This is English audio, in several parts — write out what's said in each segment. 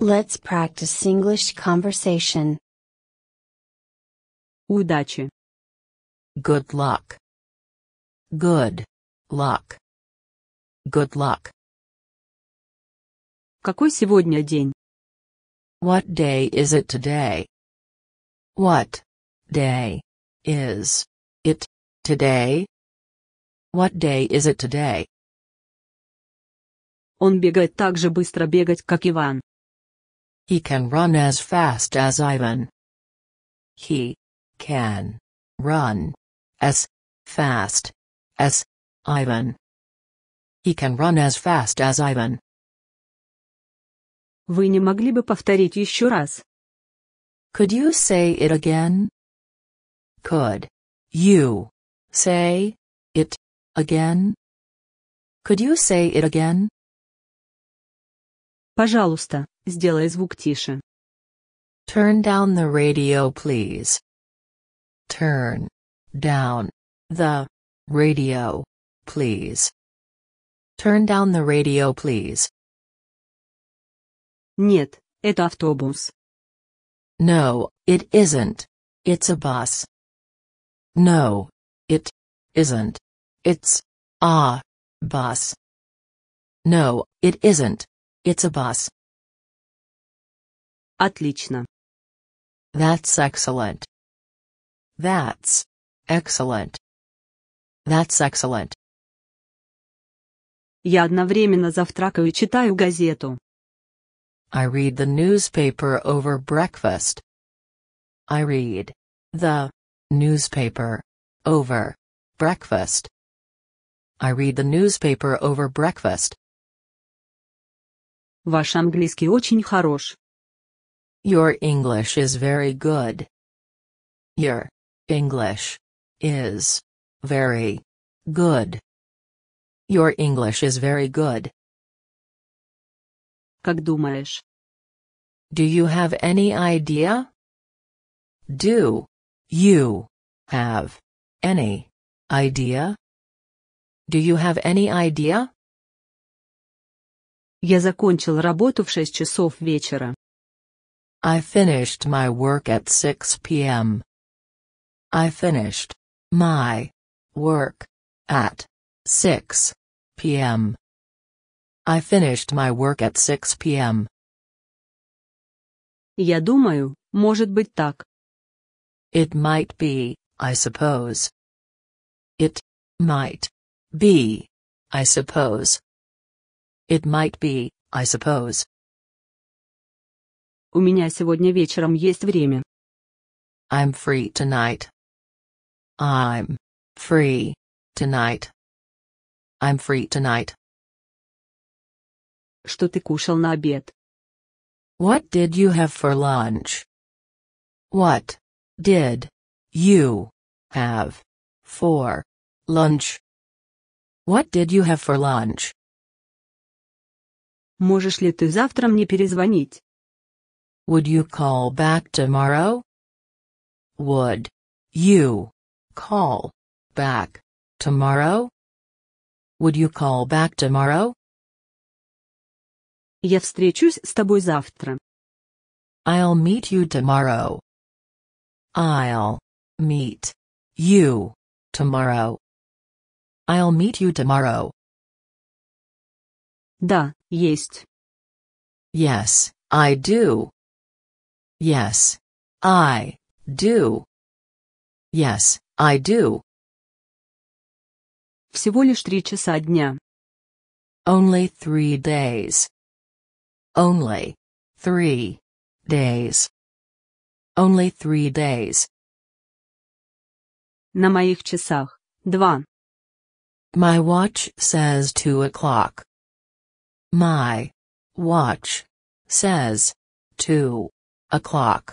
Let's practice English conversation. Удачи. Good luck. Good luck. Good luck. Какой сегодня день? What day is it today? What day is it today? What day is it today? Он бегает так же быстро бегать, как Иван. He can run as fast as Ivan. He can run as fast as Ivan. He can run as fast as Ivan. Вы не могли бы повторить еще раз? Could you say it again? Could you say it again? Could you say it again? Пожалуйста, Сделай звук тише. Turn down the radio, please. Turn down the radio, please. Turn down the radio, please. Нет, это автобус. No, it isn't. It's a bus. No, it isn't. It's a bus. No, it isn't. It's a bus. Отлично. That's excellent. That's excellent. That's excellent. Я одновременно завтракаю и читаю газету. I read the newspaper over breakfast. I read the newspaper over breakfast. I read the newspaper over breakfast. Ваш английский очень хорош. Your English is very good. Your English is very good. Your English is very good. Как думаешь? Do you have any idea? Do you have any idea? Do you have any idea? Я закончил работу в шесть часов вечера. I finished my work at 6 p.m. I finished my work at 6 p.m. I finished my work at 6 p.m. Я думаю, может быть так. It might be, I suppose. It might be, I suppose. It might be, I suppose. У меня сегодня вечером есть время. I'm free tonight. I'm free tonight. I'm free tonight. Что ты кушал на обед? What did you have for lunch? What did you have for lunch? What did you have for lunch? Можешь ли ты завтра мне перезвонить? Would you call back tomorrow? Would you call back tomorrow? Would you call back tomorrow? Я встречусь с тобой завтра. I'll meet you tomorrow. I'll meet you tomorrow. I'll meet you tomorrow. Да, есть. Yes, I do. Yes. I do. Yes, I do. Всего лишь три часа дня. Only three days. Only three days. Only three days. На моих часах два. My watch says two o'clock. My watch says two O'clock.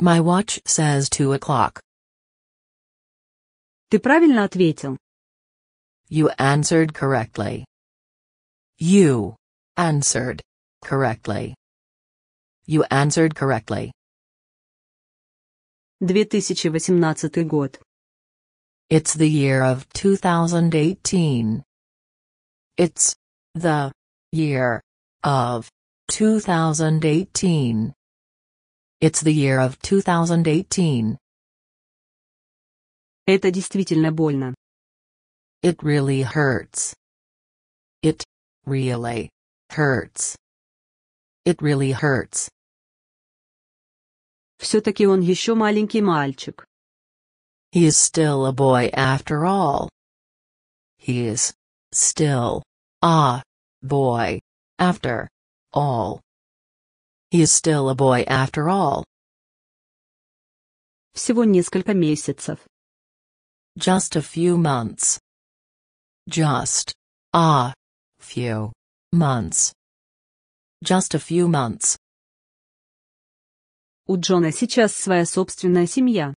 My watch says 2 o'clock. Ты правильно ответил. You answered correctly. You answered correctly. You answered correctly. 2018 год. It's the year of 2018. It's the year of 2018. It's the year of 2018. Это действительно больно. It really hurts. It really hurts. It really hurts. Все-таки он еще маленький мальчик. He is still a boy after all. He is still a boy after all. He is still a boy after all. Всего несколько месяцев. Just a few months. Just. Ah. Few. Months. Just a few months. У Джона сейчас своя собственная семья.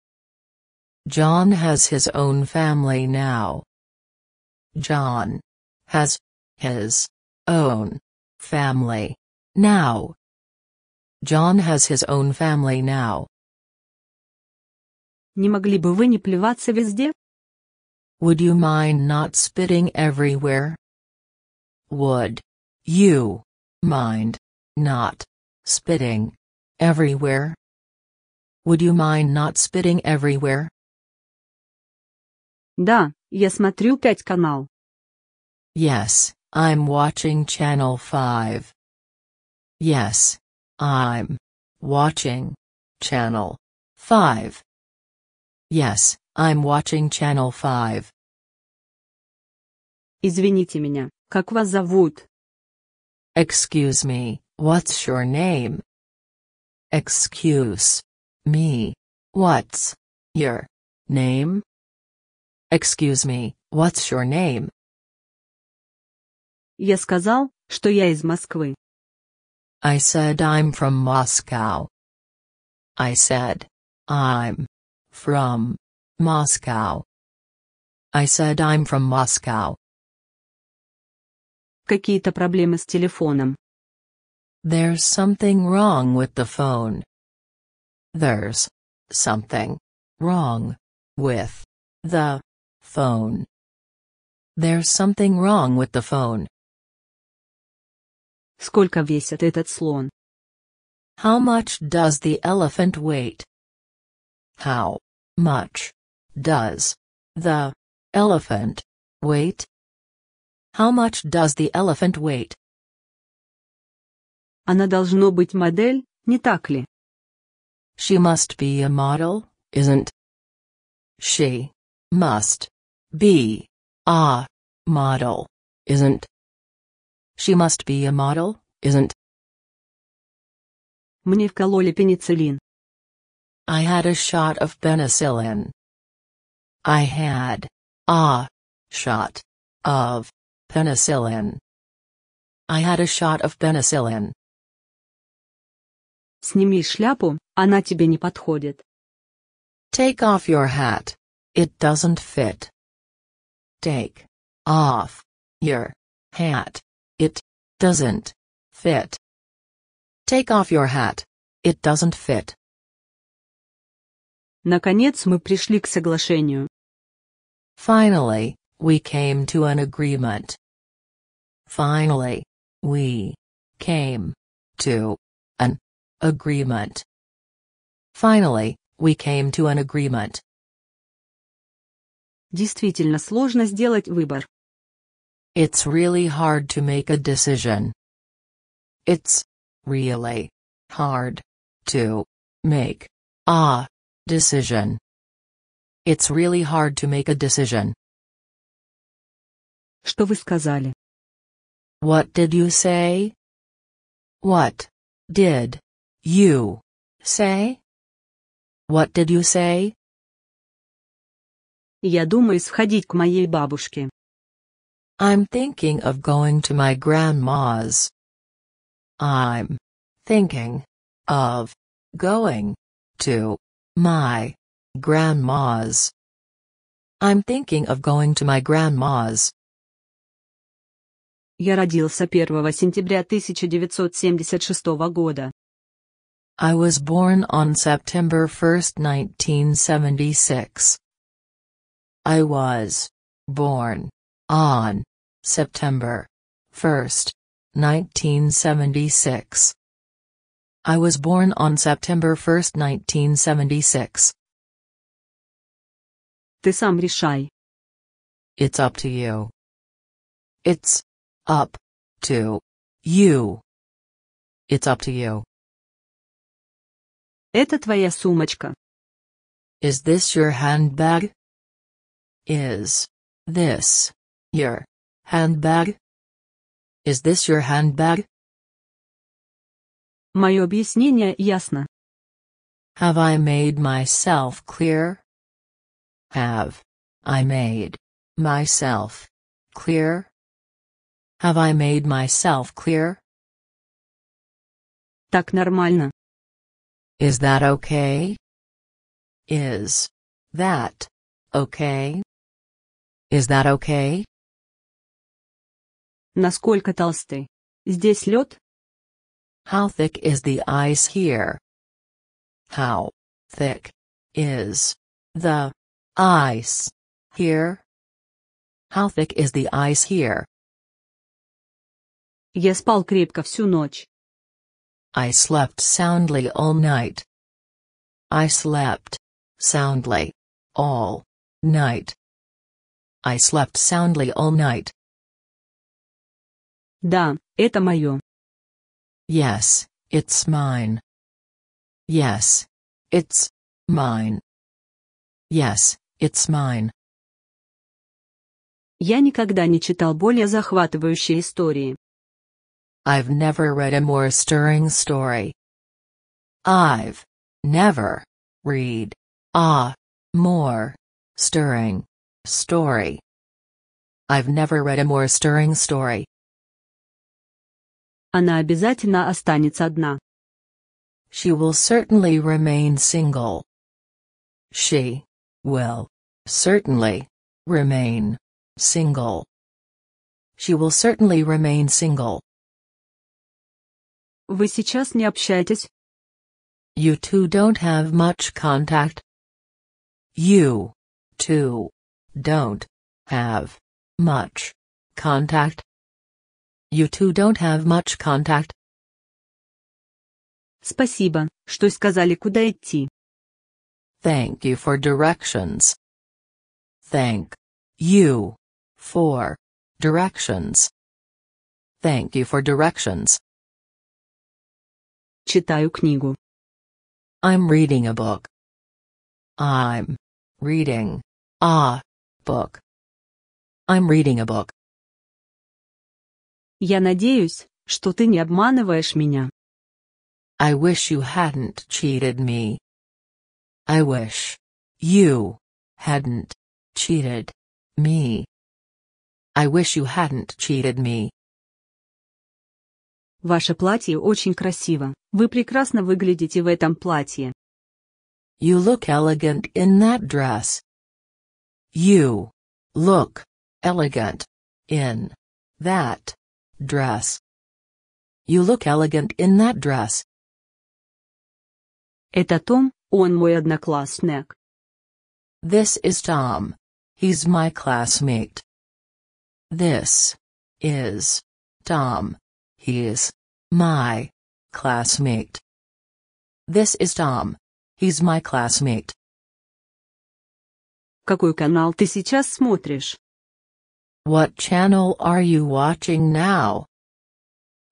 John has his own family now. John has his own family now. John has his own family now. Не могли бы вы не плеваться везде? Would you mind not spitting everywhere? Would you mind not spitting everywhere? Would you mind not spitting everywhere? Да, я смотрю пять канал. Yes, I'm watching channel 5. Yes, I'm watching Channel 5. Yes, I'm watching Channel 5. Извините меня, как вас зовут? Excuse me, what's your name? Excuse me, what's your name? Excuse me, what's your name? Я сказал, что я из Москвы. I said I'm from Moscow. I said. I'm. From. Moscow. I said I'm from Moscow. Какие-то проблемы с телефоном. There's something wrong with the phone. There's. Something. Wrong. With. The. Phone. There's something wrong with the phone. Сколько весит этот слон? How much does the elephant weight? How much does the elephant weight? How much does the elephant weight? Она должно быть модель, не так ли? She must be a model, isn't She must be a model, isn't she must be a model, isn't? Мне вкололи пенициллин. I had a shot of penicillin. I had a shot of penicillin. I had a shot of penicillin. Сними шляпу, она тебе не подходит. Take off your hat. It doesn't fit. Take off your hat. It doesn't fit. Take off your hat. It doesn't fit. Наконец мы пришли к соглашению. Finally, we came to an agreement. Finally, we came to an agreement. Finally, we came to an agreement. Действительно сложно сделать выбор. It's really hard to make a decision. It's really hard to make a decision. It's really hard to make a decision. Что вы сказали? What did you say? What did you say? What did you say? Я думаю сходить к моей бабушке. I'm thinking of going to my grandma's. I'm thinking of going to my grandma's. I'm thinking of going to my grandma's. Я родился 1 сентября 1976 года. I was born on September 1, 1976. I was born on September 1, 1976. I was born on September 1, 1976. Ти сам рішай. It's up to you. It's up to you. It's up to you. Это твоя сумочка. Is this your handbag? Is this your handbag? Is this your handbag? Мое объяснение ясно. Have I made myself clear? Have I made myself clear? Have I made myself clear? Так нормально. Is that okay? Is that okay? Is that okay? Насколько толсты? Здесь лед? How thick is the ice here? How thick is the ice here? How thick is the ice here? Я спал крепко всю ночь. I slept soundly all night. I slept soundly all night. I slept soundly all night. Да, это мое. Yes, it's mine. Yes, it's mine. Yes, it's mine. Я никогда не читал более захватывающие истории. I've never read a more stirring story. I've never read a more stirring story. I've never read a more stirring story. Она обязательно останется одна. She will certainly remain single. She will certainly remain single. She will certainly remain single. Вы сейчас не общаетесь? You two don't have much contact. You two don't have much contact. You two don't have much contact. Спасибо, что сказали, куда идти. Thank you for directions. Thank you for directions. Thank you for directions. Читаю книгу. I'm reading a book. I'm reading a book. I'm reading a book. Я надеюсь, что ты не обманываешь меня. I wish you hadn't cheated me. I wish you hadn't cheated me. I wish you hadn't cheated me. Ваше платье очень красиво. Вы прекрасно выглядите в этом платье. You look elegant in that dress. You look elegant in that Dress. You look elegant in that dress. Это Том, он мой одноклассник. This is Tom. He's my classmate. This is Tom. He is my classmate. This is Tom. He's my classmate. Какой канал ты сейчас смотришь? What channel are you watching now?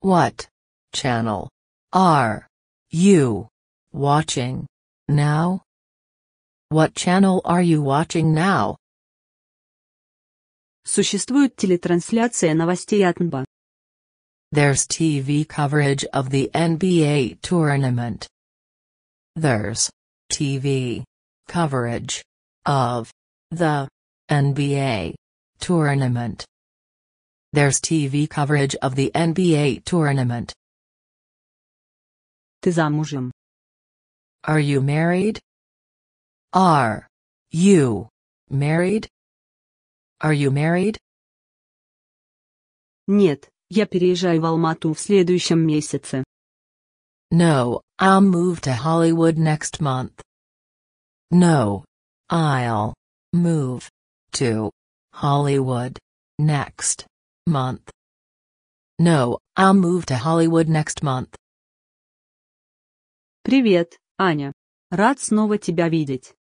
What channel are you watching now? What channel are you watching now? Существует телетрансляция новостей от НБА. There's TV coverage of the NBA tournament. There's TV coverage of the NBA Tournament There's TV coverage of the NBA tournament. Ты замужем? Are you married? Are you married? Are you married? Нет, я переезжаю в Алмату в следующем месяце. No, I'll move to Hollywood next month. No, I'll move to Hollywood. Next. Month. No, I'll move to Hollywood next month. Привет, Аня. Рад снова тебя видеть.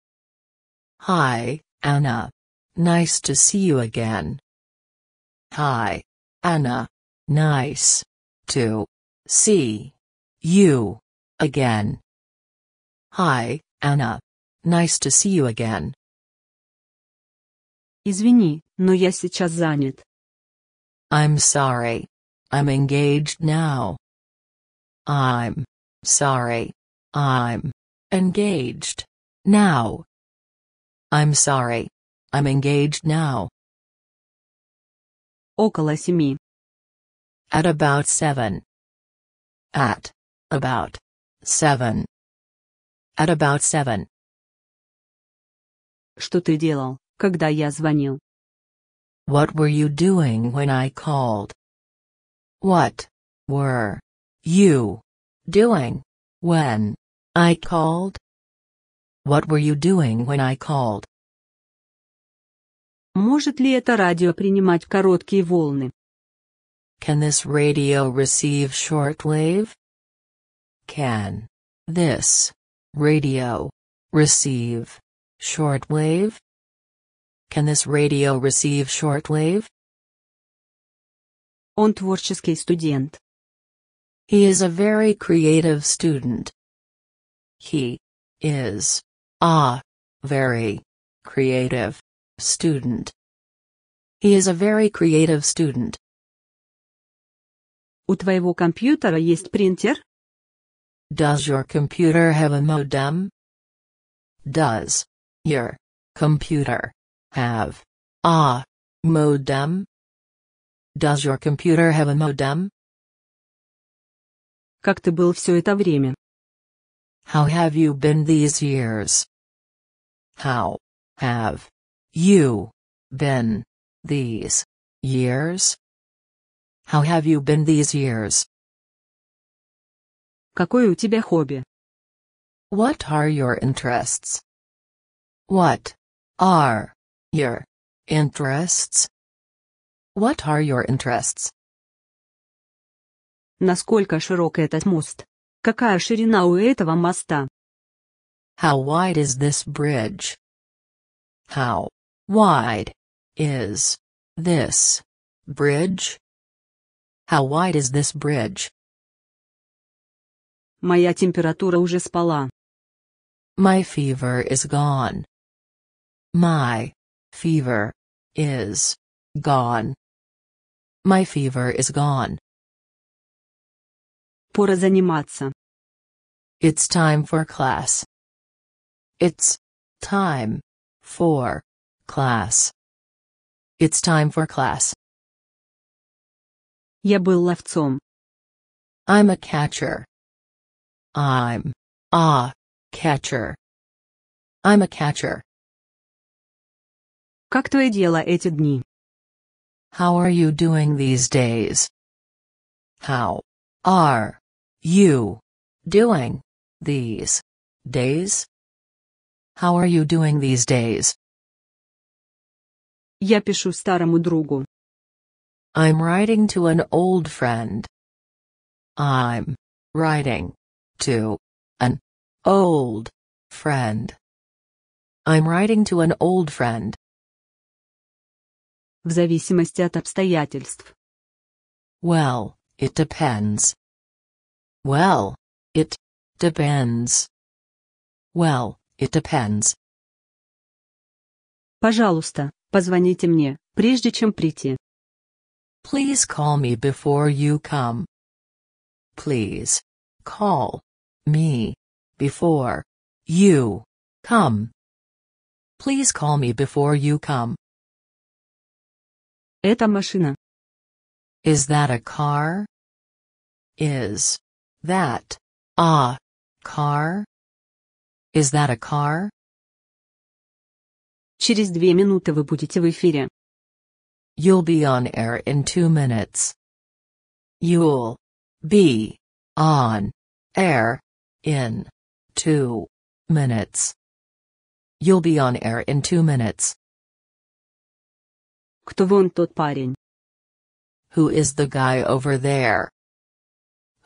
Hi, Anna. Nice to see you again. Hi, Anna. Nice to see you again. Hi, Anna. Nice to see you again. Извини, но я сейчас занят. I'm sorry. I'm engaged now. I'm sorry. I'm engaged now. I'm sorry. I'm engaged now. Около семи. At about seven. At about seven. At about seven. Что ты делал? когда я звонил? What were you doing when I called? What were you doing when I called? What were you doing when I called? Может ли это радио принимать короткие волны? Can this radio receive shortwave? Can this radio receive shortwave? Can this radio receive shortwave? Он творческий студент. He is a very creative student. He is a very creative student. He is a very creative student. У твоего компьютера есть принтер? Does your computer have a modem? Does your computer have a modem? Does your computer have a modem? Как ты был все это время? How have you been these years? How have you been these years? How have you been these years? Какое у тебя хобби? What are your interests? What are your interests. What are your interests? Насколько широк этот мост? Какая ширина у этого моста? How wide is this bridge? How wide is this bridge? How wide is this bridge? Моя температура уже спала. My fever is gone. My Fever. Is. Gone. My fever is gone. Пора заниматься. It's time for class. It's. Time. For. Class. It's time for class. Я был ловцом. I'm a catcher. I'm a catcher. I'm a catcher. Как эти дни? How are you doing these days? How are you doing these days? How are you doing these days? Я пишу старому другу. I'm writing to an old friend. I'm writing to an old friend. I'm writing to an old friend. в зависимости от обстоятельств. Well, it depends. Well, it depends. Well, it depends. Пожалуйста, позвоните мне, прежде чем прийти. Please call me before you come. Please call me before you come. Please call me before you come. Это машина. Is that a car? Is that a car? Is that a car? Через две минуты вы будете в эфире. You'll be on air in two minutes. You'll be on air in two minutes. You'll be on air in two minutes. Кто вон тот парень? Who is the guy over there?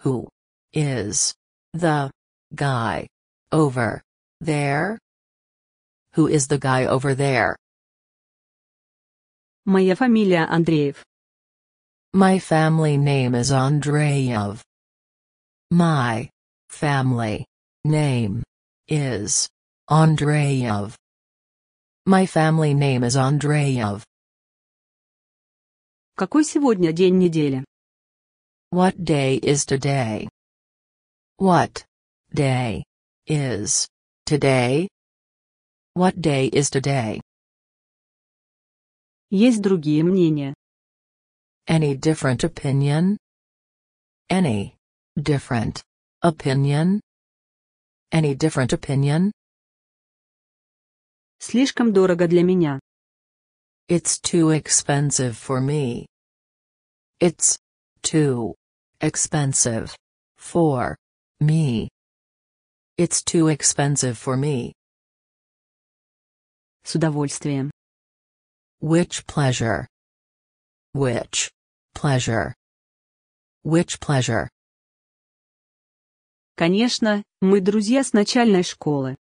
Who is the guy over there? Who is the guy over there? Моя фамилия Андреев. My family name is Andreev. My family name is Andreev. My family name is Andreev. Какой сегодня день недели? What day is today? What day is today? What day is today? Есть другие мнения. Any different opinion? Any different opinion? Any different opinion? Слишком дорого для меня. It's too expensive for me. It's too expensive for me. It's too expensive for me. С удовольствием. Which pleasure? Which pleasure? Which pleasure? Конечно, мы друзья с начальной школы.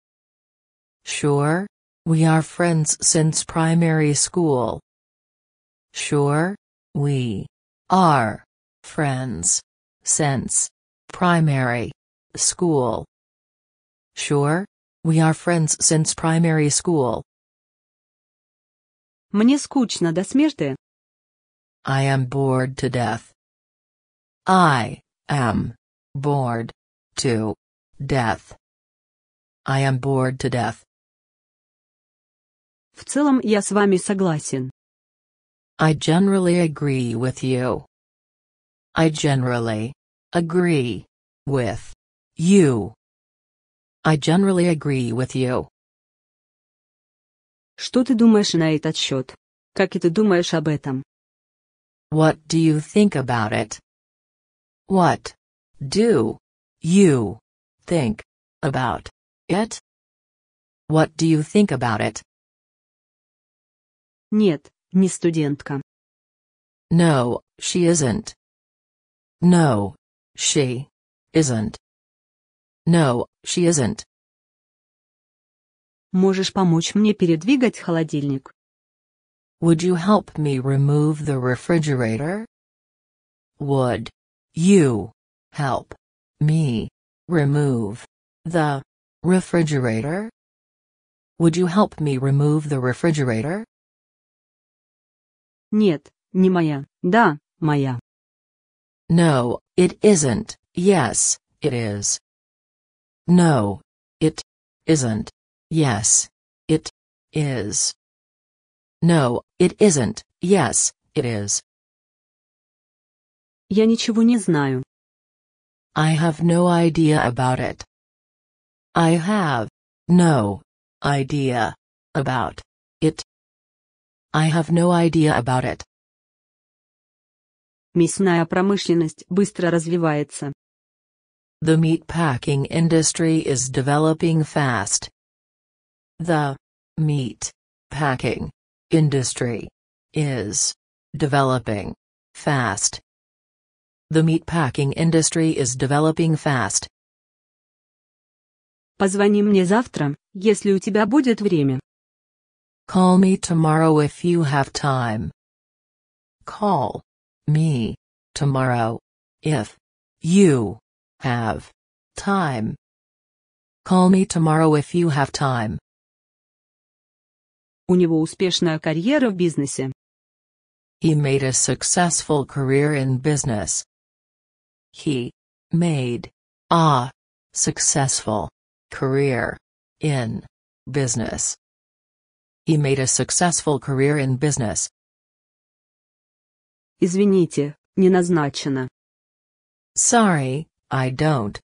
Sure, we are friends since primary school. Sure, we are friends since primary school. Sure, we are friends since primary school. Мне скучно до смерти. I am bored to death. I am bored to death. I am bored to death. В целом я с вами согласен. I generally agree with you. I generally agree with you. I generally agree with you. Что ты думаешь на этот счет? Как и ты думаешь об этом? What do you think about it? What do you think about it? What do you think about it? Нет, не студентка. No, she isn't. No, she isn't. No, she isn't. Можешь помочь мне передвигать холодильник? Would you help me remove the refrigerator? Would you help me remove the refrigerator? Would you help me remove the refrigerator? Нет, не моя. Да, моя. No, it isn't. Yes, it is. No, it isn't. Yes, it is. No, it isn't. Yes, it is. Я ничего не знаю. I have no idea about it. I have no idea about it. I have no idea about it. Мясная промышленность быстро развивается. The meatpacking industry is developing fast. The meat packing industry is developing fast. The meatpacking industry is developing fast. Позвони мне завтра, если у тебя будет время. Call me tomorrow if you have time. Call me tomorrow if you have time. Call me tomorrow if you have time. У него успешная карьера в бизнесе. He made a successful career in business. He made a successful career in business. He made a successful career in business. Извините, не назначено. Sorry, I don't.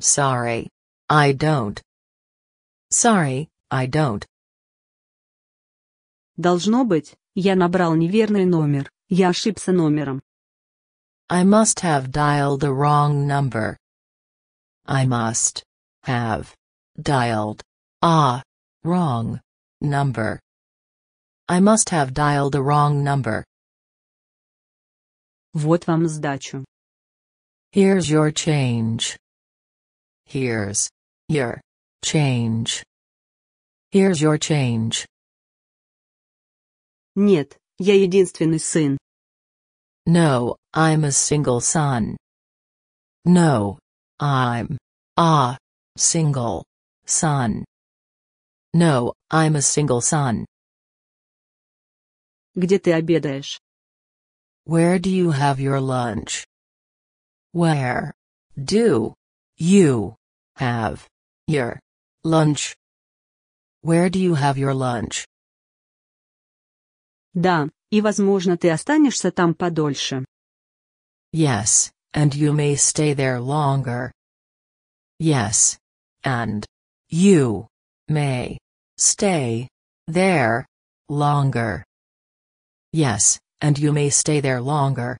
Sorry, I don't. Sorry, I don't. Должно быть, я набрал неверный номер. Я ошибся номером. I must have dialed the wrong number. I must have dialed ah wrong Number. I must have dialed the wrong number. Вот вам сдачу. Here's your change. Here's your change. Here's your change. Нет, я единственный сын. No, I'm a single son. No, I'm a single son. No, I'm a single son. Где ты обедаешь? Where do you have your lunch? Where do you have your lunch? Where do you have your lunch? Да, и возможно ты останешься там подольше. Yes, and you may stay there longer. Yes, and you may Stay. There. Longer. Yes, and you may stay there longer.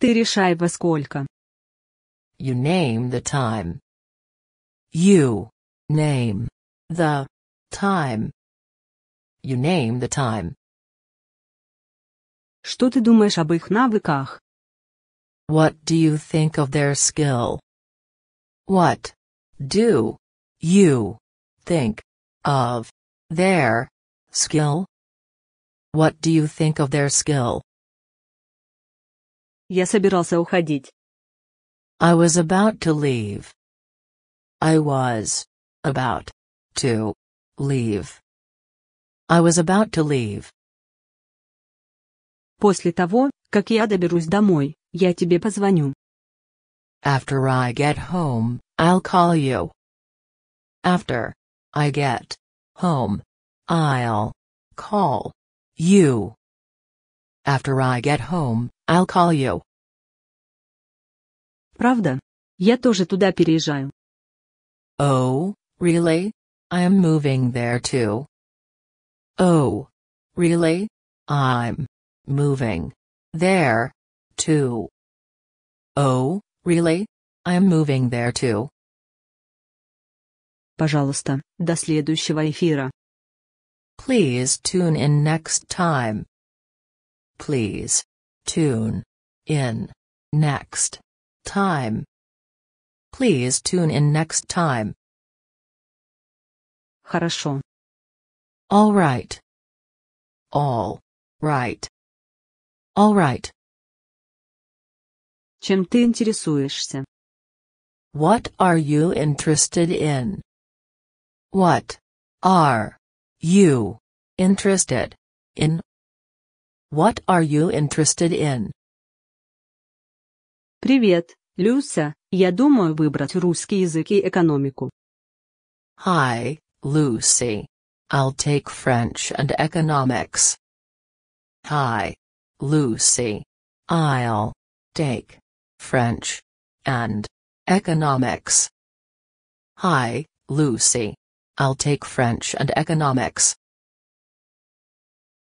Ты решай во сколько. You name the time. You name the time. You name the time. Что ты думаешь об их навыках? What do you think of their skill? What do you think of their skill? What do you think of their skill? Я собирался уходить. I was about to leave. I was about to leave. I was about to leave. После того, как я доберусь домой, я тебе позвоню. After I get home, I'll call you. After I get home. I'll call you. After I get home, I'll call you. Правда? Я тоже туда переезжаю. Oh, really? I'm moving there too. Oh, really? I'm moving there too. Oh, really? I'm moving there too. Пожалуйста, до следующего эфира. Please tune in next time. Please tune in next time. Please tune in next time. Хорошо. All right. All right. All right. Чем ты интересуешься? What are you interested in? What are you interested in? What are you interested in? Привет, Люся. Я думаю выбрать русский язык и экономику. Hi, Lucy. I'll take French and economics. Hi, Lucy. I'll take French and economics. Hi, Lucy. I'll take French and economics.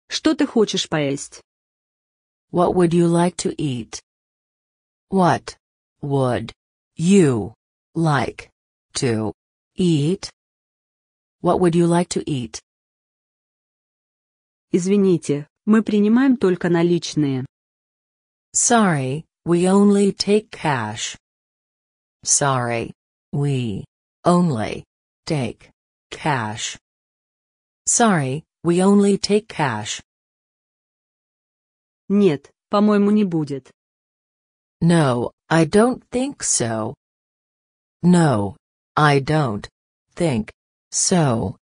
Что ты хочешь поесть? What would you like to eat? What would you like to eat? What would you like to eat? Извините, мы принимаем только наличные. Sorry, we only take cash. Sorry, we only take Cash. Sorry, we only take cash. Нет, по-моему, не будет. No, I don't think so. No, I don't think so.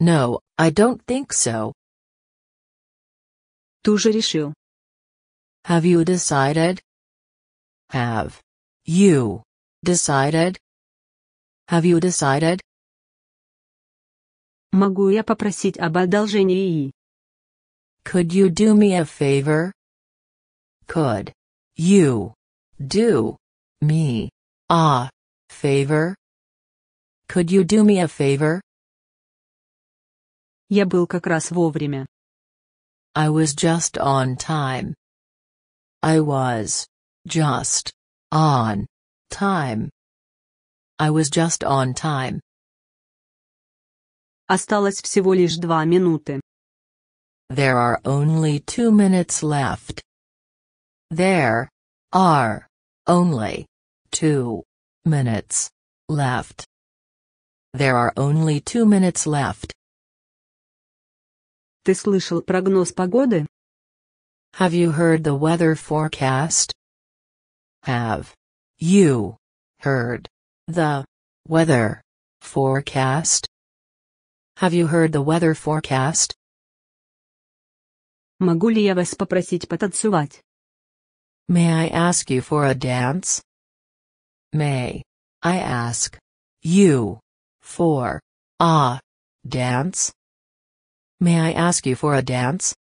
No, I don't think so. Ты уже решил. Have you decided? Have you decided? Have you decided? Могу я попросить об одолжении? Could you do me a favor? Could you do me a favor? Could you do me a favor? Я был как раз вовремя. I was just on time. I was just on time. I was just on time. Осталось всего лишь два минуты. There are only two minutes left. There are only two minutes left. There are only two minutes left. Ты слышал прогноз погоды? Have you heard the weather forecast? Have you heard the weather forecast? Have you heard the weather forecast? Могу ли я вас попросить потанцевать? May I ask you for a dance? May I ask you for a dance? May I ask you for a dance?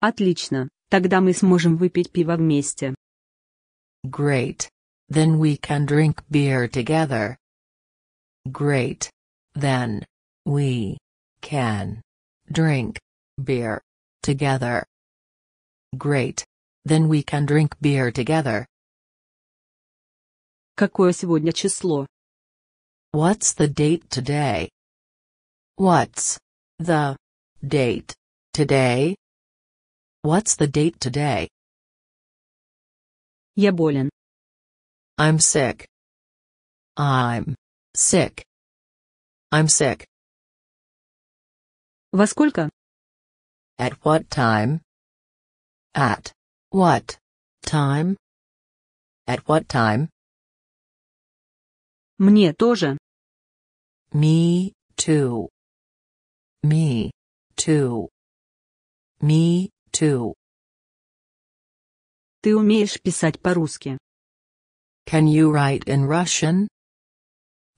Отлично. Тогда мы сможем выпить пиво вместе. Great. Then we can drink beer together. Great. Then we can drink beer together. Great. Then we can drink beer together. Какое сегодня число? What's the date today? What's the date today? What's the date today? Я болен. I'm sick. I'm sick. I'm sick. Во сколько? At what time? At what time? At what time? Мне тоже. Me too. Me too. Me too. Ты умеешь писать по-русски? Can you write in Russian?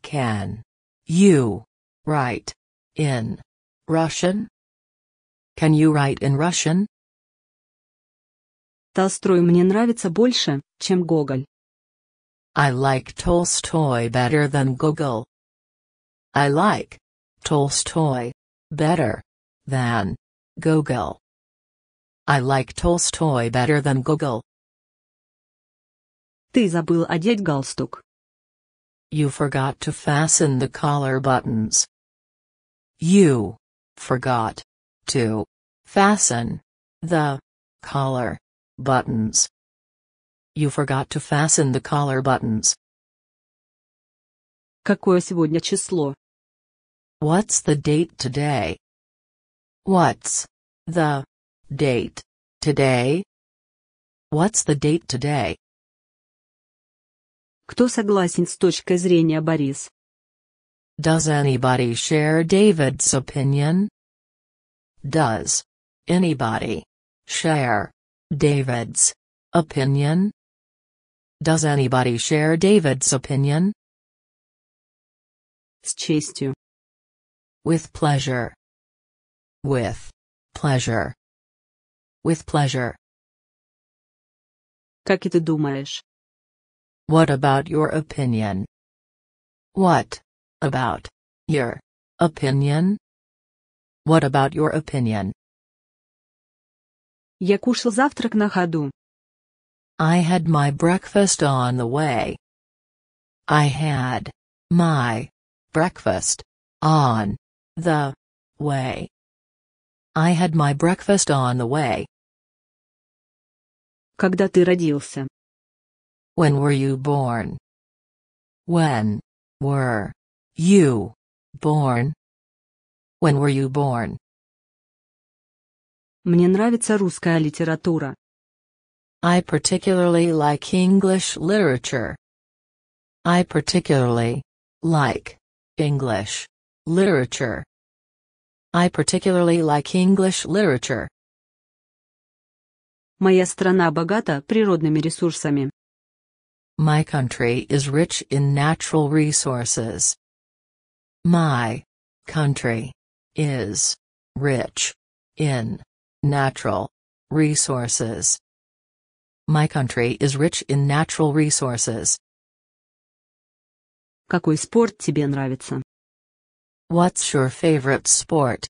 Can you write in Russian? Can you write in Russian? Толстой мне нравится больше, чем Гоголь. I like Tolstoy better than Gogol. I like Tolstoy better than Gogol. I like Tolstoy better than Gogol. Ты забыл одеть галстук. You forgot to fasten the collar buttons. You forgot to fasten the collar buttons. You forgot to fasten the collar buttons. Какое сегодня число? What's the date today? What's the date today? What's the date today? Кто согласен с точкой зрения Борис? Does anybody share David's opinion? Does anybody share David's opinion? Does anybody share David's opinion? С честью. With pleasure. With pleasure. With pleasure. Как и ты думаешь? What about your opinion? What about your opinion? What about your opinion? Я кушал завтрак на ходу. I had my breakfast on the way. I had my breakfast on the way. I had my breakfast on the way. Когда ты родился? When were you born? When were you born? When were you born? Мне нравится русская литература. I particularly like English literature. I particularly like English literature. I particularly like English literature. Моя страна богата природными ресурсами. My country is rich in natural resources. My country is rich in natural resources. My country is rich in natural resources. Какой спорт тебе нравится? What's your favorite sport?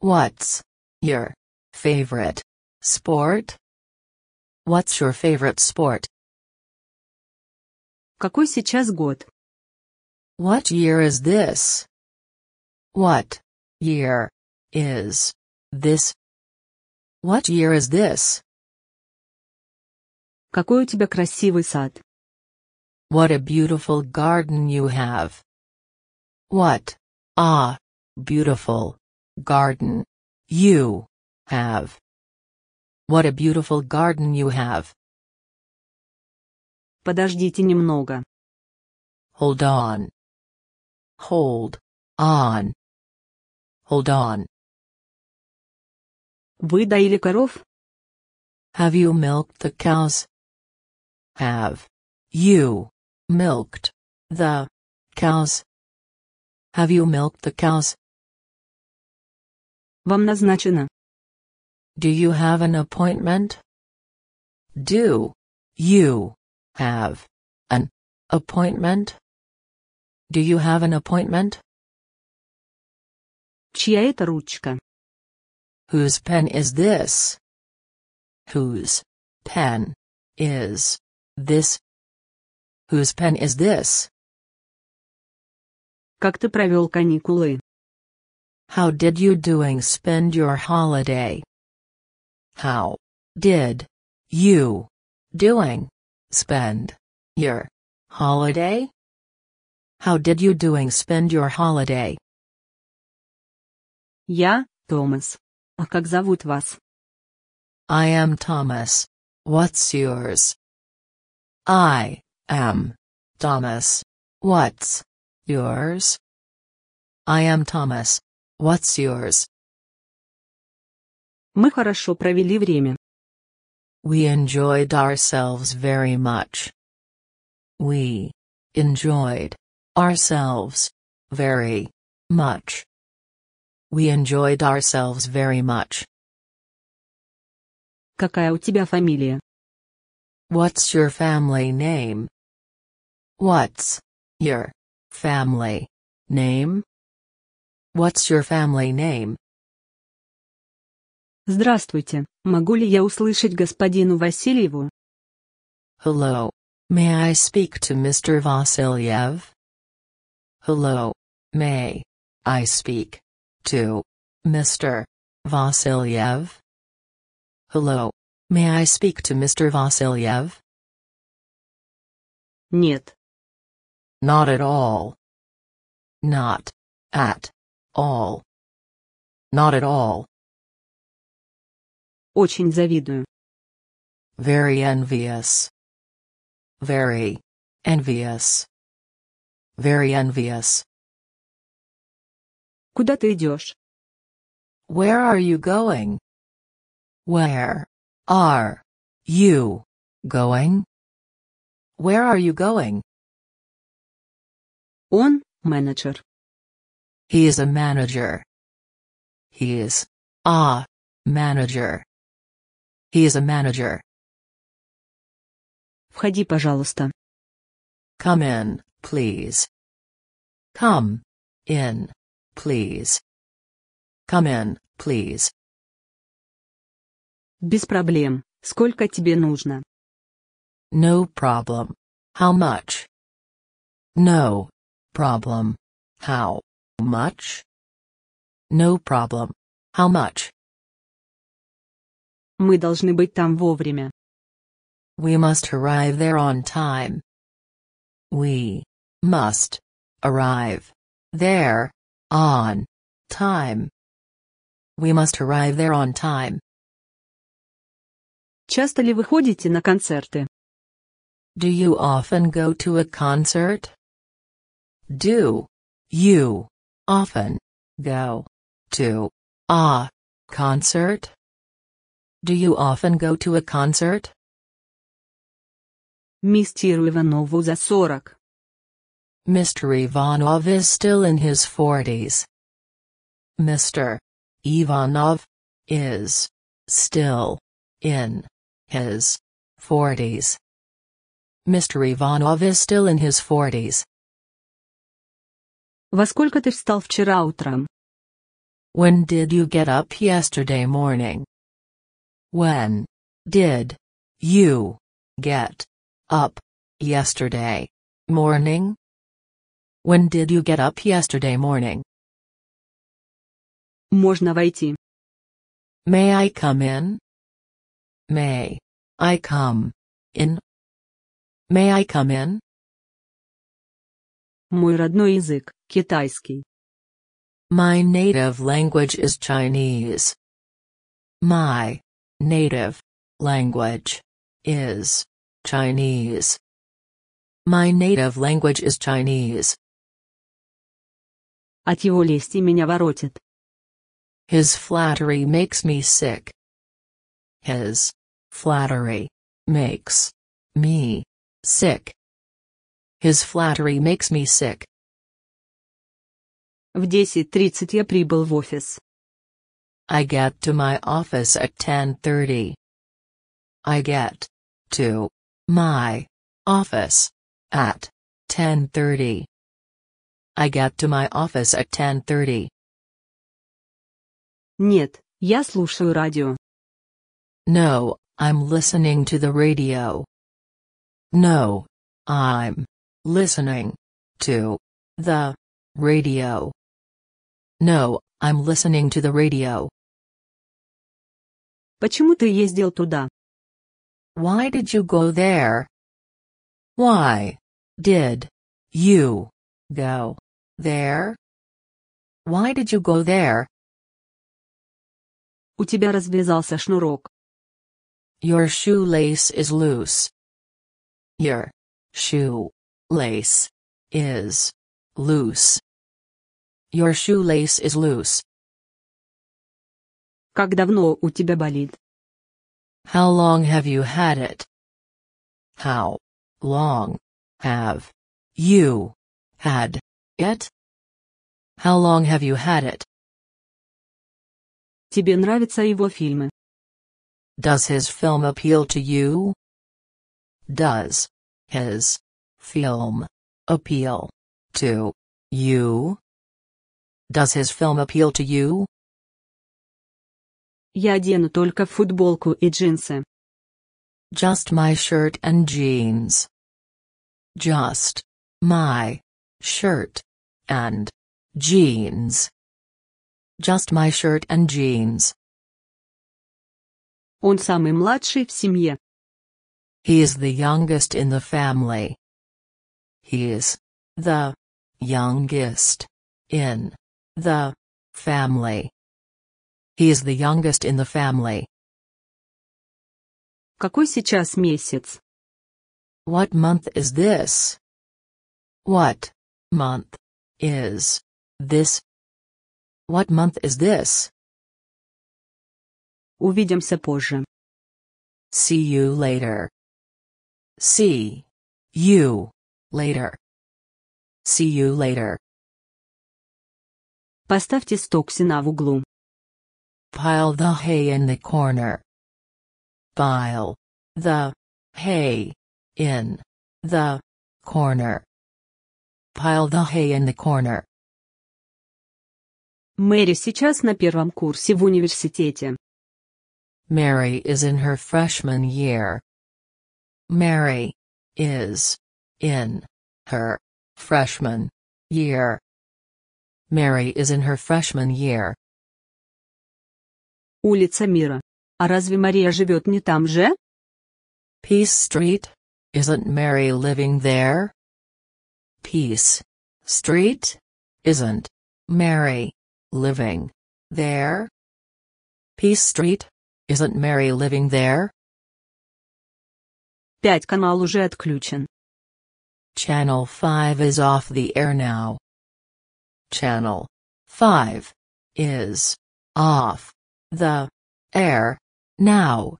What's your favorite sport? What's your favorite sport? Какой сейчас год? What year is this? What year is this? What year is this? Какой у тебя красивый сад? What a beautiful garden you have. What a beautiful garden you have. What a beautiful garden you have. Подождите немного. Hold on. Hold on. Hold on. Вы доили коров? Have you milked the cows? Have you milked the cows? Have you milked the cows? Вам назначено. Do you have an appointment? Do you Have an appointment? Do you have an appointment? Чья это ручка? Whose pen is this? Whose pen is this? Whose pen is this? Как ты провел каникулы? How did you doing spend your holiday? How did you doing Spend your holiday? How did you doing spend your holiday? Я Томас. А как зовут вас? I am Thomas. What's yours? I am Thomas. What's yours? I am Thomas. What's yours? Мы хорошо провели время. We enjoyed ourselves very much. We enjoyed ourselves very much. We enjoyed ourselves very much. Какая у тебя фамилия? What's your family name? What's your family name? What's your family name? Здравствуйте. Могу ли я услышать господину Васильеву? Hello. May I speak to Mr. Vasilyev? Hello. May I speak to Mr. Vasilyev? Hello. May I speak to Mr. Vasilyev? Нет. Not at all. Not at all. Not at all. Очень завидую. Very envious. Very envious. Very envious. Куда ты идешь? Where are you going? Where are you going? Where are you going? Он менеджер. He is a manager. He is a manager. He is a manager. Входи, пожалуйста. Come in, please. Come in, please. Come in, please. Без проблем. Сколько тебе нужно? No problem. How much? No problem. How much? No problem. How much? Мы должны быть там вовремя. We must arrive there on time. We must arrive there on time. We must arrive there on time. Часто ли вы ходите на концерты? Do you often go to a concert? Do you often go to a concert? Do you often go to a concert? Мистеру Mr. Ivanov is still in his 40s. Mr. Ivanov is still in his 40s. Mr. Ivanov is still in his 40s. Во сколько ты встал вчера утром? When did you get up yesterday morning? When did you get up yesterday morning? When did you get up yesterday morning? Можно войти. May I come in? May I come in? May I come in? Мой родной язык – китайский. My native language is Chinese. My Native language is Chinese. My native language is Chinese. От его лести меня воротит. His flattery makes me sick. His flattery makes me sick. His flattery makes me sick. В 10.30 я прибыл в офис. I get to my office at 10.30. I get to my office at 10.30. I get to my office at 10.30. Нет, я слушаю радио. No, I'm listening to the radio. No, I'm listening to the radio. No, I'm listening to the radio. Почему ты ездил туда? Why did you go there? Why did you go there? Why did you go there? У тебя развязался шнурок. Your shoelace is loose. Your shoelace is loose. Your shoelace is loose. Как давно у тебя болит? How long have you had it? How long have you had it? How long have you had it? Тебе нравятся его фильмы? Does his film appeal to you? Does his film appeal to you? Does his film appeal to you? Я одену только футболку и джинсы. Just my shirt and jeans. Just my shirt and jeans. Just my shirt and jeans. Он самый младший в семье. He is the youngest in the family. He is the youngest in the family. He is the youngest in the family. Какой сейчас месяц? What month is this? What month is this? What month is this? Увидимся позже. See you later. See you later. See you later. Поставьте стоксина в углу. Pile the hay in the corner. Pile the hay in the corner. Pile the hay in the corner. Мэри сейчас на первом курсе в университете. Mary is in her freshman year. Mary is in her freshman year. Mary is in her freshman year. Улица Мира. А разве Мария живет не там же? Peace Street? Isn't Mary living there? Peace Street? Isn't Mary living there? Peace Street? Isn't Mary living there? Пять канал уже отключен. Channel 5 is off the air now. Channel 5 is off the air now.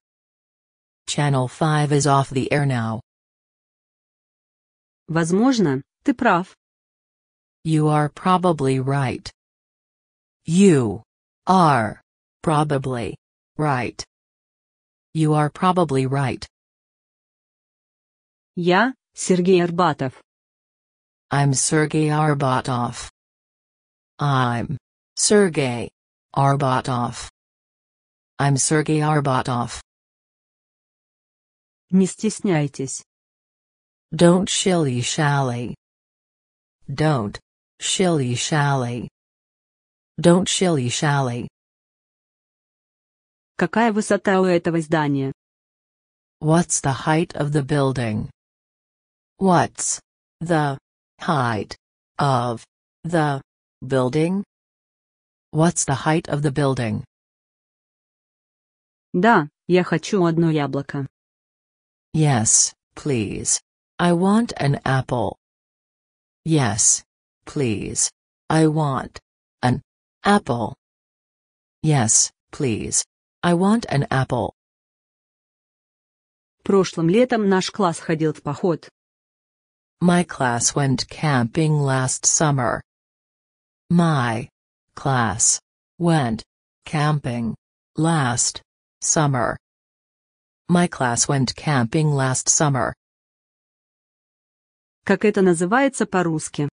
Channel 5 is off the air now. Возможно, ты прав. You are probably right. You are probably right. You are probably right. Я Сергей Арбатов. I'm Sergei Arbatov. I'm Sergei Arbatov. I'm Sergey Arbatov. Не стесняйтесь. Don't shilly-shally. Don't shilly-shally. Don't shilly-shally. Какая высота у этого здания? What's the height of the building? What's the height of the building? What's the height of the building? Да, я хочу одно яблоко. Yes, please. I want an apple. Yes, please. I want an apple. Yes, please. I want an apple. Прошлым летом наш класс ходил в поход. My class went camping last summer. My class went camping last summer. Summer. My class went camping last summer. Как это называется по-русски?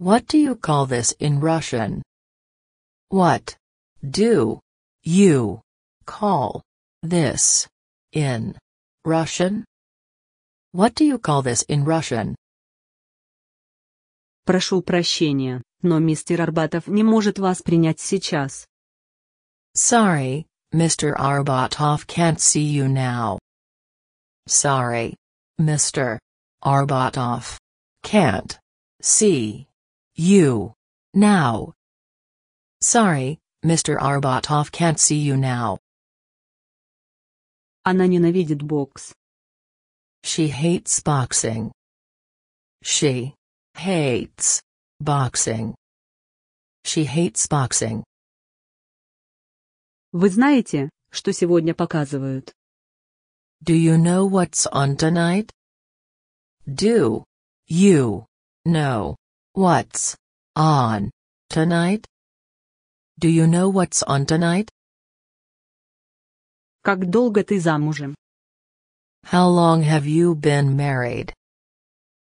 What do you call this in Russian? What do you call this in Russian? What do you call this in Russian? Прошу прощения, но мистер Арбатов не может вас принять сейчас. Sorry, Mr. Arbatov can't see you now. Sorry. Mr. Arbatov. Can't. See. You. Now. Sorry, Mr. Arbatov can't see you now. Она ненавидит бокс. She hates boxing. She hates boxing. She hates boxing. Вы знаете, что сегодня показывают? Do you know what's on tonight? Do you know what's on tonight? Do you know what's on tonight? Как долго ты замужем? How long have you been married?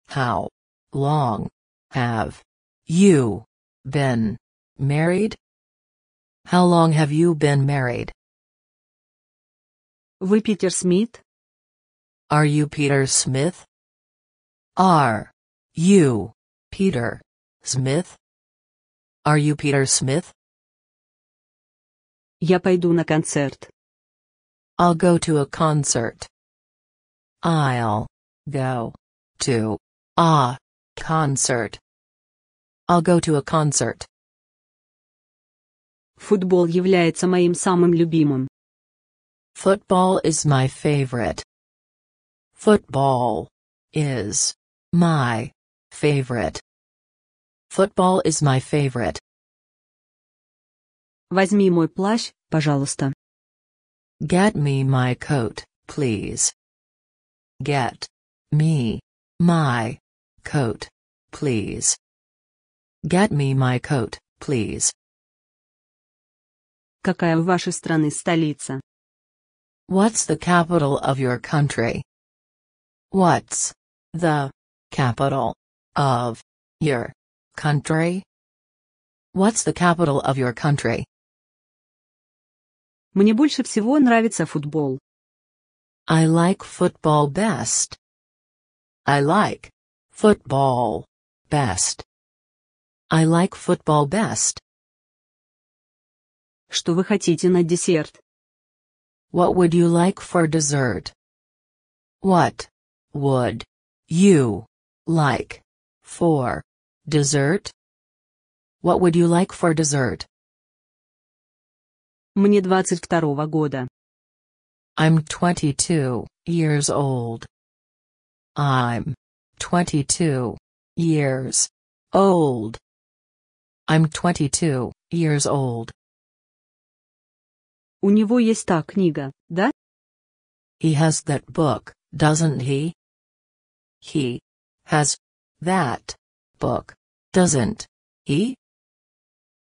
How long have you been married? How long have you been married? Вы Питер Смит? Are you Peter Smith? Are you Peter Smith? Are you Peter Smith? Я пойду на концерт. I'll go to a concert. I'll go to a concert. I'll go to a concert. Футбол является моим самым любимым. Football is my favorite. Football is my favorite. Football is my favorite. Возьми мой плащ, пожалуйста. Get me my coat, please. Get me my coat, please. Get me my coat, please. Какая у вашей страны столица? What's the capital of your country? What's the capital of your country? What's the capital of your country? Мне больше всего нравится футбол. I like football best. I like football best. I like football best. Что вы хотите на десерт? What would you like for dessert? What would you like for dessert? What would you like for dessert? Мне 22 года. I'm 22 years old. I'm 22 years old. I'm 22 years old. У него есть та книга, да? He has that book, doesn't he? He has that book, doesn't he?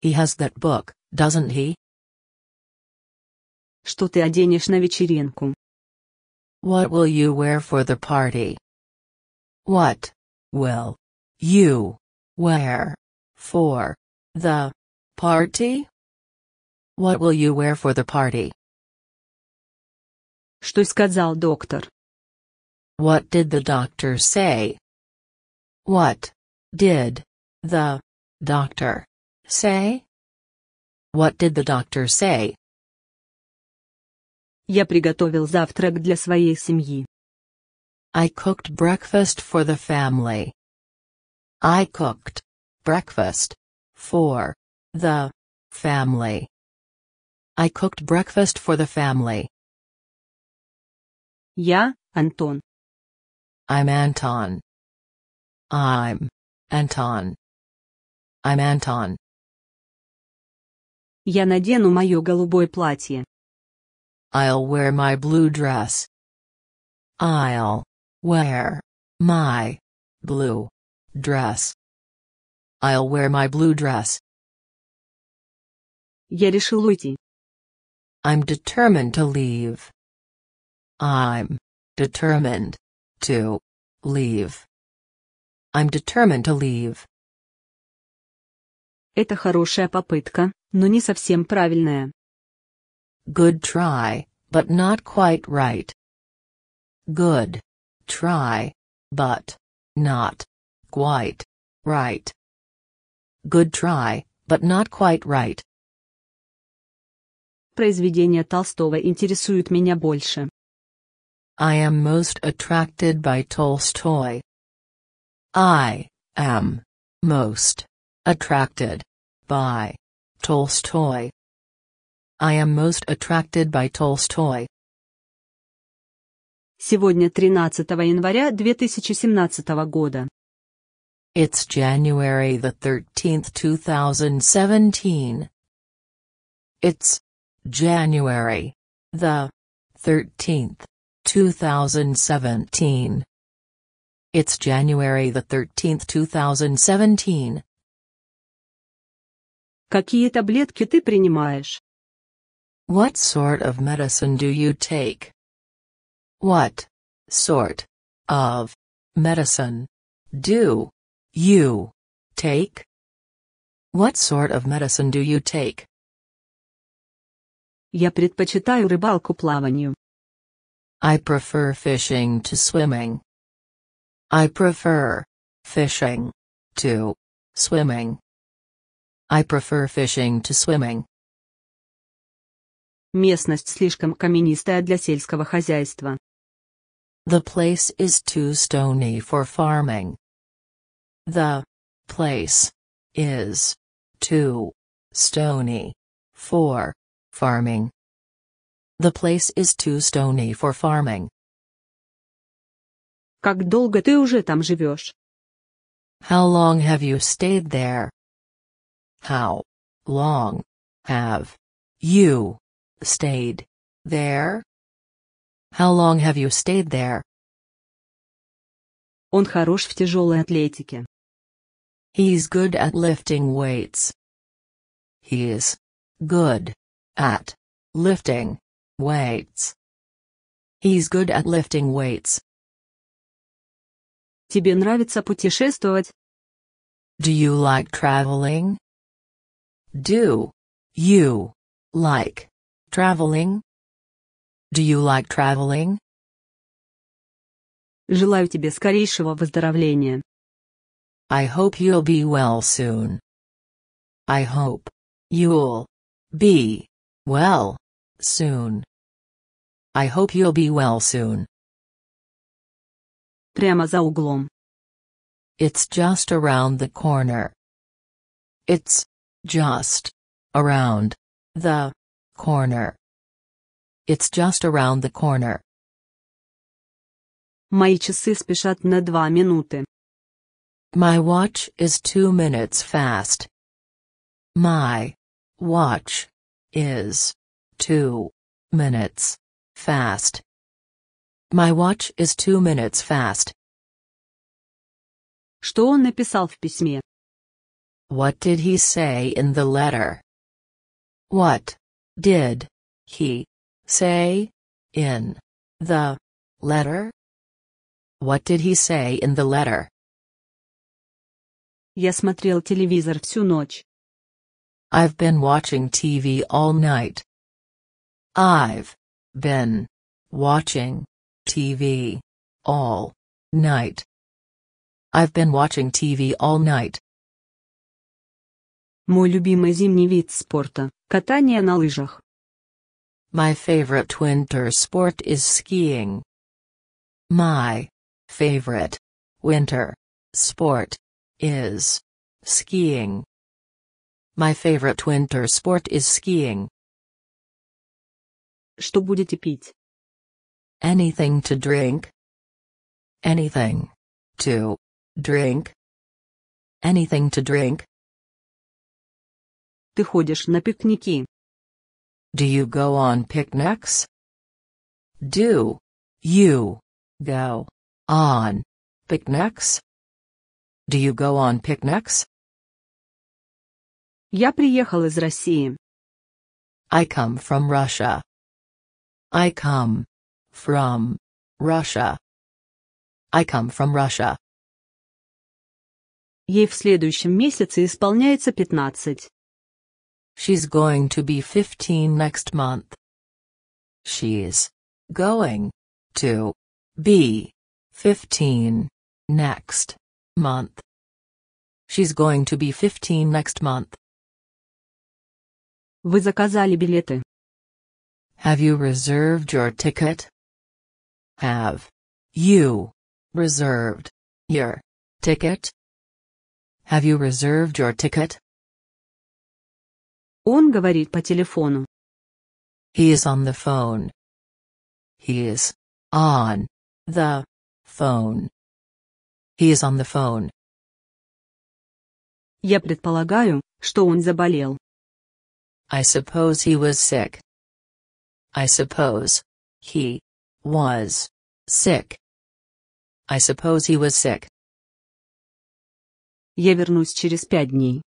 He has that book, doesn't he? Что ты оденешь на вечеринку? What will you wear for the party? What will you wear for the party? What will you wear for the party? Что сказал доктор? What did the doctor say? What did the doctor say? What did the doctor say? Я приготовил завтрак для своей семьи. I cooked breakfast for the family. I cooked breakfast for the family. I cooked breakfast for the family. Я Антон. I'm Anton. I'm Anton. I'm Anton. Я надену мое голубое платье. I'll wear my blue dress. I'll wear my blue dress. I'll wear my blue dress. Я решил уйти. I'm determined to leave. I'm determined to leave. I'm determined to leave. Это хорошая попытка, но не совсем правильная. Good try, but not quite right. Good try, but not quite right. Good try, but not quite right. Произведения Толстого интересуют меня больше. I am most attracted by Tolstoy. I am most attracted by Tolstoy. I am most attracted by Tolstoy. Сегодня 13 января 2017 года. It's January the 13th, 2017. It's January the 13th, 2017. It's January the 13th, 2017. Какие таблетки ты принимаешь? What sort of medicine do you take? What sort of medicine do you take? What sort of medicine do you take? Я предпочитаю рыбалку плаванию. I prefer fishing to swimming. I prefer fishing to swimming. I prefer fishing to swimming. Местность слишком каменистая для сельского хозяйства. The place is too stony for farming. The place is too stony for Farming. The place is too stony for farming. Как долго ты уже там живешь? How long have you stayed there? How long have you stayed there? How long have you stayed there? Он хорош в тяжелой атлетике. He's good at lifting weights. He is good at lifting weights. He's good at lifting weights. Тебе нравится путешествовать? Do you like traveling? Do you like traveling? Do you like traveling? Желаю тебе скорейшего выздоровления. I hope you'll be well soon. I hope you'll be well. Soon. I hope you'll be well soon. Прямо за углом. It's just around the corner. It's just around the corner. It's just around the corner. Мои часы спешат на минуты. My watch is two minutes fast. My watch is 2 minutes fast. My watch is 2 minutes fast. Что он написал в письме? What did he say in the letter? What did he say in the letter? What did he say in the letter? Я смотрел телевизор всю ночь. I've been watching TV all night. I've been watching TV all night. I've been watching TV all night. Мой любимый зимний вид спорта – катание на лыжах. My favorite winter sport is skiing. My favorite winter sport is skiing. My favorite winter sport is skiing. Что будете пить? Anything to drink. Anything. To. Drink. Anything to drink. Ты ходишь на пикники? Do you go on picnics? Do. You. Go. On. Picnics? Do you go on picnics? Я приехал из России. I come from Russia. I come from Russia. I come from Russia. Ей в следующем месяце исполняется 15. She's going to be 15 next month. She's going to be 15 next month. She's going to be 15 next month. Вы заказали билеты? Have you reserved your ticket? Have you reserved your ticket? Have you reserved your ticket? Он говорит по телефону. He is on the phone. He is on the phone. He is on the phone. Я предполагаю, что он заболел. I suppose he was sick. I suppose. He. Was. Sick. I suppose he was sick. Я вернусь через пять дней.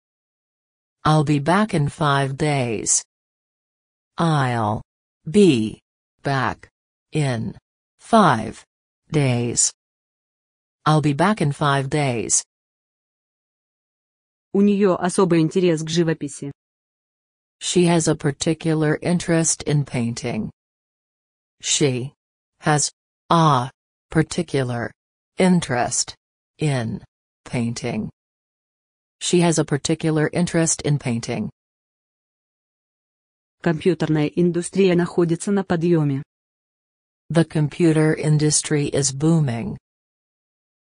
I'll be back in five days. I'll. Be. Back. In. Five. Days. I'll be back in five days. У нее особый интерес к живописи. She has a particular interest in painting. She has a particular interest in painting. She has a particular interest in painting. Компьютерная индустрия находится на подъеме. The computer industry is booming.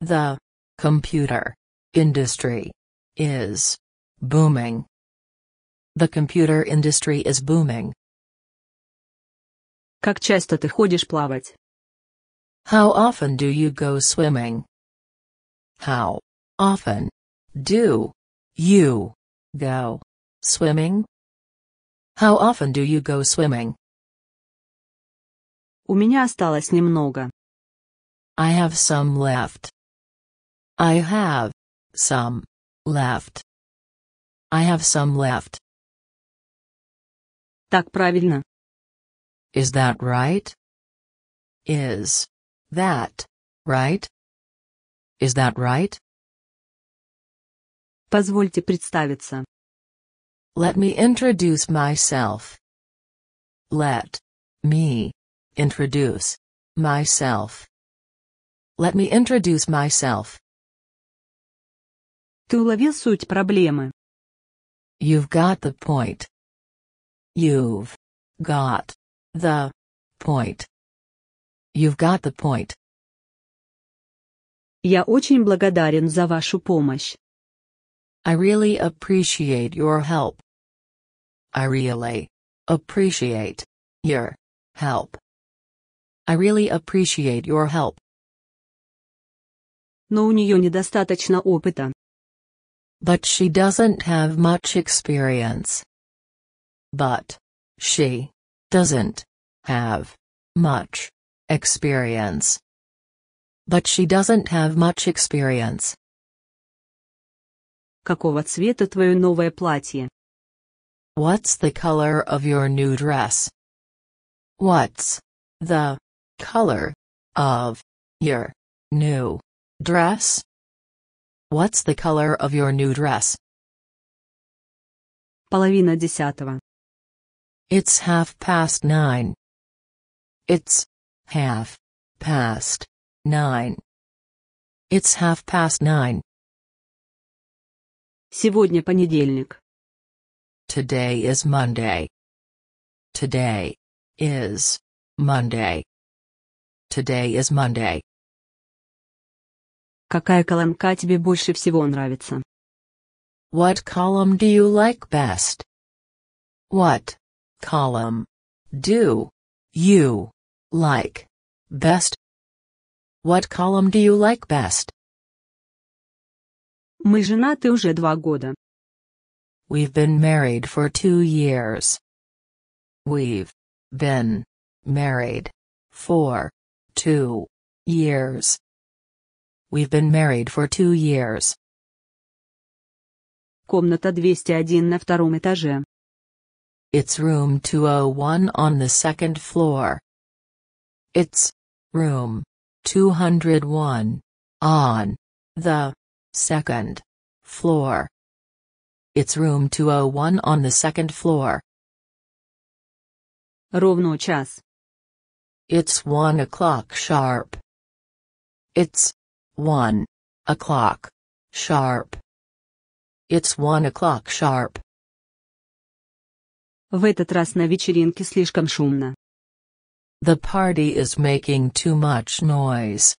The computer industry is booming. The computer industry is booming. Как часто ты ходишь плавать? How often do you go swimming? How often do you go swimming? How often do you go swimming? У меня осталось немного. I have some left. I have some left. I have some left. Так правильно. Is that right? Is that right? Is that right? Позвольте представиться. Let me introduce myself. Let me introduce myself. Let me introduce myself. Ты уловил суть проблемы. You've got the point. You've got the point. You've got the point. Я очень благодарен за вашу помощь. I really appreciate your help. I really appreciate your help. I really appreciate your help. Но у нее недостаточно опыта. But she doesn't have much experience. But. She. Doesn't. Have. Much. Experience. But she doesn't have much experience. Какого цвета твое новое платье? What's the color of your new dress? What's the color of your new dress? What's the color of your new dress? Половина десятого. It's half past nine. It's half past nine. It's half past nine. Сегодня понедельник. Today is Monday. Today is Monday. Today is Monday. Какая колонка тебе больше всего нравится? What column do you like best? What column. Do you like best? What column do you like best? Мы женаты уже два года. We've been married for two years. We've been married for two years. We've been married for two years. Комната 201 на втором этаже. It's room 201 on the second floor. It's room 201 on the second floor. It's room 201 on the second floor. Ровно час. It's one o'clock sharp. It's one o'clock sharp. It's one o'clock sharp. В этот раз на вечеринке слишком шумно. The party is making too much noise.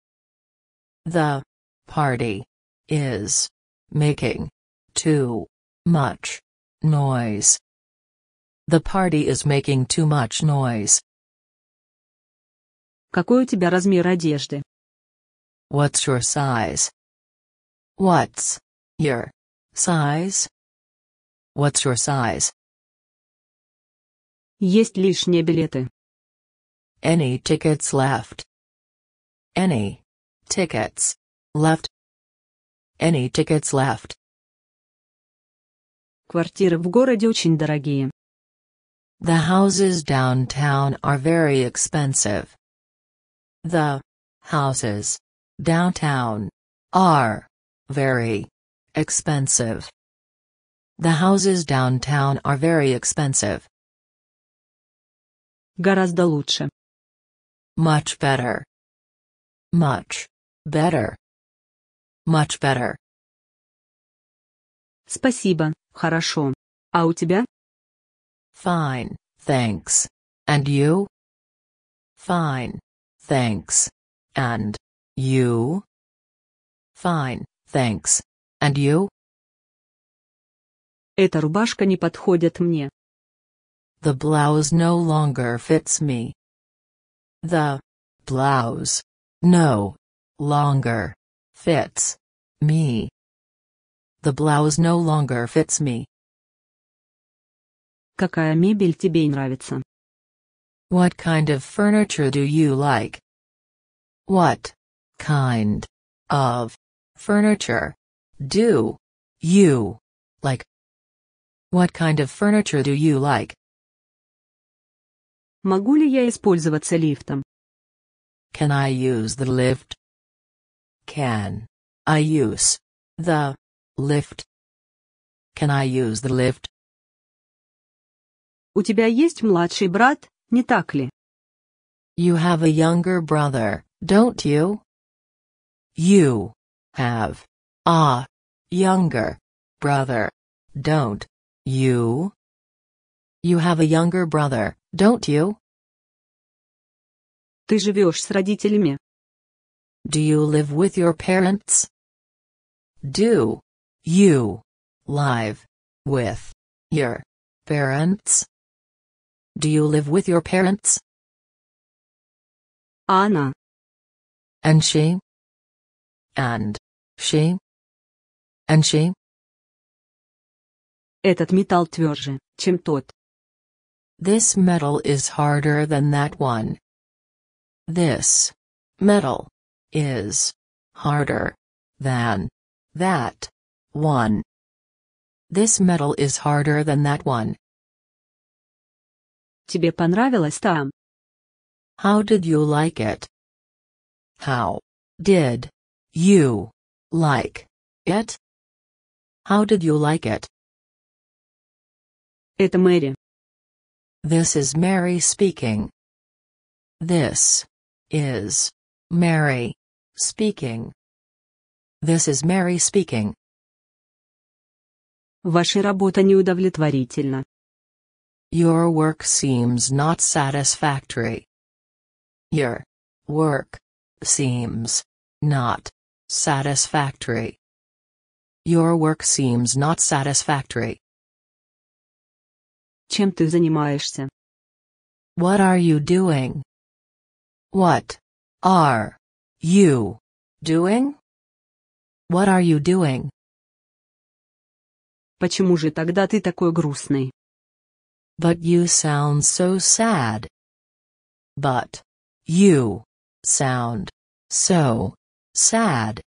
The party is making too much noise. The party is making too much noise. Какой у тебя размер одежды? What's your size? What's your size? What's your size? Есть лишние билеты? Any tickets left? Any tickets left? Any tickets left? Квартиры в городе очень дорогие. The houses downtown are very expensive. The houses downtown are very expensive. The houses downtown are very expensive. Гораздо лучше. Much better. Much better. Much better. Спасибо, хорошо. А у тебя? Fine, thanks. And you? Fine, thanks. And you? Fine, thanks. And you? Эта рубашка не подходит мне. The blouse no longer fits me. The blouse no longer fits me. The blouse no longer fits me. Какая мебель тебе нравится? What kind of furniture do you like? What kind of furniture do you like? What kind of furniture do you like? Могу ли я использоваться лифтом? Can I use the lift? Can I use the lift? Can I use the lift? У тебя есть младший брат, не так ли? You have a younger brother, don't you? You have a younger brother, don't you? You have a younger brother, don't you? Ты живешь с родителями? Do you live with your parents? Do you live with your parents? Do you live with your parents? Anna. And she? And she? And she? Этот металл тверже, чем тот. This metal is harder than that one. This metal is harder than that one. This metal is harder than that one. Тебе понравилось там? How did you like it? How did you like it? How did you like it? Это Мэри. This is Mary speaking. This is Mary speaking. This is Mary speaking. Ваша работа неудовлетворительна. Your work seems not satisfactory. Your work seems not satisfactory. Your work seems not satisfactory. Чем ты занимаешься? What are you doing? What are you doing? What are you doing? Почему же тогда ты такой грустный? But you sound so sad. But you sound so sad.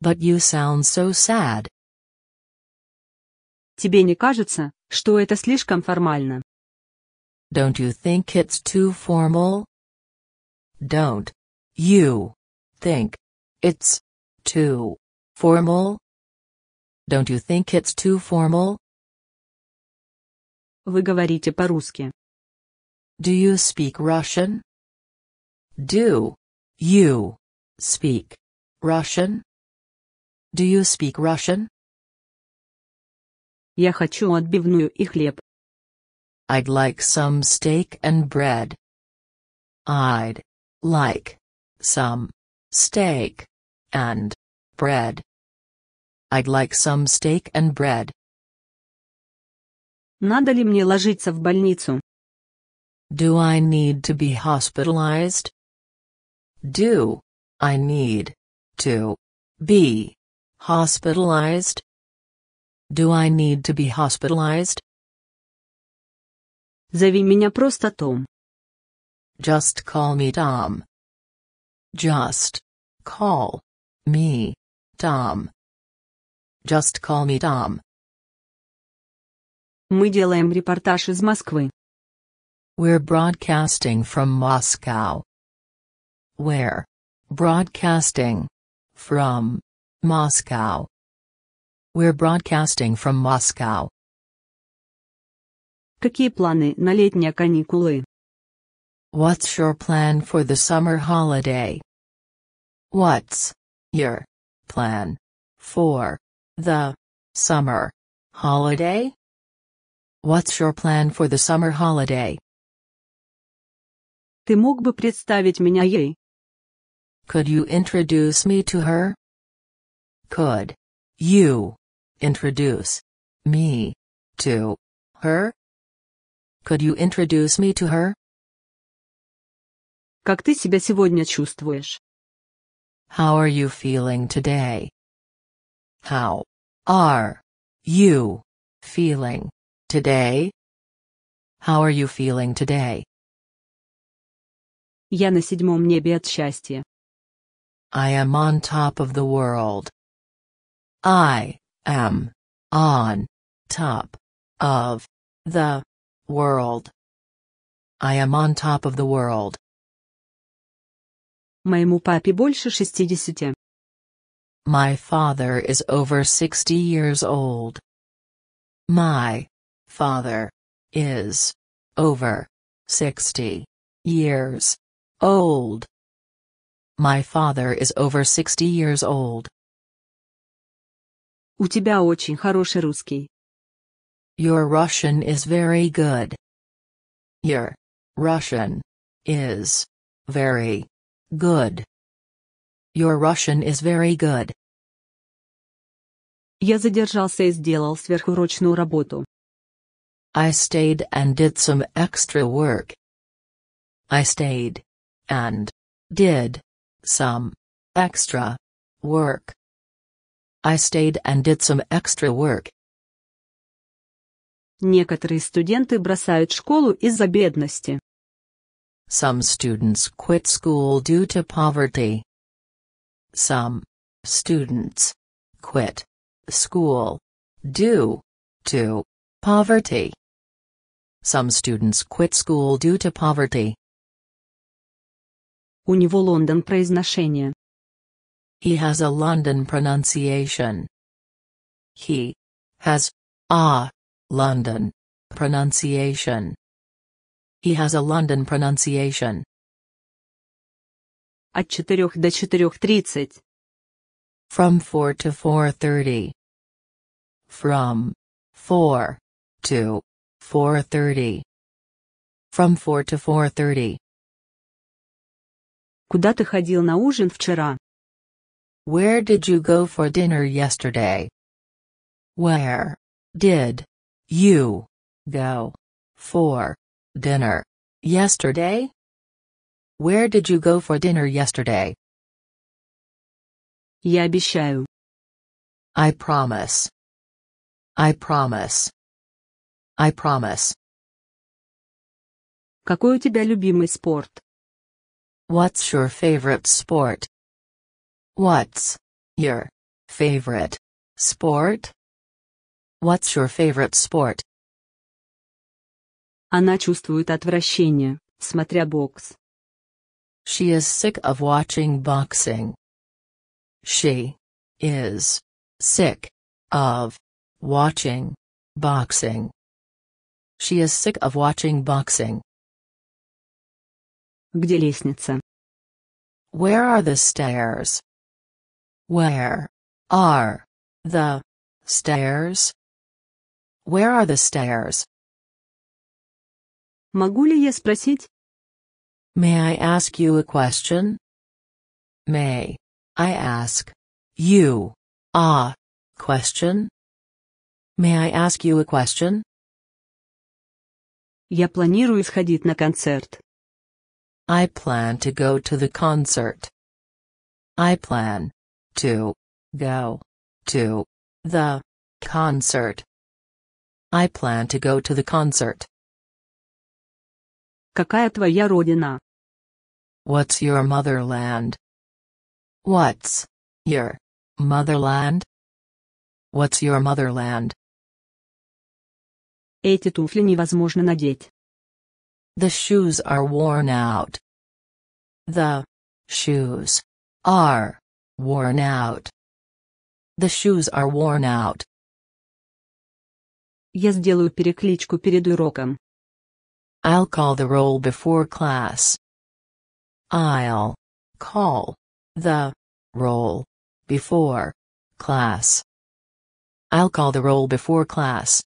But you sound so sad. Тебе не кажется, что это слишком формально. Don't you think it's too formal? Don't you think it's too formal? Don't you think it's too formal? Вы говорите по-русски. Do you speak Russian? Do you speak Russian? Do you speak Russian? Я хочу отбивную и хлеб. I'd like some steak and bread. I'd like some steak and bread. I'd like some steak and bread. Надо ли мне ложиться в больницу? Do I need to be hospitalized? Do I need to be hospitalized? Do I need to be hospitalized? Зови меня просто Том. Just call me Tom. Just call me Tom. Just call me Tom. Мы делаем репортаж из Москвы. We're broadcasting from Moscow. We're broadcasting from Moscow. We're broadcasting from Moscow. Какие планы на летние каникулы? What's your plan for the summer holiday? What's your plan for the summer holiday? What's your plan for the summer holiday? Ты мог бы представить меня ей? Could you introduce me to her? Could you introduce me to her? Could you introduce me to her? Как ты себя сегодня чувствуешь? How are you feeling today? How are you feeling today? How are you feeling today? Я на седьмом небе от счастья. I am on top of the world. I am on top of the world. I am on top of the world. Моему папе больше 60. My father is over 60 years old. My father is over 60 years old. My father is over 60 years old. У тебя очень хороший русский. Your Russian is very good. Your Russian is very good. Your Russian is very good. Я задержался и сделал сверхурочную работу. I stayed and did some extra work. I stayed and did some extra work. I stayed and did some extra work. Некоторые студенты бросают школу из-за бедности. Some students quit school due to poverty. Some students quit school due to poverty. Some students quit school due to poverty. У него Лондон произношение. He has a London pronunciation. He has a London pronunciation. He has a London pronunciation. От 4 до 4.30. From 4 to 4.30. From 4 to 4.30. From 4 to 4.30. Куда ты ходил на ужин вчера? Where did you go for dinner yesterday? Where did you go for dinner yesterday? Where did you go for dinner yesterday? Я обещаю. I promise. I promise. I promise. Какой у тебя любимый спорт? What's your favorite sport? What's your favorite sport? What's your favorite sport? Она чувствует отвращение, смотря бокс. She is sick of watching boxing. She is sick of watching boxing. She is sick of watching boxing. Где лестница? Where are the stairs? Where are the stairs? Where are the stairs? Могу ли я спросить? May I ask you a question? May I ask you a question? May I ask you a question? Я планирую сходить на концерт. I plan to go to the concert. I plan to go to the concert. I plan to go to the concert. Какая твоя родина? What's your motherland? What's your motherland? What's your motherland? Эти туфли невозможно надеть. The shoes are worn out. The shoes are Worn out. The shoes are worn out. Я сделаю перекличку перед уроком. I'll call the roll before class. I'll call the roll before class. I'll call the roll before class.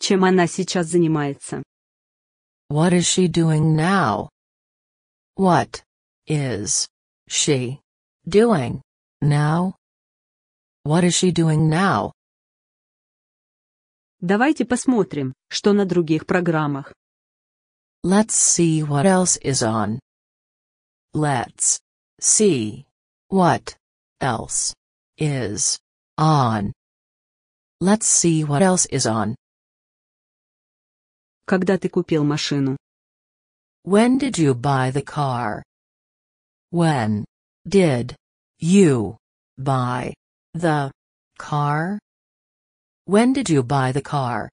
Чем она сейчас занимается? What is she doing now? What is she doing now? What is she doing now? Давайте посмотрим, что на других программах. Let's see what else is on. Let's see what else is on. Let's see what else is on. Когда ты купил машину? When did you buy the car? When did you buy the car? When did you buy the car?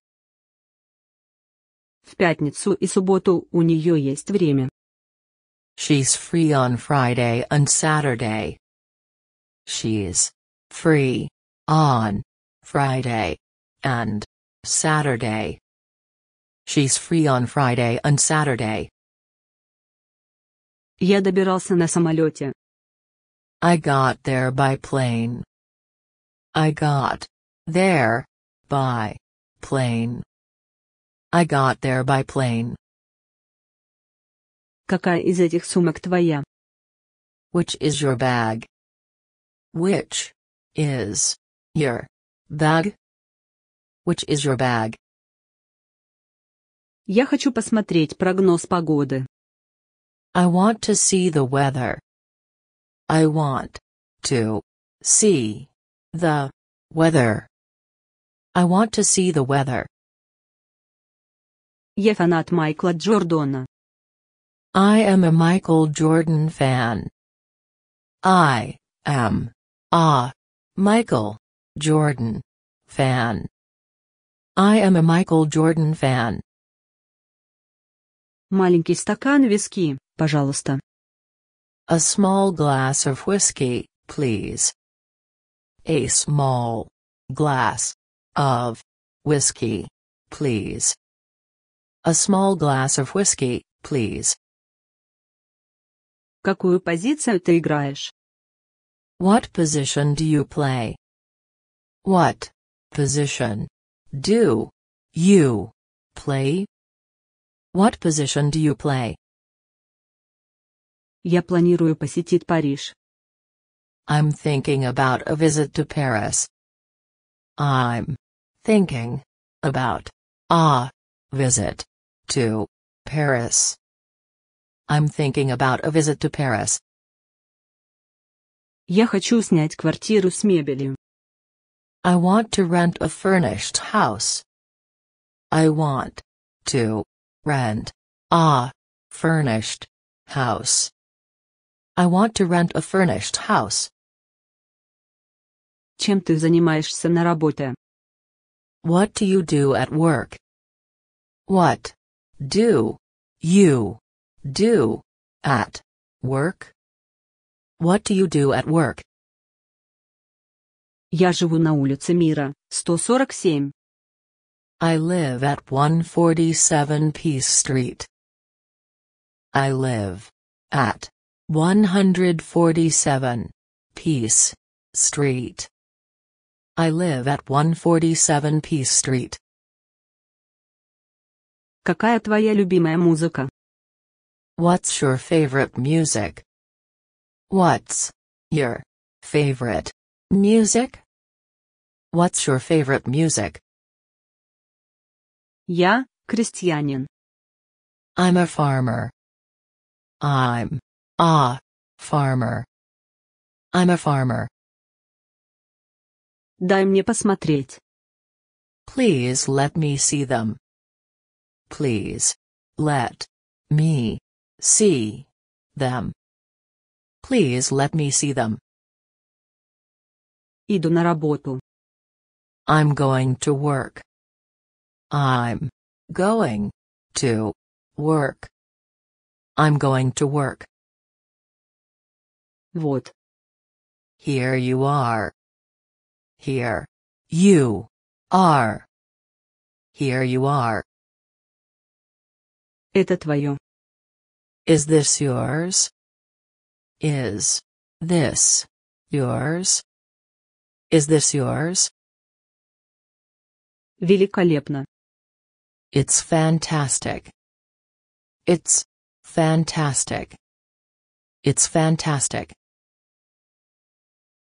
В пятницу и субботу у нее есть время. She's free on Friday and Saturday. She's free on Friday and Saturday. She's free on Friday and Saturday. Я добирался на самолете. I got there by plane. I got there by plane. I got there by plane. Какая из этих сумок твоя? Which is your bag? Which is your bag? Which is your bag? Я хочу посмотреть прогноз погоды. I want to see the weather. I want to see the weather. I want to see the weather. Я фанат Майкла Джордана. I am a Michael Jordan fan. I am a Michael Jordan fan. I am a Michael Jordan fan. Маленький стакан виски. Пожалуйста. A small glass of whiskey, please. A small glass of whiskey, please. A small glass of whiskey, please. Какую позицию ты играешь? What position do you play? What position do you play? What position do you play? Я планирую посетить Париж. I'm thinking about a visit to Paris. I'm thinking about a visit to Paris. I'm thinking about a visit to Paris. Я хочу снять квартиру с мебелью. I want to rent a furnished house. I want to rent a furnished house. I want to rent a furnished house. Чем ты занимаешься на работе? What do you do at work? What do you do at work? What do you do at work? Я живу на улице Мира, 147. I live at 147 Peace Street. I live at 147. Peace. Street. I live at 147 Peace Street. Какая твоя любимая музыка? What's your favorite music? What's your favorite music? What's your favorite music? Я крестьянин. I'm a farmer. I'm Ah. Farmer. I'm a farmer. Дай мне посмотреть. Please let me see them. Please. Let. Me. See. Them. Please let me see them. Иду на работу. I'm going to work. I'm going to work. I'm going to work. Вот. Here you are. Here. You. Are. Here you are. Это твое. Is this yours? Is. This. Yours? Is this yours? Великолепно. It's fantastic. It's fantastic. It's fantastic.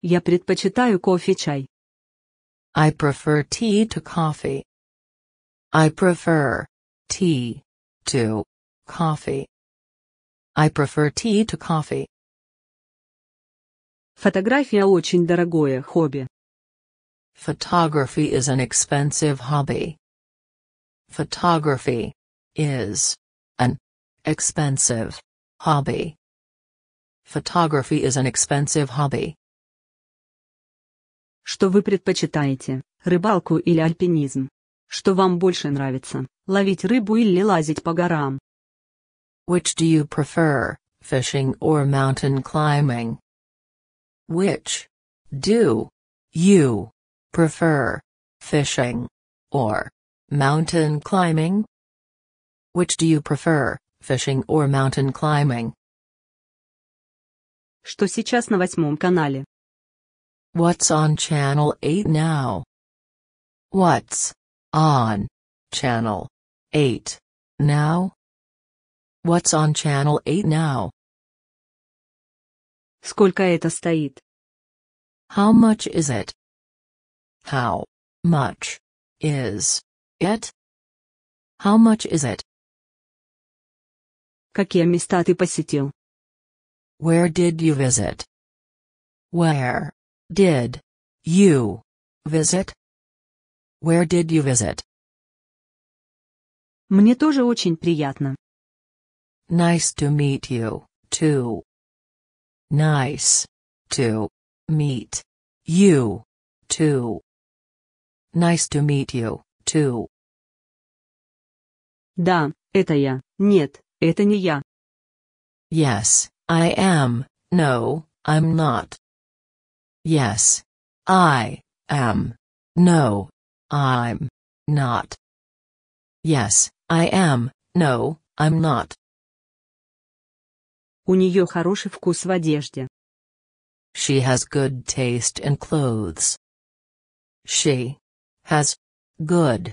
Я предпочитаю кофе-чай. I prefer tea to coffee. I prefer tea to coffee. I prefer tea to coffee. Фотография очень дорогое хобби. Photography is an expensive hobby. Photography is an expensive hobby. Photography is an expensive hobby. Что вы предпочитаете, рыбалку или альпинизм? Что вам больше нравится, ловить рыбу или лазить по горам? Which do you prefer, fishing or mountain climbing? Which do you prefer, fishing or mountain climbing? Which do you prefer, fishing or mountain climbing? Что сейчас на восьмом канале? What's on Channel 8 now? What's on Channel 8 now? What's on Channel 8 now? Сколько это стоит? How much is it? How much is it? How much is it? Какие места ты посетил? Where did you visit? Where did you visit? Where did you visit? Мне тоже очень приятно. Nice to meet you, too. Nice to meet you, too. Nice to meet you, too. Да, это я. Нет, это не я. Yes, I am. No, I'm not. Yes. I am. No. I'm not. Yes, I am. No, I'm not. У нее хороший вкус в одежде. She has good taste in clothes. She has good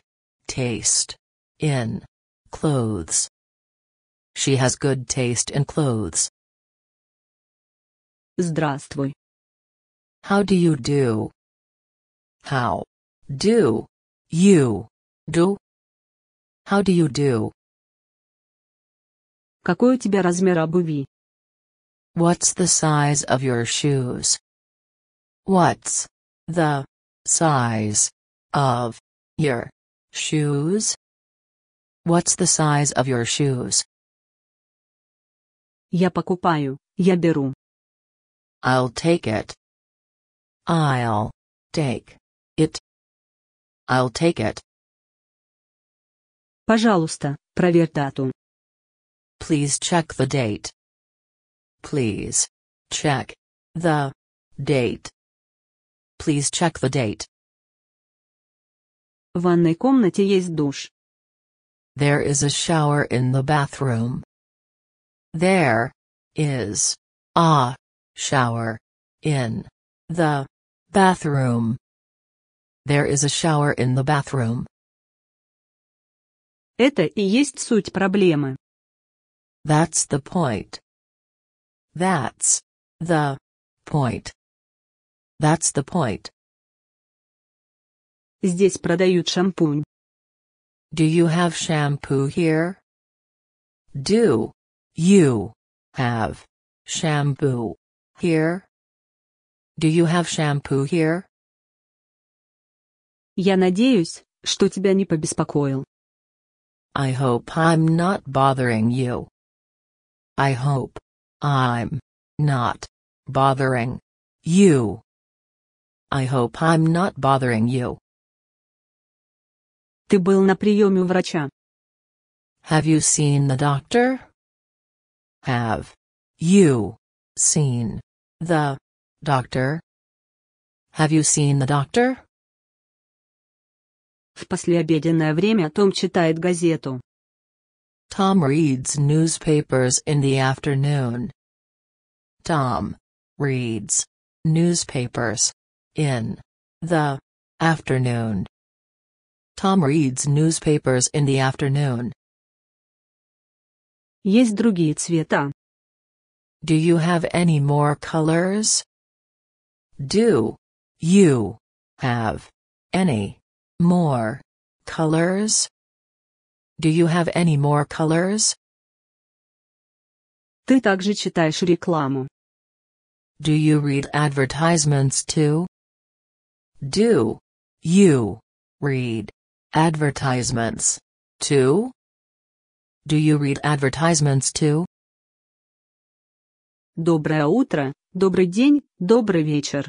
taste in clothes. She has good taste in clothes. Здравствуй. How do you do? How do you do? How do you do? Какой у тебя размер обуви? What's the size of your shoes? What's the size of your shoes? What's the size of your shoes? Я покупаю, я беру. I'll take it. I'll take it. I'll take it. Пожалуйста, проверь дату. Please check the date. Please check the date. Please check the date. В ванной комнате есть душ. There is a shower in the bathroom. There is a shower in the Bathroom. There is a shower in the bathroom. Это и есть суть проблемы. That's the point. That's the point. That's the point. Здесь продают шампунь. Do you have shampoo here? Do you have shampoo here? Do you have shampoo here? Я надеюсь, что тебя не побеспокоил. I hope I'm not bothering you. I hope I'm not bothering you. I hope I'm not bothering you. Ты был на приеме у врача. Have you seen the doctor? Have you seen the Doctor. Have you seen the doctor? В послеобеденное время Том читает газету. Tom reads newspapers in the afternoon. Tom reads newspapers in the afternoon. Tom reads newspapers in the afternoon. Есть другие цвета. Do you have any more colors? Do you have any more colors? Do you have any more colors? Ты также читаешь рекламу. Do you read advertisements too? Do you read advertisements too? Do you read advertisements too? Доброе утро, Добрый день, добрый вечер.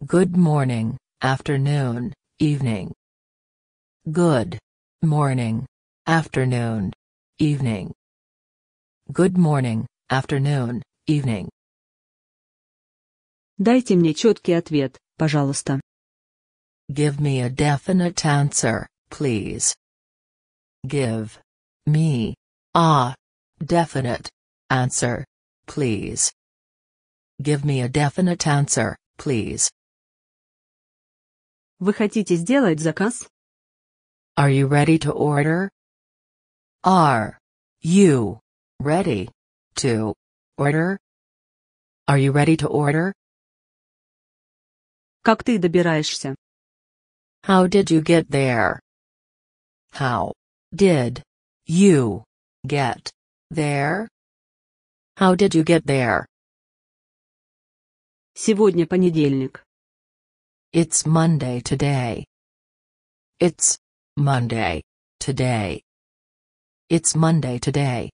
Good morning, afternoon, evening. Good morning, afternoon, evening. Good morning, afternoon, evening. Дайте мне четкий ответ, пожалуйста. Give me a definite answer, please. Give me a definite answer, please. Give me a definite answer, please. Вы хотите сделать заказ? Are you ready to order? Are you ready to order? Are you ready to order? Как ты добираешься? How did you get there? How did you get there? How did you get there? Сегодня понедельник. It's Monday today. It's Monday today. It's Monday today.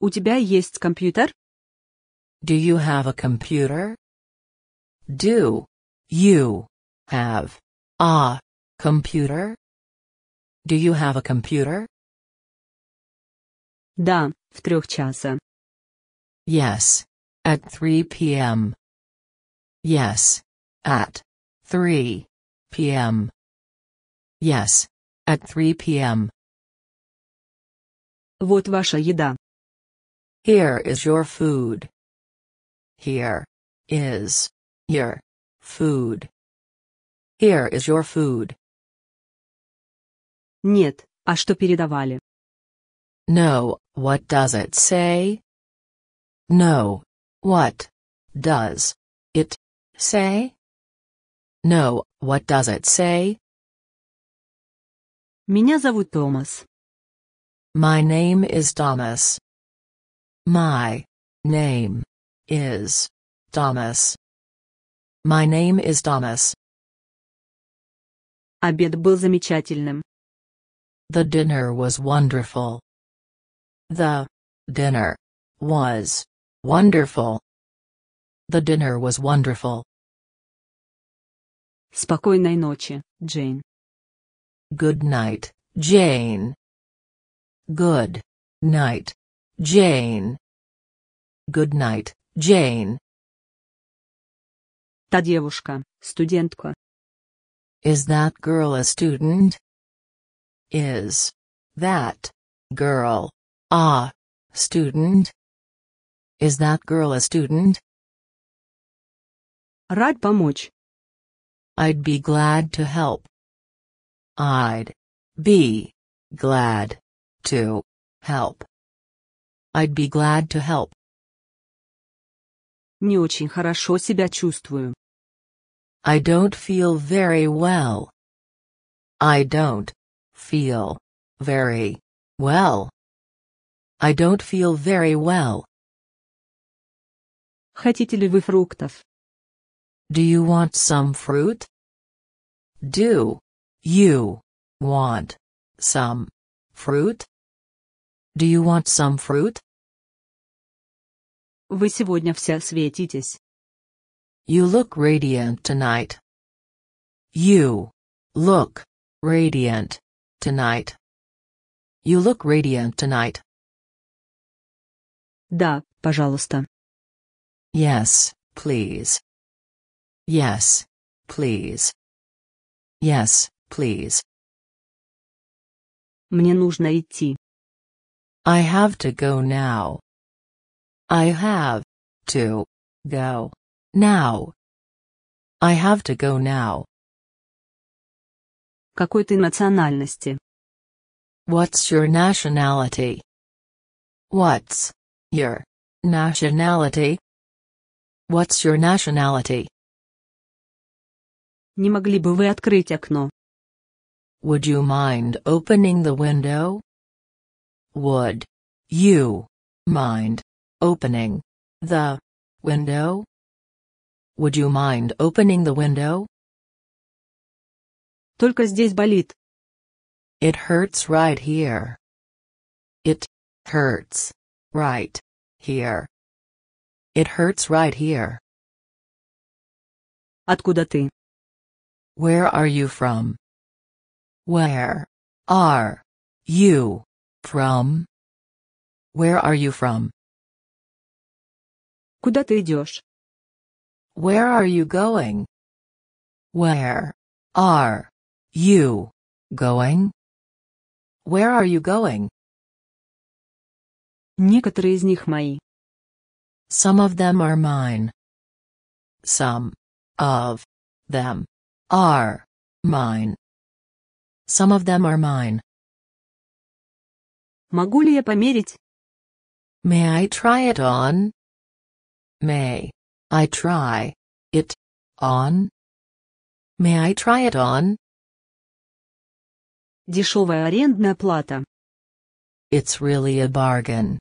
У тебя есть компьютер? Do you have a computer? Do you have a computer? Do you have a computer? Да, в трех часа. Yes, At 3 p.m. Yes. At 3 p.m. Yes. At 3 p.m. Вот ваша еда. Here is your food. Here is your food. Here is your food. Нет, а что передавали? No, what does it say? No, what does it say? No, what does it say? Меня зовут Томас. My name is Thomas. My name is Thomas. My name is Thomas. Обед был замечательным. The dinner was wonderful. The dinner was Wonderful. The dinner was wonderful. Спокойной ночи, Джейн. Good night, Jane. Good night, Jane. Good night, Jane. Та девушка, студентка. Is that girl a student? Is that girl a student? Is that girl a student? Рад помочь. I'd be glad to help. I'd be glad to help. I'd be glad to help. Не очень хорошо себя чувствую. I don't feel very well. I don't feel very well. I don't feel very well. Хотите ли вы фруктов? Do you want some fruit? Do you want some fruit? Do you want some fruit? Вы сегодня вся светитесь. You look radiant tonight. You look radiant tonight. You look radiant tonight. Да, пожалуйста. Yes, please. Yes, please. Yes, please. Мне нужно идти. I have to go now. I have to go now. I have to go now. Какой ты национальности? What's your nationality? What's your nationality? What's your nationality? Не могли бы вы открыть окно? Would you mind opening the window? Would you mind opening the window? Would you mind opening the window? Только здесь болит. It hurts right here. It hurts right here. It hurts right here. Откуда ты? Where are you from? Where are you from? Where are you from? Куда ты идешь? Where are you going? Where are you going? Where are you going? Некоторые из них мои. Some of them are mine. Some of them are mine. Some of them are mine. Могу ли я померить? May I try it on? May I try it on? May I try it on? Дешевая арендная плата. It's really a bargain.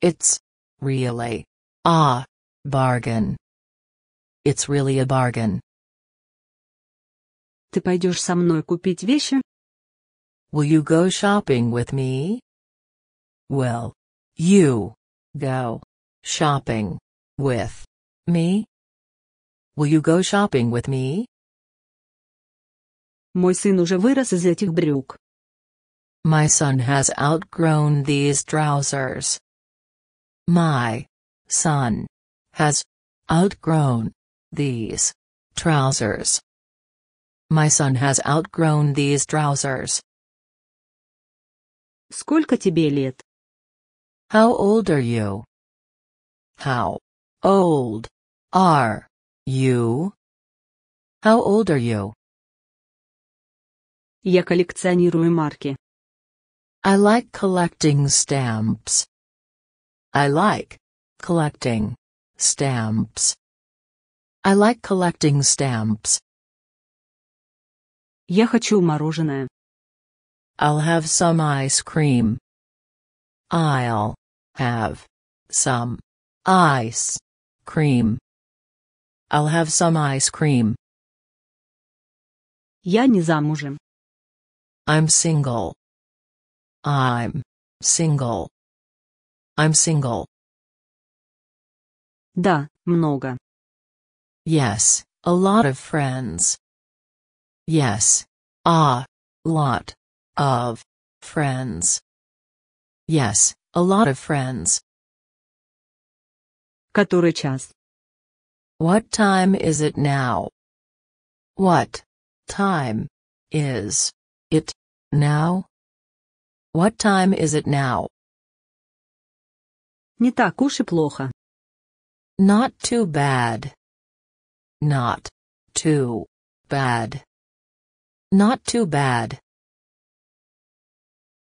It's Really? Ah. Bargain. It's really a bargain. Ты пойдешь со мной купить вещи? Will you go shopping with me? Will you go shopping with me? Will you go shopping with me? Мой сын уже вырос из этих брюк. My son has outgrown these trousers. My son has outgrown these trousers. My son has outgrown these trousers. Сколько тебе лет? How old are you? How old are you? How old are you? Я коллекционирую марки. I like collecting stamps. I like collecting stamps. I like collecting stamps. Я хочу мороженое. I'll have some ice cream. I'll have some ice cream. I'll have some ice cream. Я не замужем. I'm single. I'm single. I'm single. Да, много. Yes, a lot of friends. Yes, a lot of friends. Yes, a lot of friends. Который час? What time is it now? What time is it now? What time is it now? Не так уж и плохо. Not too bad. Not too bad. Not too bad.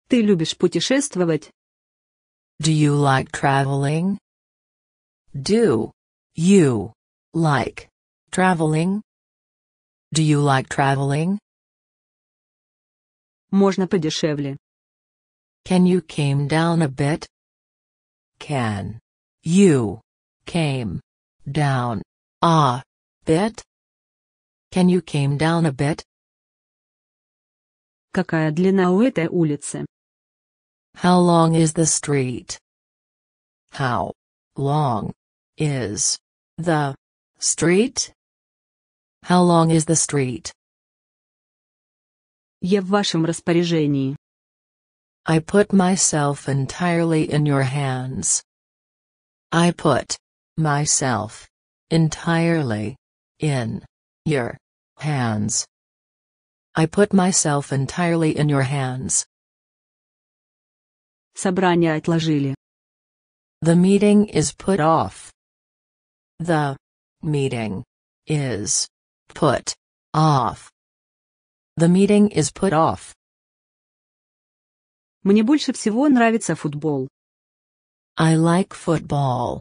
Ты любишь путешествовать? Do you like traveling? Do you like traveling? Do you like traveling? Можно подешевле. Can you came down a bit? Can you came down a bit? Can you came down a bit? Какая длина у этой улицы? How long is the street? How long is the street? How long is the street? Я в вашем распоряжении. I put myself entirely in your hands. I put myself entirely in your hands. I put myself entirely in your hands. Собрание отложили. The meeting is put off. The meeting is put off. The meeting is put off. Мне больше всего нравится футбол. I like football.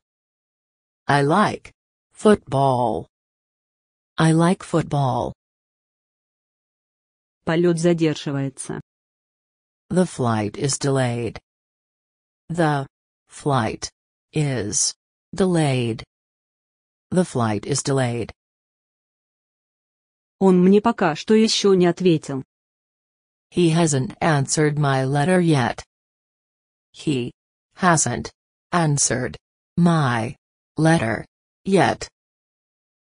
I like football. I like football. Полет задерживается. The flight is delayed. The flight is delayed. The flight is delayed. Он мне пока что еще не ответил. He hasn't answered my letter yet. He hasn't answered my letter yet.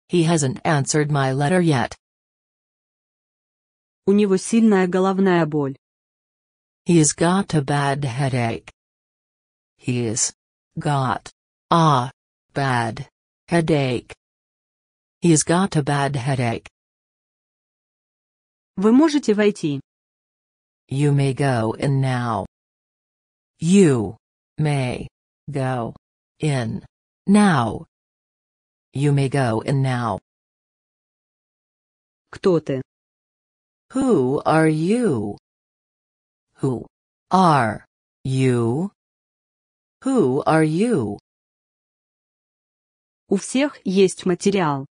He hasn't answered my letter yet. У него сильная головная боль. He's got a bad headache. He's got a bad headache. He's got a bad headache. Вы можете войти. You may go in now. You may go in now. You may go in now. Кто ты? Who are you? Who are you? Who are you? У всех есть материал.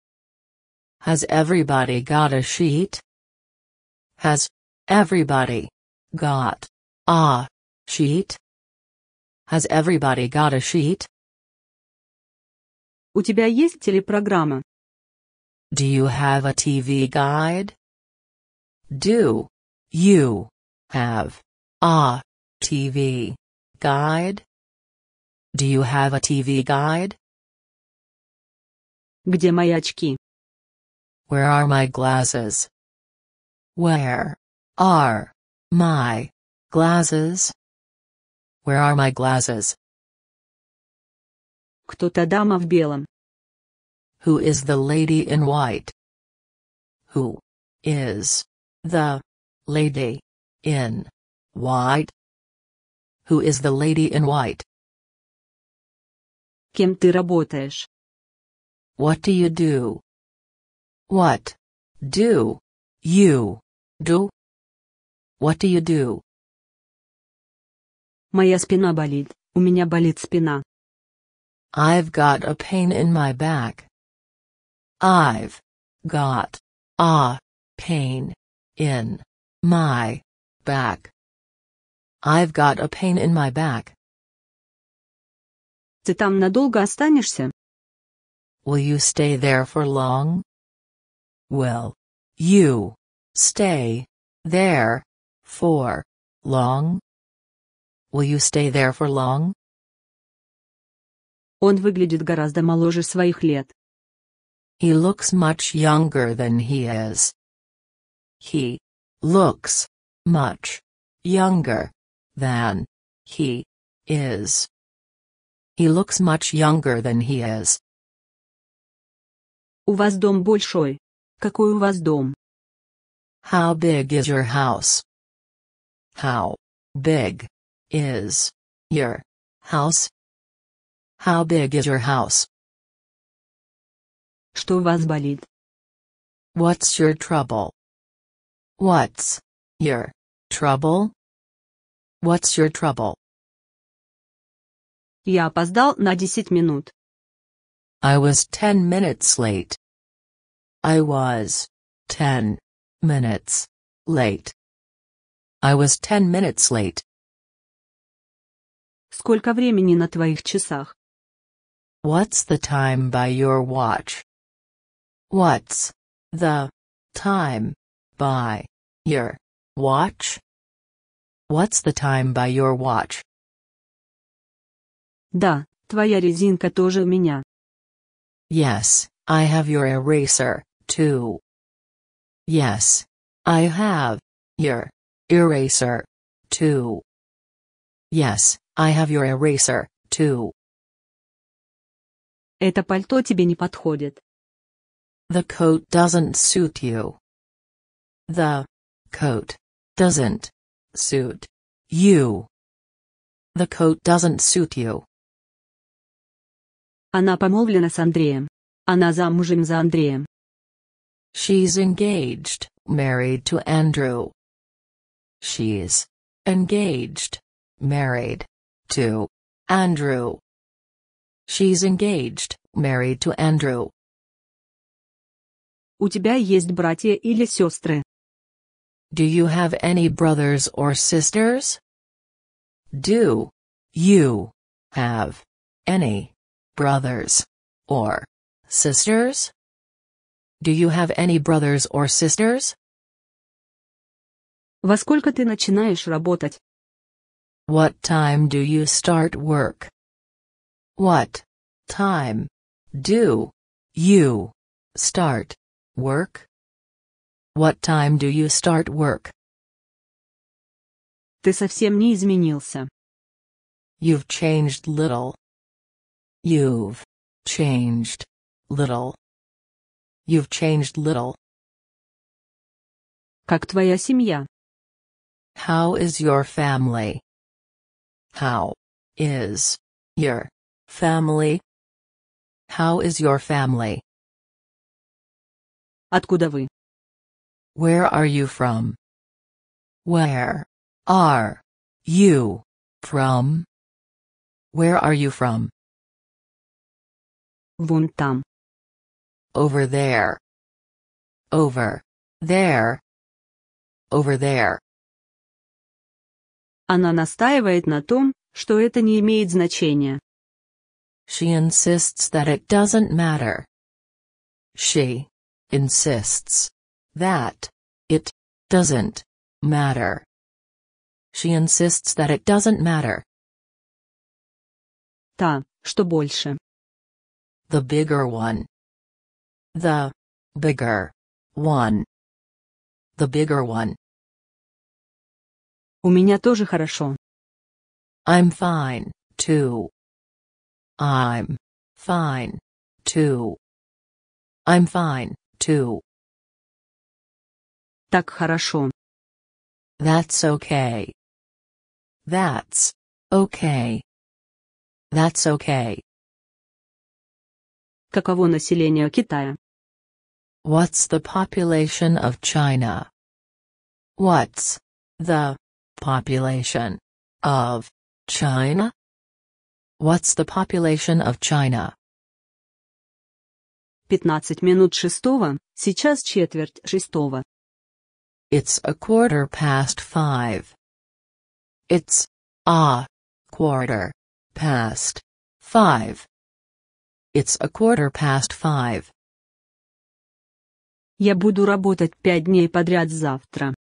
Has everybody got a sheet? Has everybody Got. Ah. Sheet? Has everybody got a sheet? У тебя есть телепрограмма? Do you have a TV guide? Do. You. Have. A. TV. Guide? Do you have a TV guide? Где мои очки? Where are my glasses? Where are my glasses. Where are my glasses? Кто-то дама в белом. Who is the lady in white? Who is the lady in white? Who is the lady in white? Кем ты работаешь? What do you do? What do you do? What do you do? Моя спина болит. У меня болит спина. I've got a pain in my back. I've got a pain in my back. I've got a pain in my back. Ты там надолго останешься? Will you stay there for long? Will you stay there for long? Will you stay there for long? Он выглядит гораздо моложе своих лет. He looks much younger than he is. He looks much younger than he is. He looks much younger than he is. У вас дом большой. Какой у вас дом? How big is your house? How big is your house? How big is your house? Что вас болит? What's your trouble? What's your trouble? What's your trouble? Я опоздал на 10 минут. I was 10 minutes late. I was 10 minutes late. I was 10 minutes late. Сколько времени на твоих часах? What's the time by your watch? What's the time by your watch? What's the time by your watch? Да, твоя резинка тоже у меня. Yes, I have your eraser, too. Yes, I have your Eraser. 2. Yes, I have your eraser, 2. Это пальто тебе не подходит. The coat doesn't suit you. The coat doesn't suit you. The coat doesn't suit you. Она помолвлена с Андреем. Она замужем за Андреем. She's engaged, married to Andrew. She's engaged, married to Andrew. She's engaged, married to Andrew. У тебя есть братья или сестры? Do you have any brothers or sisters? Do you have any brothers or sisters? Do you have any brothers or sisters? Во сколько ты начинаешь работать? What time do you start work? What time do you start work? What time do you start work? Ты совсем не изменился. You've changed little. You've changed little. You've changed little. Как твоя семья? How is your family? How is your family? How is your family? Откуда вы? Where are you from? Where are you from? Where are you from? Вон там. Over there. Over there. Over there. Она настаивает на том, что это не имеет значения. She insists that it doesn't matter. She insists that it doesn't matter. She insists that it doesn't matter. Та, что больше. The bigger one. The bigger one. The bigger one. У меня тоже хорошо. I'm fine, too. I'm fine, too. I'm fine, too. Так хорошо. That's okay. That's okay. That's okay. Каково население Китая? What's the population of China? What's the Population of China? What's the population of China? 15 минут шестого, сейчас четверть шестого. It's a quarter past five. It's a quarter past five. It's a quarter past five. Я буду работать пять дней подряд завтра.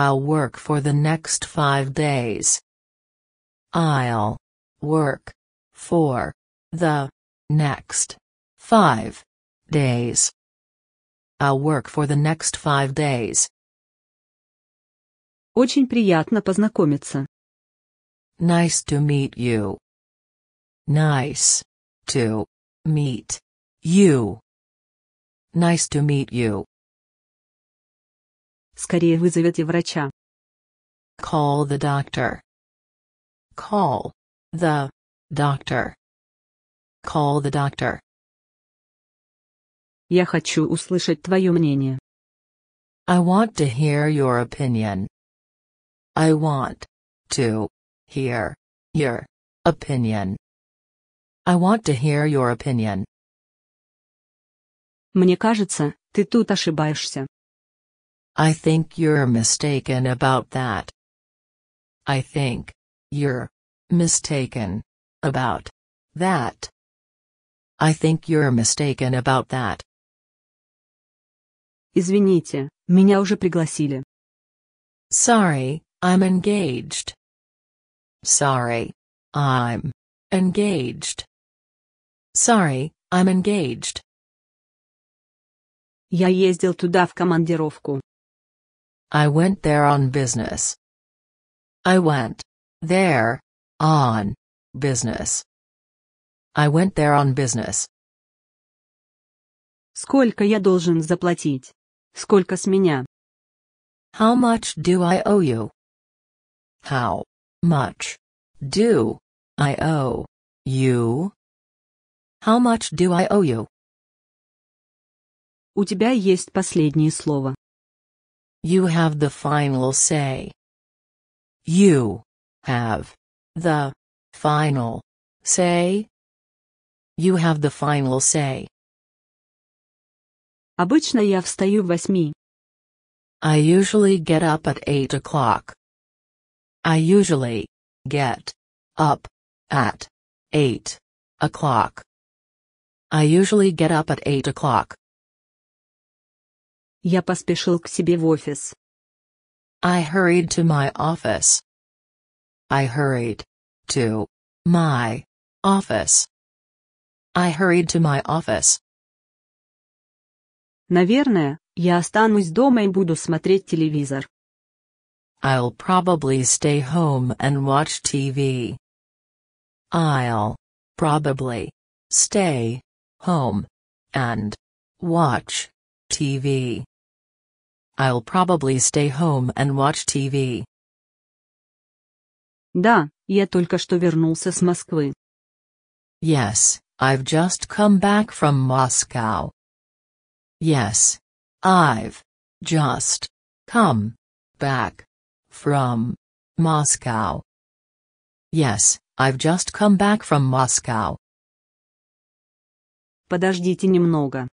I'll work for the next five days. I'll work for the next five days. I'll work for the next five days. Очень приятно познакомиться. Nice to meet you. Nice to meet you. Nice to meet you. Скорее вызовите врача. Call the doctor. Call the doctor. Call the doctor. Я хочу услышать твое мнение. I want to hear your opinion. I want to hear your opinion. I want to hear your opinion. Мне кажется, ты тут ошибаешься. I think you're mistaken about that. I think you're mistaken about that. I think you're mistaken about that. Извините, меня уже пригласили. Sorry, I'm engaged. Sorry, I'm engaged. Sorry, I'm engaged. Я ездил туда в командировку. I went there on business. I went there on business. I went there on business. Сколько я должен заплатить? Сколько с меня? How much do I owe you? How much do I owe you? How much do I owe you? У тебя есть последнее слово. You have the final say. You have the final say. You have the final say. Обычно я встаю в восьми. I usually get up at 8 o'clock. I usually get up at 8 o'clock. I usually get up at 8 o'clock. Я поспешил к себе в офис. I hurried to my office. I hurried to my office. I hurried to my office. Наверное, я останусь дома и буду смотреть телевизор. I'll probably stay home and watch TV. I'll probably stay home and watch TV. I'll probably stay home and watch TV. Да, я только что вернулся с Москвы. Yes, I've just come back from Moscow. Yes. I've just come back from Moscow. Yes, I've just come back from Moscow. Подождите немного.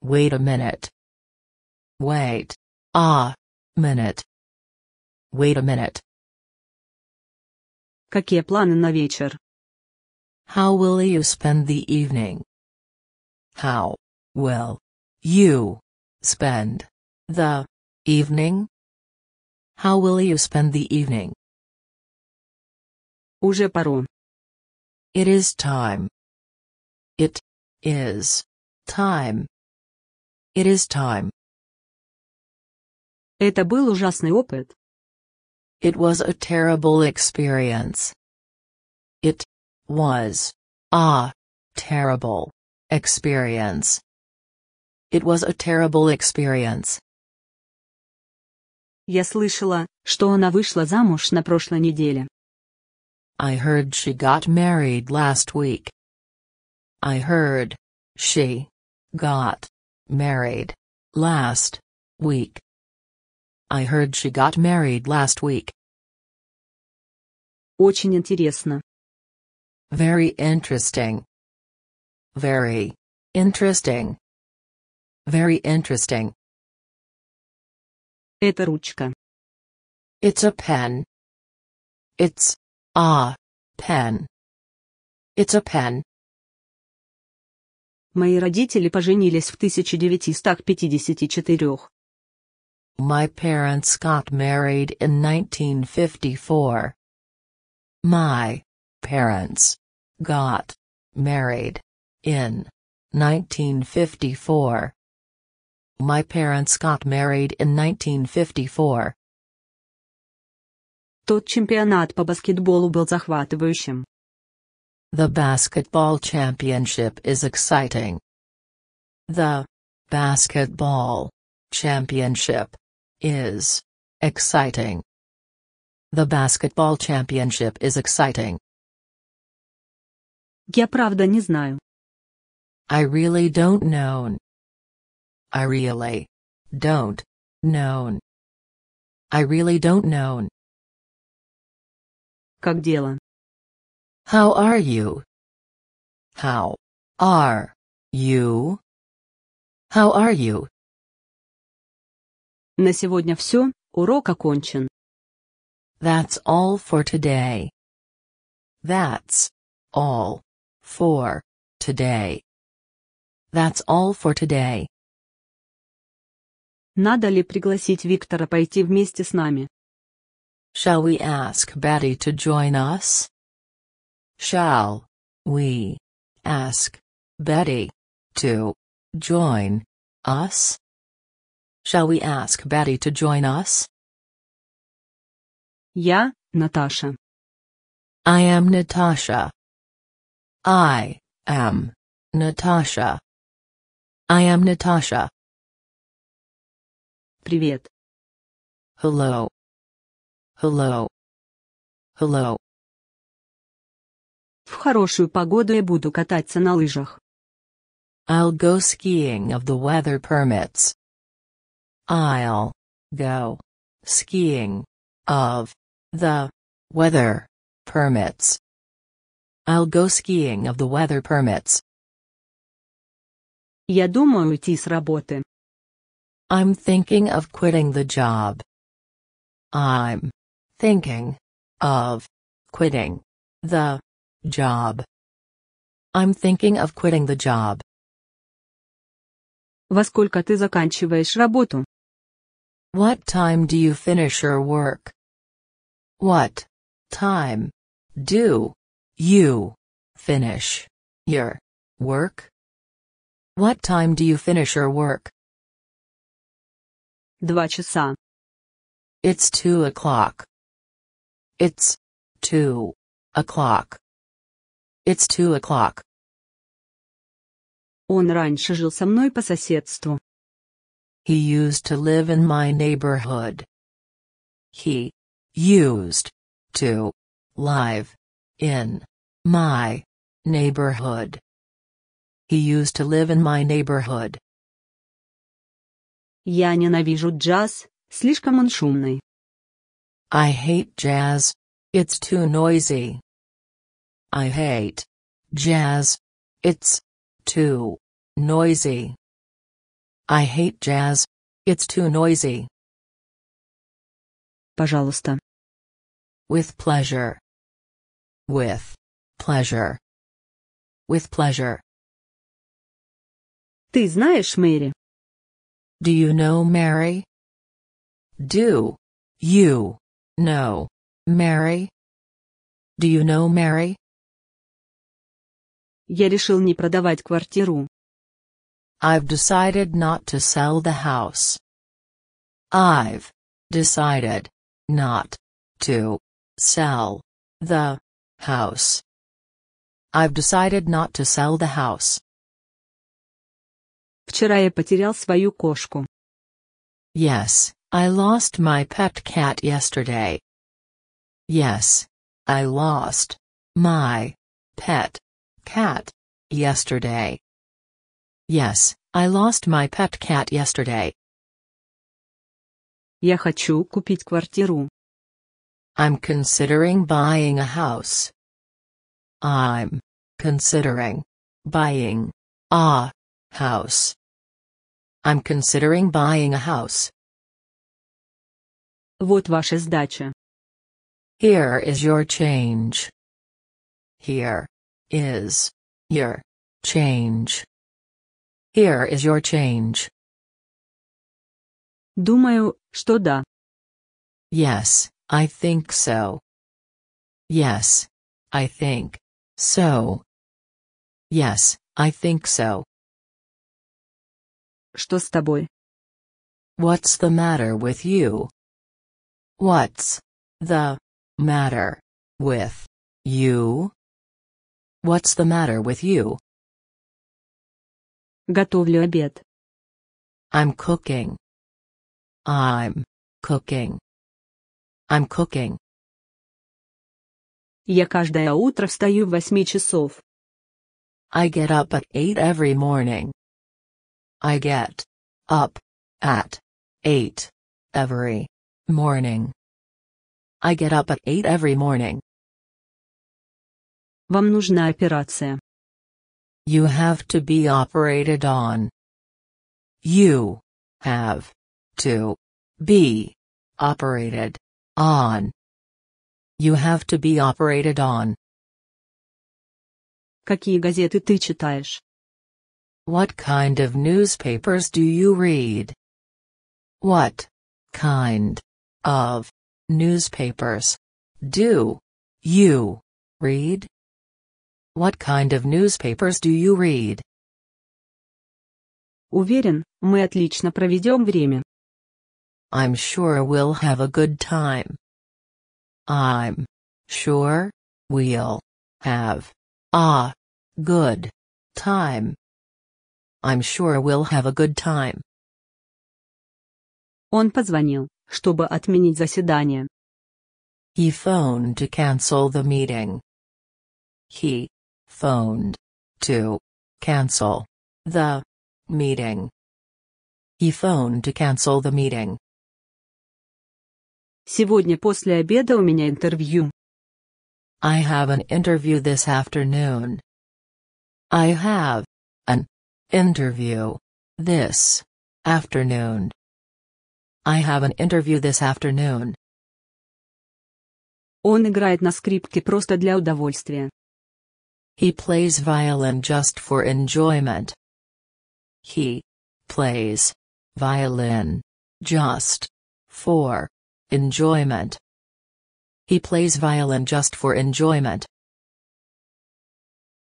Wait a minute. Wait. Ah. Minute. Wait a minute. Какие планы на вечер? How will you spend the evening? How will you spend the evening? How will you spend the evening? Уже пора. It is time. It is time. It is time. Это был ужасный опыт. It was a terrible experience. It was a terrible experience. It was a terrible experience. Я слышала, что она вышла замуж на прошлой неделе. I heard she got married last week. I heard she got married last week. I heard she got married last week. Очень интересно. Very interesting. Very interesting. Very interesting. Это ручка. It's a pen. It's a pen. It's a pen. Мои родители поженились в 1954. My parents got married in 1954. My parents got married in 1954. My parents got married in 1954. Тот чемпионат по баскетболу был захватывающим. The basketball championship is exciting. The basketball championship is exciting. The basketball championship is exciting. Я правда не знаю. I really don't know. I really don't know. I really don't know. Как дела? How are you? How are you? How are you? На сегодня все, урок окончен. That's all for today. That's all for today. That's all for today. Надо ли пригласить Виктора пойти вместе с нами? Shall we ask Betty to join us? Shall we ask Betty to join us? Shall we ask Betty to join us? Я Natasha. I am Natasha. I am Natasha. I am Natasha. Привет. Hello. Hello. Hello. В хорошую погоду я буду кататься на лыжах. I'll go skiing if the weather permits. I'll go skiing of the weather permits. I'll go skiing of the weather permits. Я думаю уйти с работы. I'm thinking of quitting the job. I'm thinking of quitting the job. I'm thinking of quitting the job. Во сколько ты заканчиваешь работу? What time do you finish your work? What time do you finish your work? What time do you finish your work? Два часа. It's two o'clock. It's two o'clock. It's two o'clock. Он раньше жил со мной по соседству. He used to live in my neighborhood. He used to live in my neighborhood. He used to live in my neighborhood. Я ненавижу джаз, слишком он шумный. I hate jazz. It's too noisy. I hate jazz. It's too noisy. I hate jazz. It's too noisy. Пожалуйста. With pleasure. With pleasure. With pleasure. Ты знаешь Мэри? Do you know Mary? Do you know Mary? Do you know Mary? Я решил не продавать квартиру. I've decided not to sell the house. I've decided not to sell the house. I've decided not to sell the house. Вчера я потерял свою кошку. Yes, I lost my pet cat yesterday. Yes, I lost my pet cat yesterday. Yes, I lost my pet cat yesterday. Я хочу купить квартиру. I'm considering buying a house. I'm considering buying a house. I'm considering buying a house. Вот ваша сдача. Here is your change. Here is your change. Here is your change. Думаю, что да. Yes, I think so. Yes, I think so. Yes, I think so. Что с тобой? What's the matter with you? What's the matter with you? What's the matter with you? Готовлю обед. I'm cooking. I'm cooking. I'm cooking. Я каждое утро встаю в 8 часов. I get up at 8 every morning. I get up at 8 every morning. I get up at 8 every morning. Вам нужна операция. You have to be operated on. You have to be operated on. You have to be operated on. Какие газеты ты читаешь? What kind of newspapers do you read? What kind of newspapers do you read? What kind of newspapers do you read? Уверен, мы отлично проведем время. I'm sure we'll have a good time. I'm sure we'll have a good time. I'm sure we'll have a good time. Он позвонил, чтобы отменить заседание. He phoned to cancel the meeting. He phoned to cancel the meeting. He phoned to cancel the meeting. Сегодня после обеда у меня интервью. I have an interview this afternoon. I have an interview this afternoon. I have an interview this afternoon. Он играет на скрипке просто для удовольствия. He plays violin just for enjoyment. He plays violin just for enjoyment. He plays violin just for enjoyment.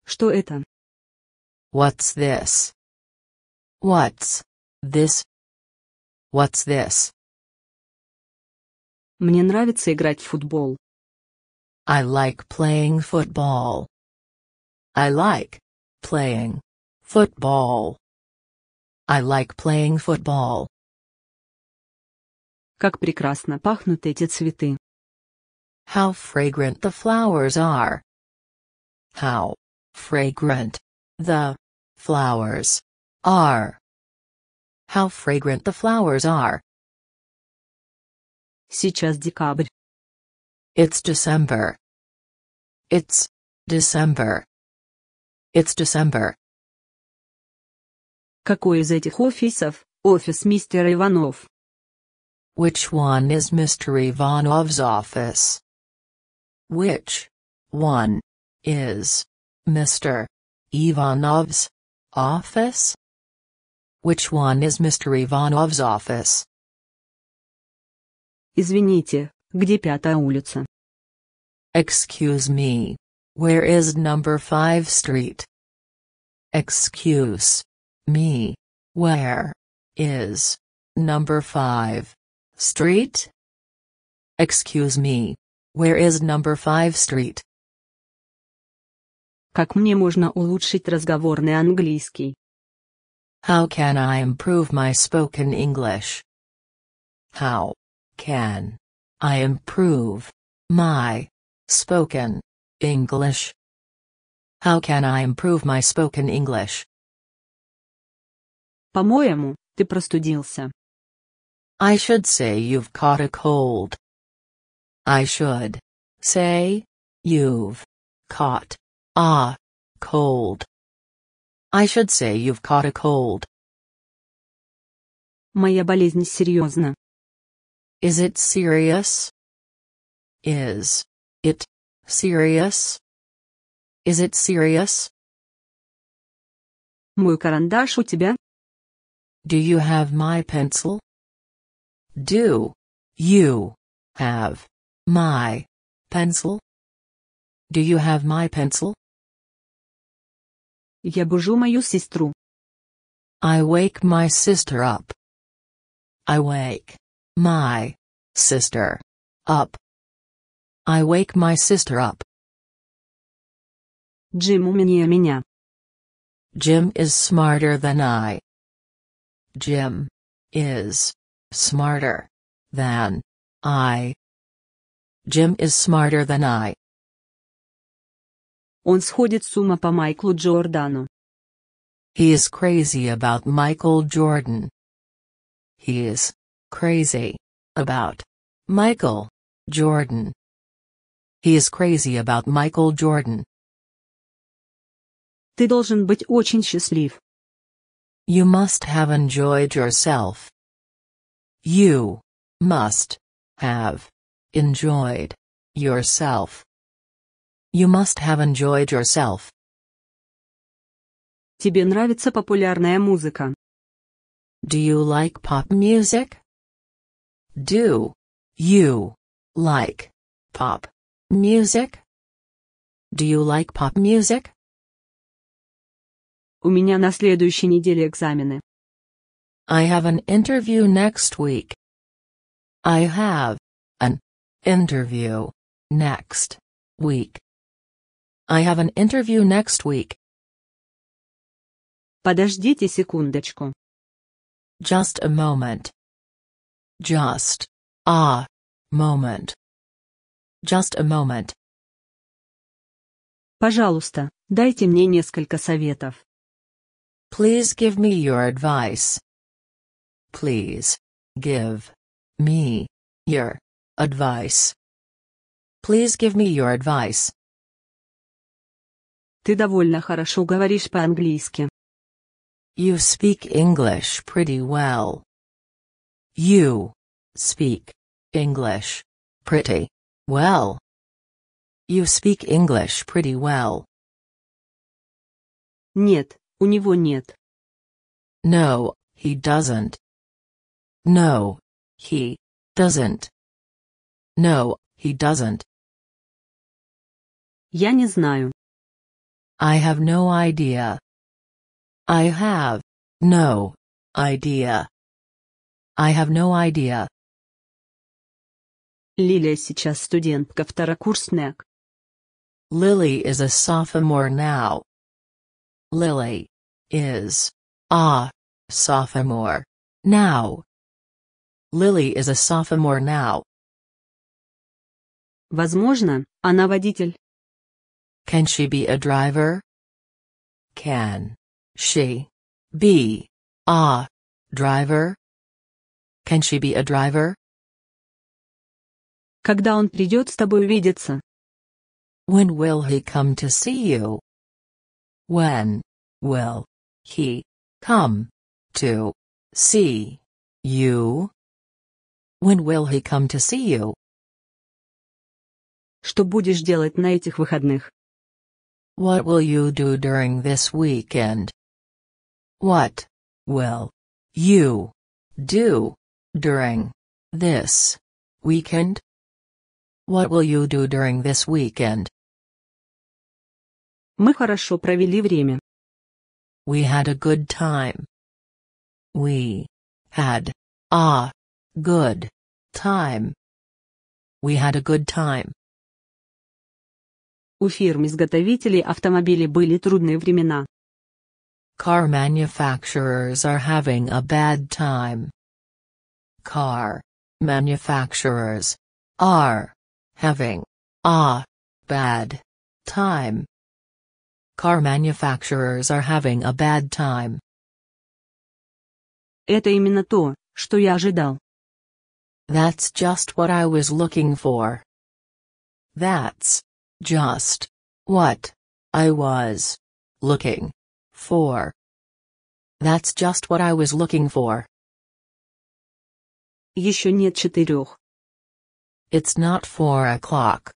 Что это? What's this? What's this? What's this? Мне нравится играть в футбол. I like playing football. I like playing football. I like playing football. Как прекрасно пахнут эти цветы. How fragrant the flowers are. How fragrant the flowers are. How fragrant the flowers are. Сейчас декабрь. It's December. It's December. It's December. Какой из этих офисов офис мистера Иванов? Which one is Mr. Ivanov's office? Which one is Mr. Ivanov's office? Which one is Mr. Ivanov's office? Извините, где пятая улица? Excuse me. Where is number 5 street? Excuse me. Where is number 5 street? Excuse me. Where is number 5 street? Как мне можно улучшить разговорный английский? How can I improve my spoken English? How can I improve my spoken English. How can I improve my spoken English? По-моему, ты простудился. I should say you've caught a cold. I should say you've caught a cold. I should say you've caught a cold. Моя болезнь серьезна. Is it serious? Is it Serious? Is it serious? Мой карандаш у тебя? Do you have my pencil? Do you have my pencil? Do you have my pencil? Я бужу мою сестру. I wake my sister up. I wake my sister up. I wake my sister up. Jim умнее меня. Jim is smarter than I. Jim is smarter than I. Jim is smarter than I. Он сходит с ума по Майклу Джордану. He is crazy about Michael Jordan. He is crazy about Michael Jordan. He is crazy about Michael Jordan. Ты должен быть очень счастлив. You must have enjoyed yourself. You must have enjoyed yourself. You must have enjoyed yourself. Тебе нравится популярная музыка? Do you like pop music? Do you like pop Music? Do you like pop music? У меня на следующей неделе экзамены. I have an interview next week. I have an interview next week. I have an interview next week. Подождите секундочку. Just a moment. Just a moment. Just a moment. Пожалуйста, дайте мне несколько советов. Please give me your advice. Please give me your advice. Please give me your advice. Ты довольно хорошо говоришь по-английски. You speak English pretty well. You speak English pretty well. You speak English pretty well. Нет, у него нет. No, he doesn't. No, he doesn't. No, he doesn't. Я не знаю. I have no idea. I have no idea. I have no idea. Лилия сейчас студентка второкурсник. Lily is a sophomore now. Lily is a sophomore now. Lily is a sophomore now. Возможно, она водитель. Can she be a driver? Can she be a driver? Can she be a driver? Когда он придет с тобой увидеться? When will he come to see you? When will he come to see you? When will he come to see you? Что будешь делать на этих выходных? What will you do during this weekend? What will you do during this weekend? What will you do during this weekend? Мы хорошо провели время. We had a good time. We had a good time. We had a good time. У фирм-изготовителей автомобилей были трудные времена. Car manufacturers are having a bad time. Car manufacturers are having a bad time. Car manufacturers are having a bad time. Это именно то, что я ожидал. That's just what I was looking for. That's just what I was looking for. That's just what I was looking for. Еще нет четырех. It's not four o'clock.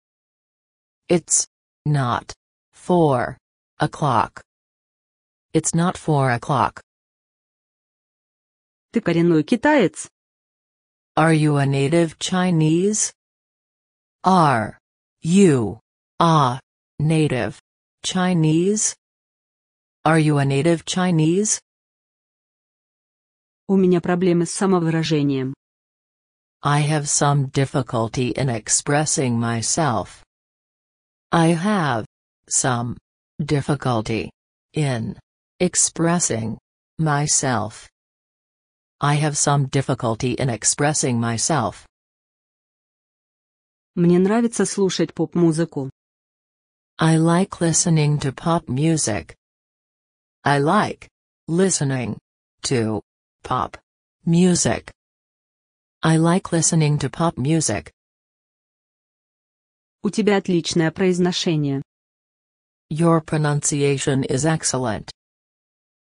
It's not four o'clock. It's not four o'clock. Ты коренной китаец? Are you a native Chinese? Are you a native Chinese? Are you a native Chinese? У меня проблемы с самовыражением. I have some difficulty in expressing myself. I have some difficulty in expressing myself. I have some difficulty in expressing myself. Мне нравится слушать поп-музыку. I like listening to pop music. I like listening to pop music. I like listening to pop music. У тебя отличное произношение. Your pronunciation is excellent.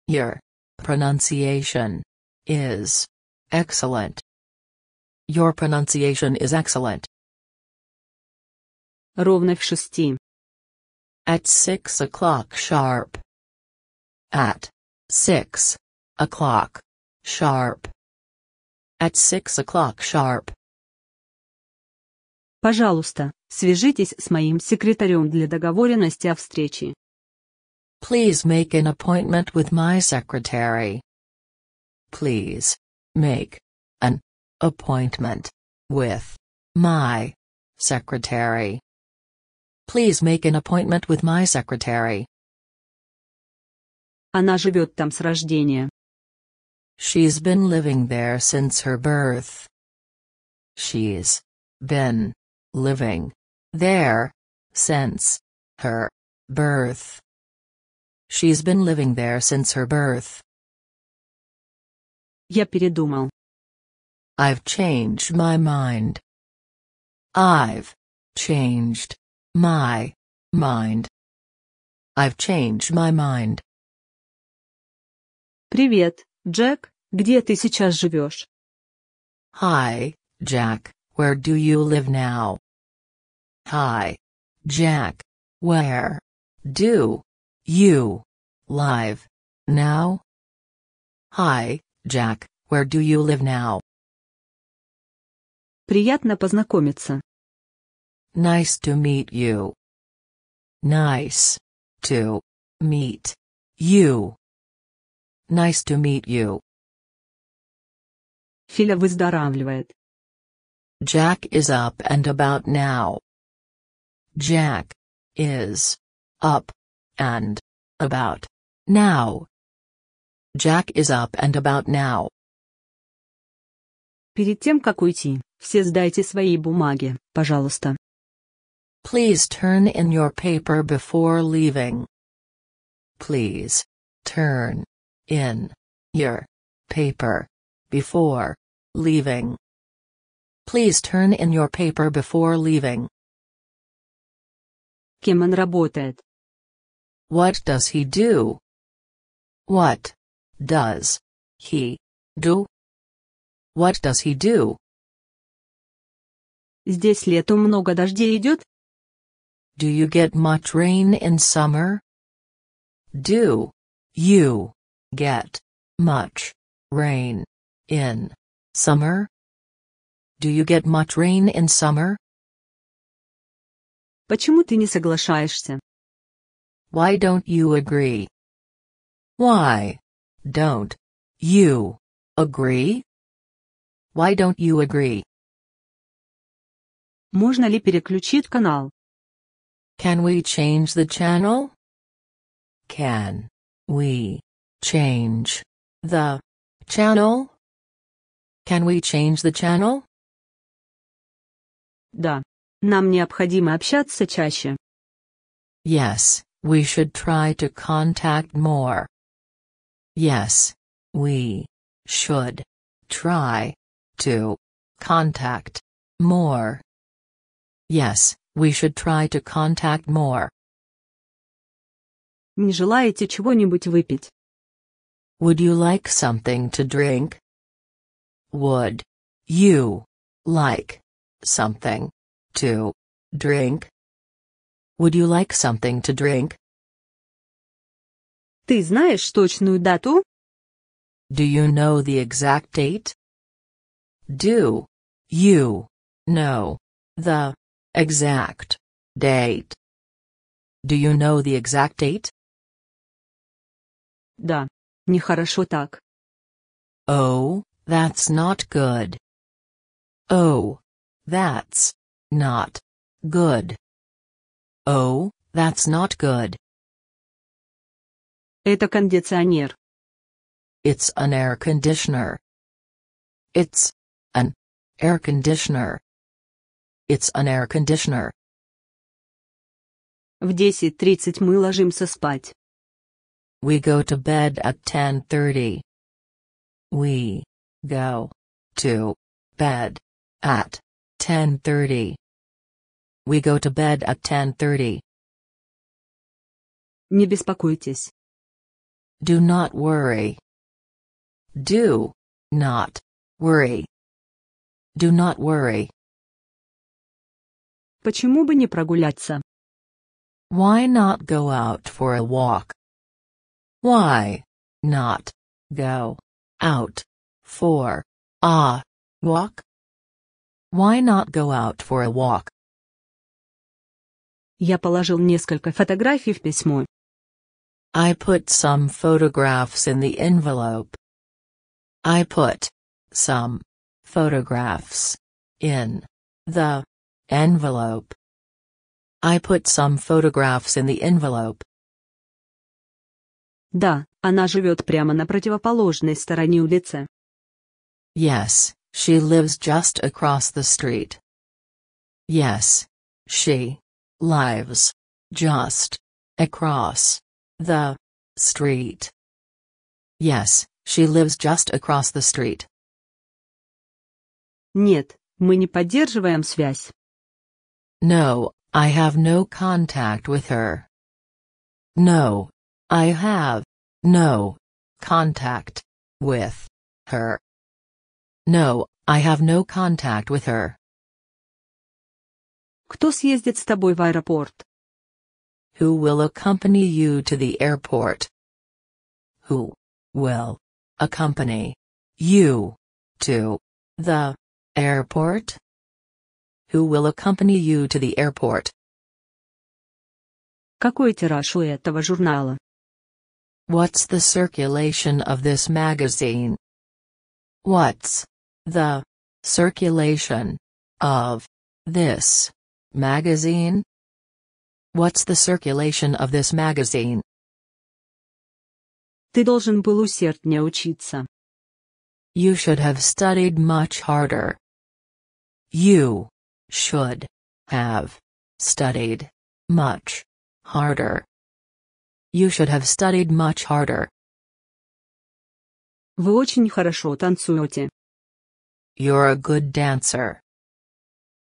Your pronunciation is excellent. Your pronunciation is excellent. Ровно в шести. At six o'clock sharp. At six o'clock sharp. At six o'clock sharp. Пожалуйста, свяжитесь с моим секретарем для договоренности о встрече. Please make an appointment with my secretary. Please make an appointment with my secretary. Please make an appointment with my secretary. Она живет там с рождения. She's been living there since her birth. She's been living there since her birth. She's been living there since her birth. Я передумал. I've changed my mind. I've changed my mind. I've changed my mind. Привет. Джек, где ты сейчас живешь? Hi, Jack, where do you live now? Hi, Jack, where do you live now? Hi, Jack, where do you live now? Приятно познакомиться. Nice to meet you. Nice to meet you. Nice to meet you. Филя выздоравливает. Jack is up and about now. Jack is up and about now. Jack is up and about now. Перед тем, как уйти, все сдайте свои бумаги, пожалуйста. Please turn in your paper before leaving. Please turn in your paper before leaving. Please turn in your paper before leaving. Кем он работает? What does he do? What does he do? What does he do? Здесь летом много дождей идет? Do you get much rain in summer? Do you get much rain in summer? Do you get much rain in summer? Почему ты не соглашаешься? Why don't you agree? Why don't you agree? Why don't you agree? Можно ли переключить канал? Can we change the channel? Can we Change the channel? Can we change the channel? Да. Нам необходимо общаться чаще. Yes, we should try to contact more. Yes, we should try to contact more. Yes, we should try to contact more. Не желаете чего-нибудь выпить? Would you like something to drink? Would you like something to drink? Would you like something to drink? Ты знаешь точную дату? Do you know the exact date? Do you know the exact date? Do you know the exact date? Да. Нехорошо так. Oh, that's not good. Oh, that's not good. Oh, that's not good. Это кондиционер. It's an air conditioner. It's an air conditioner. It's an air conditioner. В 10.30 мы ложимся спать. We go to bed at 10.30. We go to bed at 10.30. We go to bed at 10.30. Не беспокойтесь. Do not worry. Do not worry. Do not worry. Почему бы не прогуляться? Why not go out for a walk? Why not go out for a walk? Why not go out for a walk? Я положил несколько фотографий в письмо. I put some photographs in the envelope. I put some photographs in the envelope. I put some photographs in the envelope. Да, она живет прямо на противоположной стороне улицы. Yes, she lives just across the street. Yes, she lives just across the street. Yes, she lives just across the street. Нет, мы не поддерживаем связь. No, I have no contact with her. No, I have no contact with her. No, I have no contact with her. Кто съездит с тобой в аэропорт? Who will accompany you to the airport? Who will accompany you to the airport? Who will accompany you to the airport? Какой тираж у этого журнала? What's the circulation of this magazine? What's the circulation of this magazine? What's the circulation of this magazine? Ты должен был усерднее учиться. You should have studied much harder. You should have studied much harder. You should have studied much harder. Вы очень хорошо танцуете. You're a good dancer.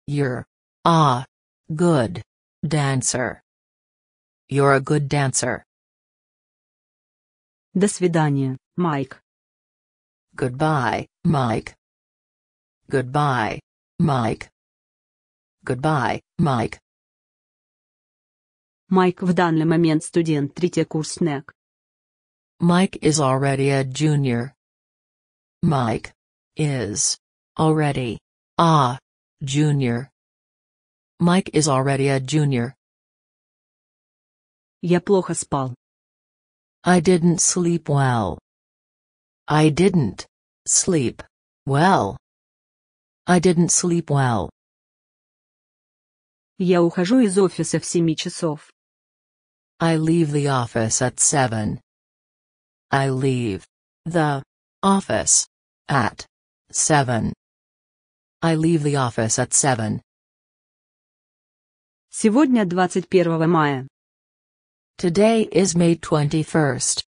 You're a good dancer. You're a good dancer. До свидания, Майк. Goodbye, Mike. Goodbye, Mike. Goodbye, Mike. Майк в данный момент студент третьекурсник. Mike is already a junior. Mike is already a junior. Mike is already a junior. Я плохо спал. I didn't sleep well. I didn't sleep well. I didn't sleep well. Я ухожу из офиса в 7 часов. I leave the office at 7. I leave the office at 7. I leave the office at 7. Сегодня 21 мая. Today is May 21st.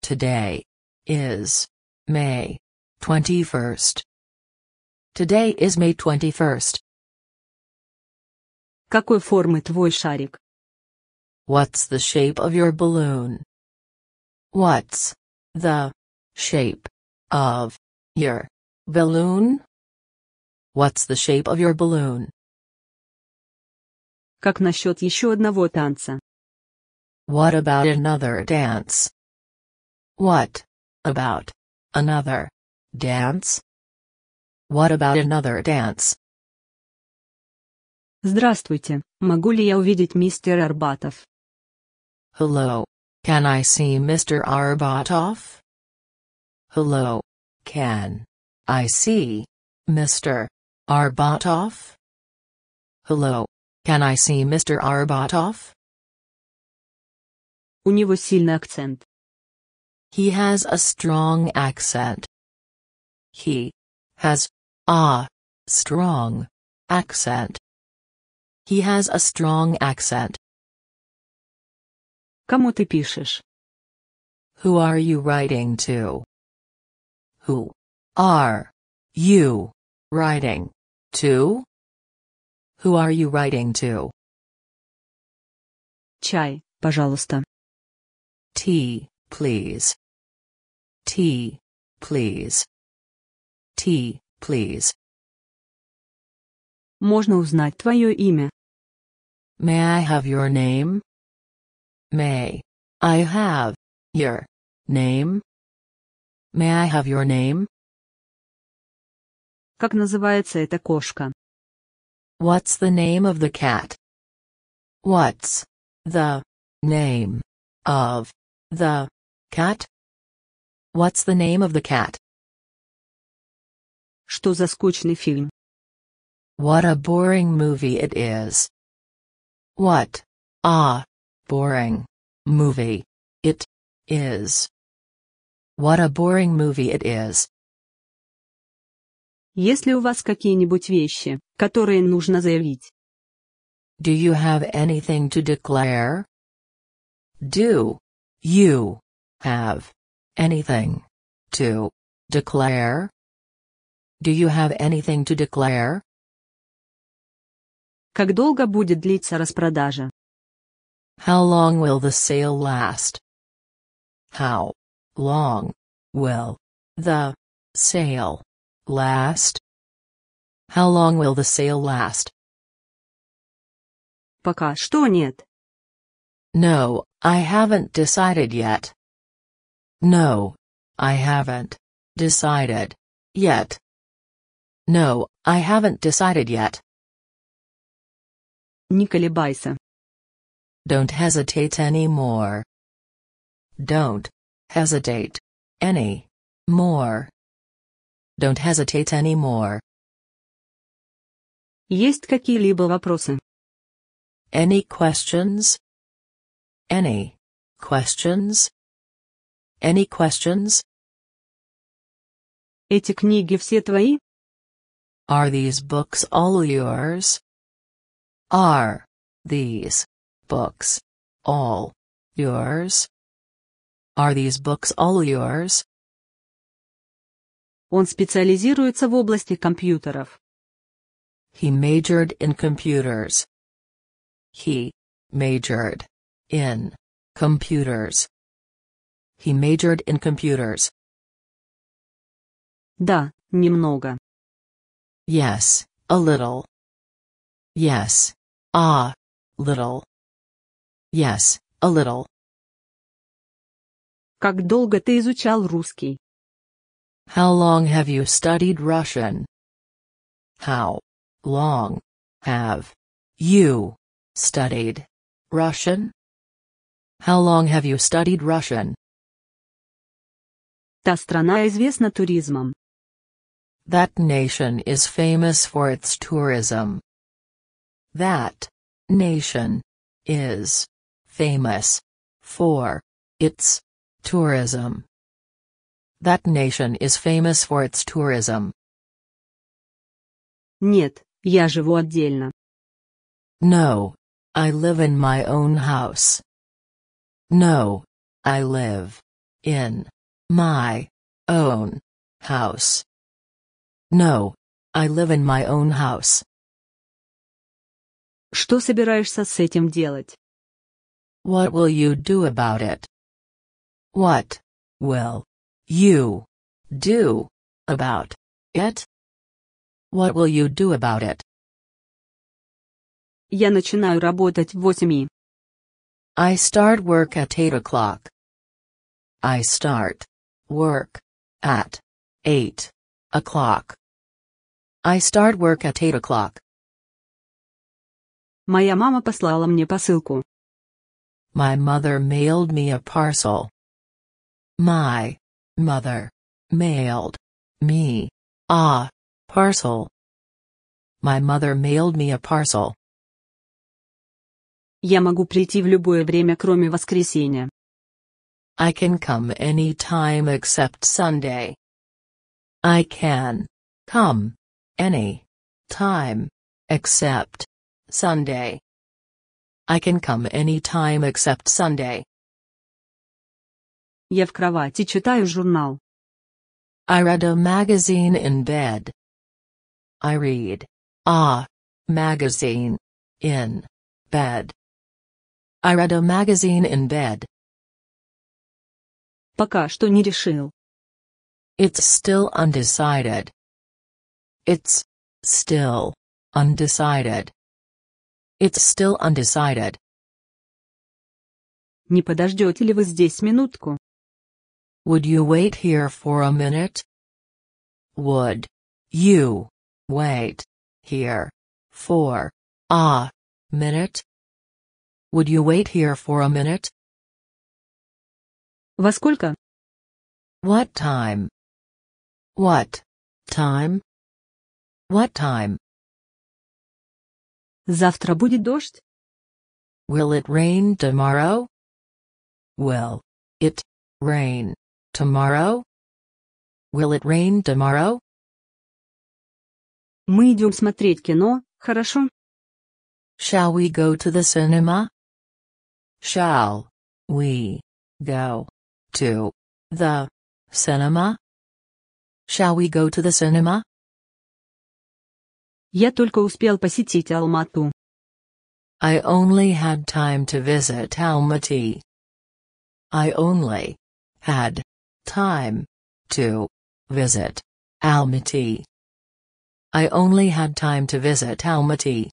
Today is May 21st. Today is May 21st. Какой формы твой шарик? What's the shape of your balloon? What's the shape of your balloon? What's the shape of your balloon? Как насчет еще одного танца? What about another dance? What about another dance? What about another dance? Здравствуйте, могу ли я увидеть мистер Арбатов? Hello. Can I see Mr. Arbatov? Hello. Can I see Mr. Arbatov? Hello. Can I see Mr. Arbatov? У него сильный акцент. He has a strong accent. He has a strong accent. He has a strong accent. Кому ты пишешь? Who are you writing to? Who are you writing to? Who are you writing to? Чай, пожалуйста. Tea, please. Tea, please. Tea, please. Можно узнать твое имя? May I have your name? May I have your name? May I have your name? Как называется эта кошка? What's the name of the cat? What's the name of the cat? What's the name of the cat? Что за скучный фильм? What a boring movie it is. What a Boring. Movie. It. Is. What a boring movie it is. Если у вас какие-нибудь вещи, которые нужно заявить? Do you have anything to declare? Do. You. Have. Anything. To. Declare. Do you have anything to declare? Как долго будет длиться распродажа? How long will the sale last? How long will the sale last? How long will the sale last? Пока что нет. No, I haven't decided yet. No, I haven't decided yet. No, I haven't decided yet. Не колебайся. Don't hesitate anymore. Don't hesitate any more. Don't hesitate anymore. Есть какие-либо вопросы? Any questions? Any questions? Any questions? Эти книги все твои? Are these books all yours? Are these books. All. Yours? Are these books all yours? Он специализируется в области компьютеров. He majored in computers. He majored in computers. He majored in computers. Да, немного. Yes, a little. Yes, a little. Yes, a little. Как долго ты изучал русский? How long have you studied Russian? How long have you studied Russian? How long have you studied Russian? Та страна известна туризмом. That nation is famous for its tourism. That nation is famous for its tourism. That nation is famous for its tourism. Нет, я живу отдельно. No, I live in my own house. No, I live in my own house. No, I live in my own house. Что собираешься с этим делать? What will you do about it? What will you do about it? What will you do about it? Я начинаю работать в 8. I start work at 8 o'clock. I start work at 8 o'clock. I start work at 8 o'clock. Моя мама послала мне посылку. My mother mailed me a parcel. My mother mailed me a parcel. My mother mailed me a parcel. Я могу прийти в любое время, кроме воскресенья. I can come any time except Sunday. I can come any time except Sunday. I can come any time except Sunday. Я в кровати читаю журнал. I read a magazine in bed. I read a magazine in bed. I read a magazine in bed. Пока что не решил. It's still undecided. It's still undecided. It's still undecided. Не подождете ли вы здесь минутку? Would you wait here for a minute? Would you wait here for a minute? Would you wait here for a minute? Во сколько? What time? What time? What time? Завтра будет дождь? Will it rain tomorrow? Will it rain tomorrow? Will it rain tomorrow? Мы идем смотреть кино, хорошо? Shall we go to the cinema? Shall we go to the cinema? Shall we go to the cinema? Я только успел посетить Алмату. I only had time to visit Almaty. I only had time to visit Almaty. I only had time to visit Almaty.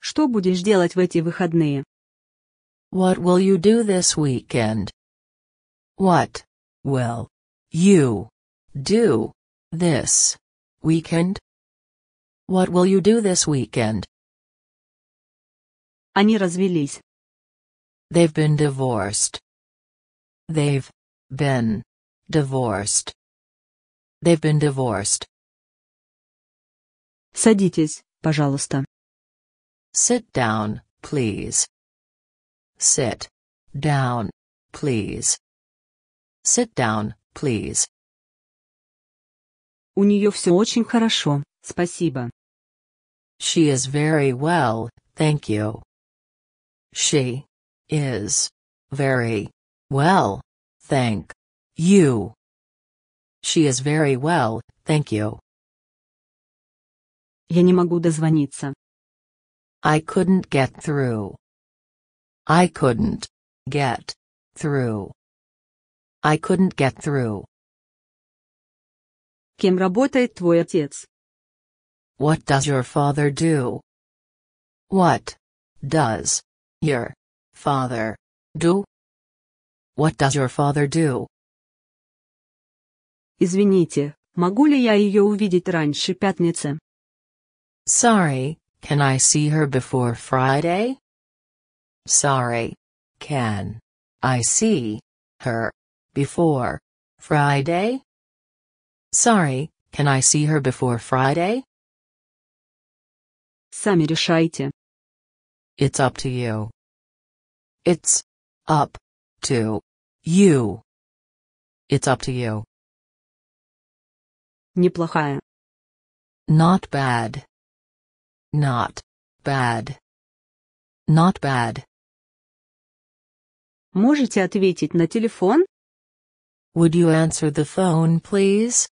Что будешь делать в эти выходные? What will you do this weekend? What will you do this weekend? What will you do this weekend? Они развелись. They've been divorced. They've been divorced. They've been divorced. Садитесь, пожалуйста. Sit down, please. Sit down, please. Sit down, please. У нее все очень хорошо. Спасибо. She is very well, thank you. She is very well, thank you. She is very well, thank you. Я не могу дозвониться. I couldn't get through. I couldn't get through. I couldn't get through. Кем работает твой отец? What does your father do? What does your father do? What does your father do? Извините, могу ли я ее увидеть раньше пятницы? Sorry, can I see her before Friday? Sorry, can I see her before Friday? Sorry, can I see her before Friday? Сами решайте. It's up to you. It's up to you. It's up to you. Неплохая. Not bad. Not bad. Not bad. Можете ответить на телефон? Would you answer the phone, please?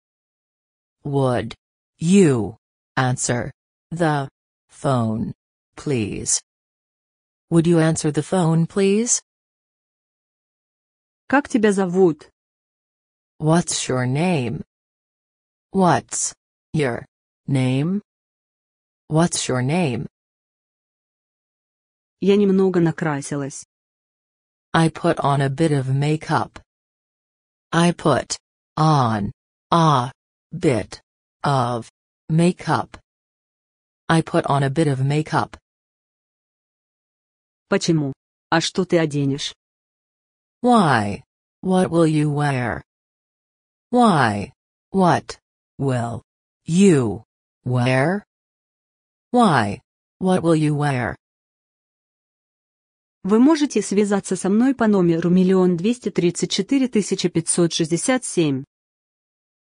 Would you answer the phone. Please. Would you answer the phone, please? Как тебя зовут? What's your name? What's your name? What's your name? Я немного накрасилась. I put on a bit of makeup. I put on a bit of makeup. I put on a bit of makeup. Почему? А что ты оденешь? Why? What will you wear? Why? What? Will. You. Wear? Why? What will you wear? Вы можете связаться со мной по номеру миллион двести тридцать четыре тысячи пятьсот шестьдесят семь.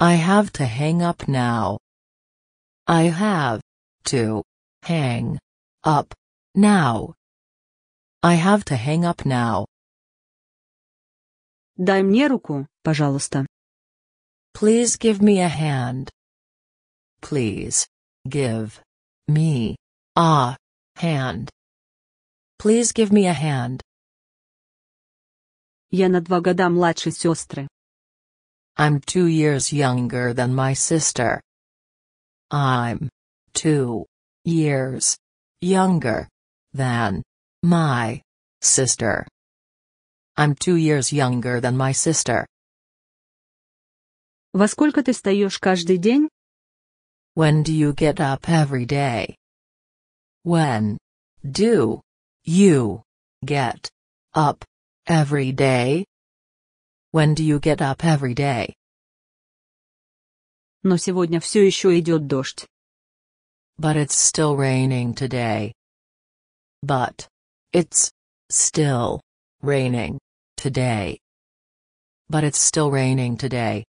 I have to hang up now. I have to hang up now. I have to hang up now. Дай мне руку, пожалуйста. Please give me a hand. Please give me a hand. Please give me a hand. Я на два года младше сестры. I'm two years younger than my sister. I'm two years younger than my sister. I'm two years younger than my sister. Во сколько ты встаешь каждый день? When do you get up every day? When do you get up every day? When do you get up every day? Но сегодня все еще идет дождь. But it's still raining today. But it's still raining today. But it's still raining today.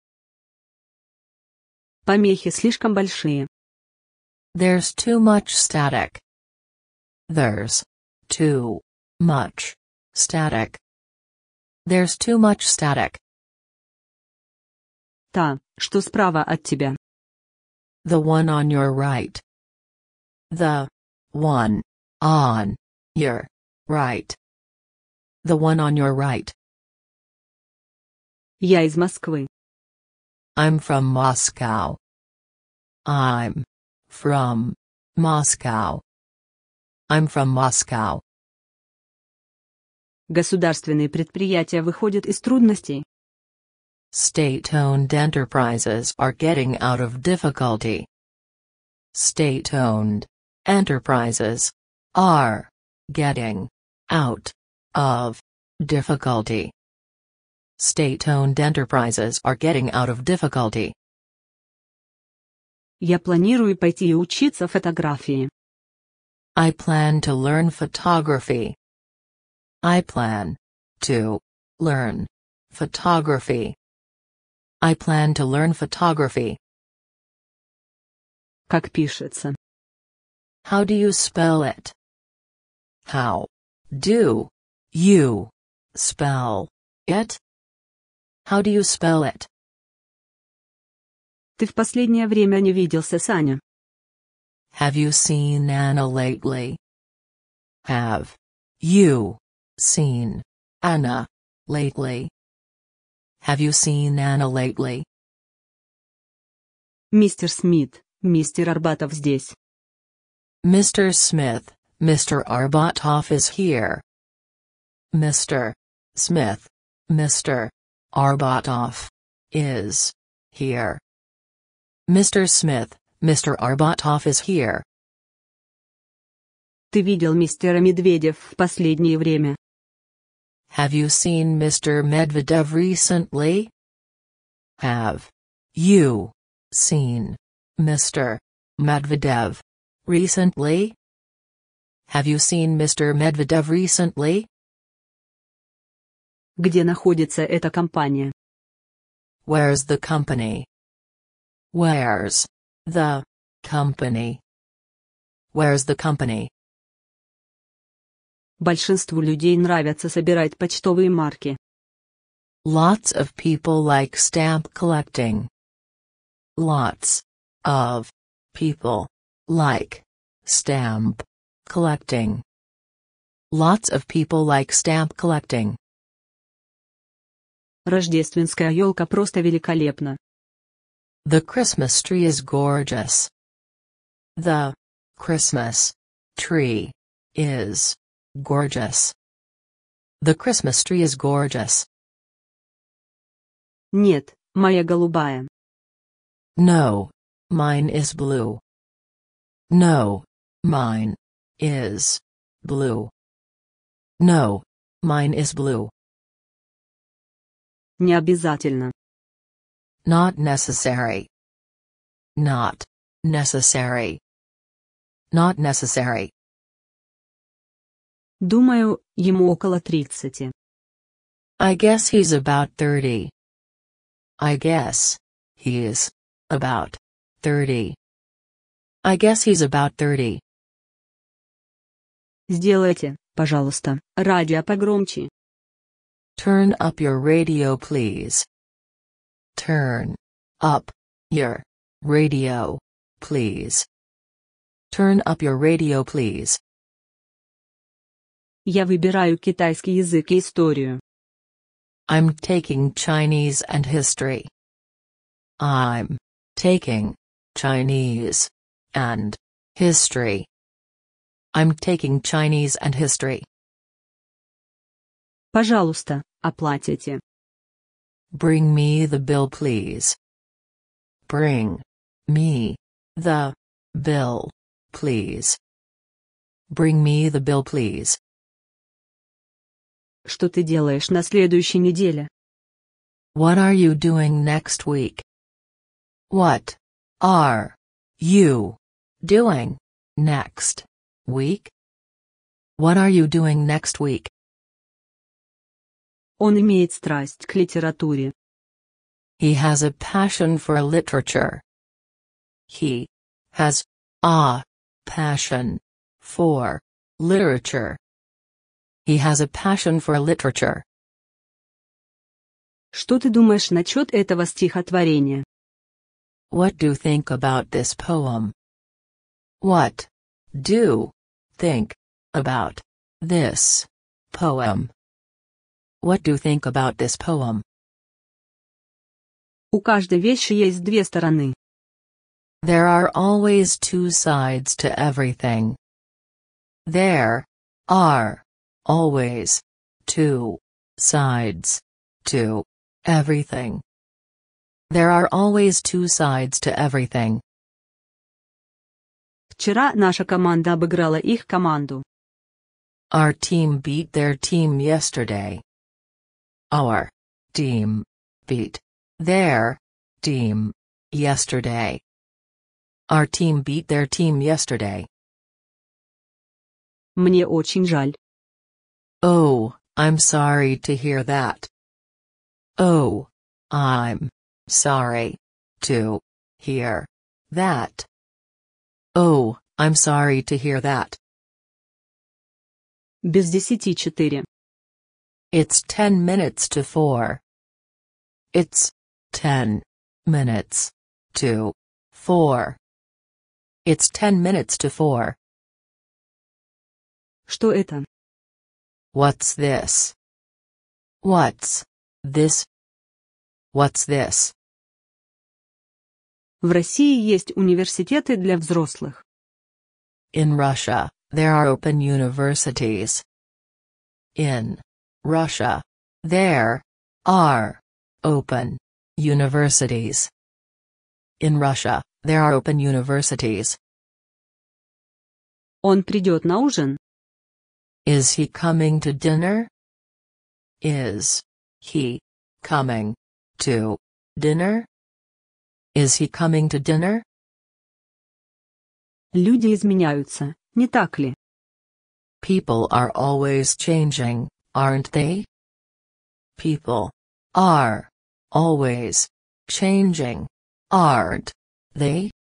Помехи слишком большие. There's too much static. There's too much static. There's too much static. Та, что справа от тебя. The one on your right. The one on your right. The one on your right. Я из Москвы. I'm from Moscow. I'm from Moscow. I'm from Moscow. Государственные предприятия выходят из трудностей. State-owned enterprises are getting out of difficulty. State-owned enterprises are getting out of difficulty. State-owned enterprises are getting out of difficulty. Я планирую пойти учиться фотографии. I plan to learn photography. I plan to learn photography. I plan to learn photography. Как пишется? How do you spell it? How do you spell it? How do you spell it? Ты в последнее время не виделся с Аней. Have you seen Anna lately? Have you Seen. Anna. Lately. Have you seen Anna lately? здесь. Mr. Smith, Mr. Arbatov is here. Mr. Smith, Mr. Arbatov is here. Mr. Smith, Mr. Arbatov is here. Ты видел мистера Медведев в последнее время? Have you seen Mr. Medvedev recently? Have you seen Mr. Medvedev recently? Have you seen Mr. Medvedev recently? Где находится эта компания? Where's the company? Where's the company? Where's the company? Большинству людей нравится собирать почтовые марки. Lots of people like stamp collecting. Lots of people like stamp collecting. Lots of people like stamp collecting. Рождественская елка просто великолепна. The Christmas tree is gorgeous. The Christmas tree is Gorgeous. The Christmas tree is gorgeous. Нет, моя голубая. No, mine is blue. No, mine is blue. No, mine is blue. Не обязательно. Not necessary. Not necessary. Not necessary. Думаю, ему около 30. I guess he's about 30. I guess he is about 30. I guess he's about 30. Сделайте, пожалуйста, радио погромче. Turn up your radio, please. Turn up your radio, please. Turn up your radio, please. Я выбираю китайский язык и историю. I'm taking Chinese and history. I'm taking Chinese and history. I'm taking Chinese and history. Пожалуйста, оплатите. Bring me the bill, please. Bring me the bill, please. Bring me the bill, please. Что ты делаешь на следующей неделе? What are you doing next week? What are you doing next week? What are you doing next week? Он имеет страсть к литературе. He has a passion for literature. He has a passion for literature. He has a passion for literature. Что ты думаешь насчет этого стихотворения? What do you think about this poem? What do think about this poem? What do you think about this poem? У каждой вещи есть две стороны. There are always two sides to everything. There are Always. Two. Sides. to Everything. There are always two sides to everything. Вчера наша команда обыграла их команду. Our team beat their team yesterday. Our team beat their team yesterday. Our team beat their team yesterday. Мне очень жаль. Oh, I'm sorry to hear that. Oh, I'm sorry to hear that. Oh, I'm sorry to hear that. Без десяти четыре. It's ten minutes to four. It's ten minutes to four. It's ten minutes to four. Что это? What's this? What's this? What's this? В России есть университеты для взрослых. In Russia, there are open universities. In Russia, there are open universities. In Russia, there are open universities. Он придет на ужин. Is he coming to dinner? Is he coming to dinner? Is he coming to dinner? Люди изменяются, не так ли? People are always changing, aren't they? People are always changing, aren't they?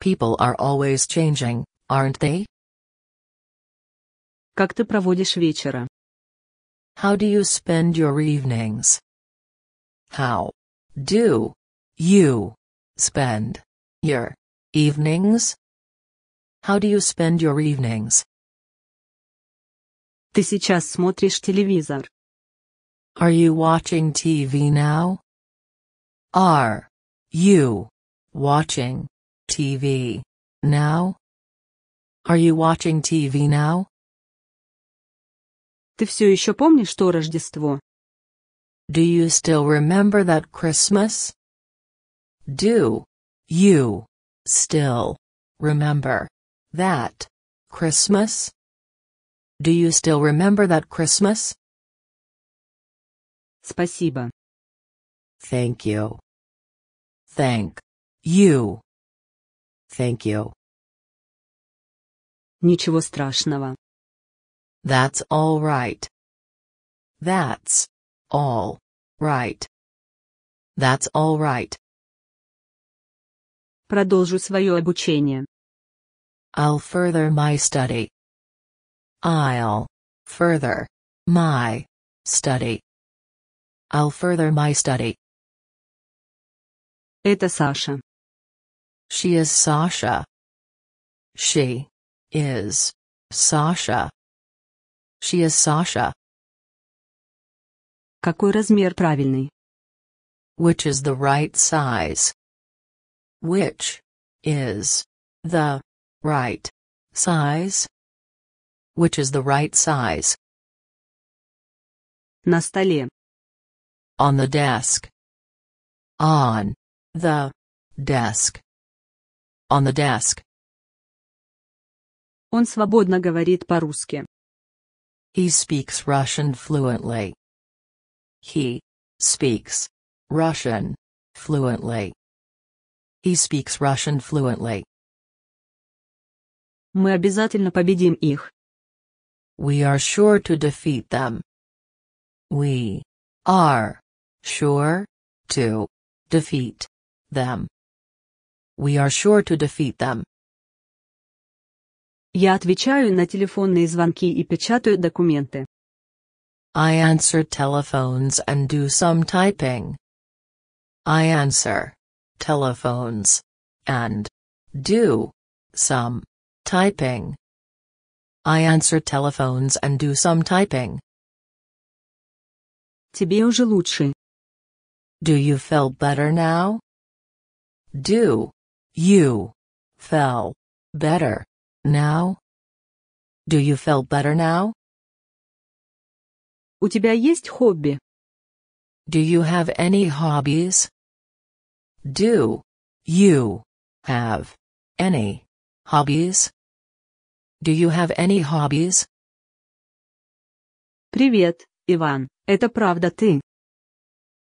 People are always changing, aren't they? Как ты проводишь вечера? How do you spend your evenings? How do you spend your evenings? How do you spend your evenings? Ты сейчас смотришь телевизор. Are you watching TV now? Are you watching TV now? Are you watching TV now? Ты все еще помнишь то Рождество? Do you still remember that Christmas? Do you still remember that Christmas? Do you still remember that Christmas? Спасибо. Thank you. Thank you. Thank you. Ничего страшного. That's all right. That's all right. That's all right. Продолжу свое обучение. I'll further my study. I'll further my study. I'll further my study. Это Саша. She is Sasha. She is Sasha. She is Sasha. Какой размер правильный? Which is the right size? Which is the right size? Which is the right size? На столе. On the desk. On the desk. On the desk. Он свободно говорит по-русски. He speaks Russian fluently. He speaks Russian fluently. He speaks Russian fluently. Мы обязательно победим их. We are sure to defeat them. We are sure to defeat them. We are sure to defeat them. Я отвечаю на телефонные звонки и печатаю документы. I answer telephones and do some typing. I answer telephones and do some typing. I answer telephones and do some typing. Тебе уже лучше. Do you feel better now? Do you feel better now? Do you feel better now? У тебя есть хобби? Do you have any hobbies? Do you have any hobbies? Do you have any hobbies? Привет, Иван. Это правда ты?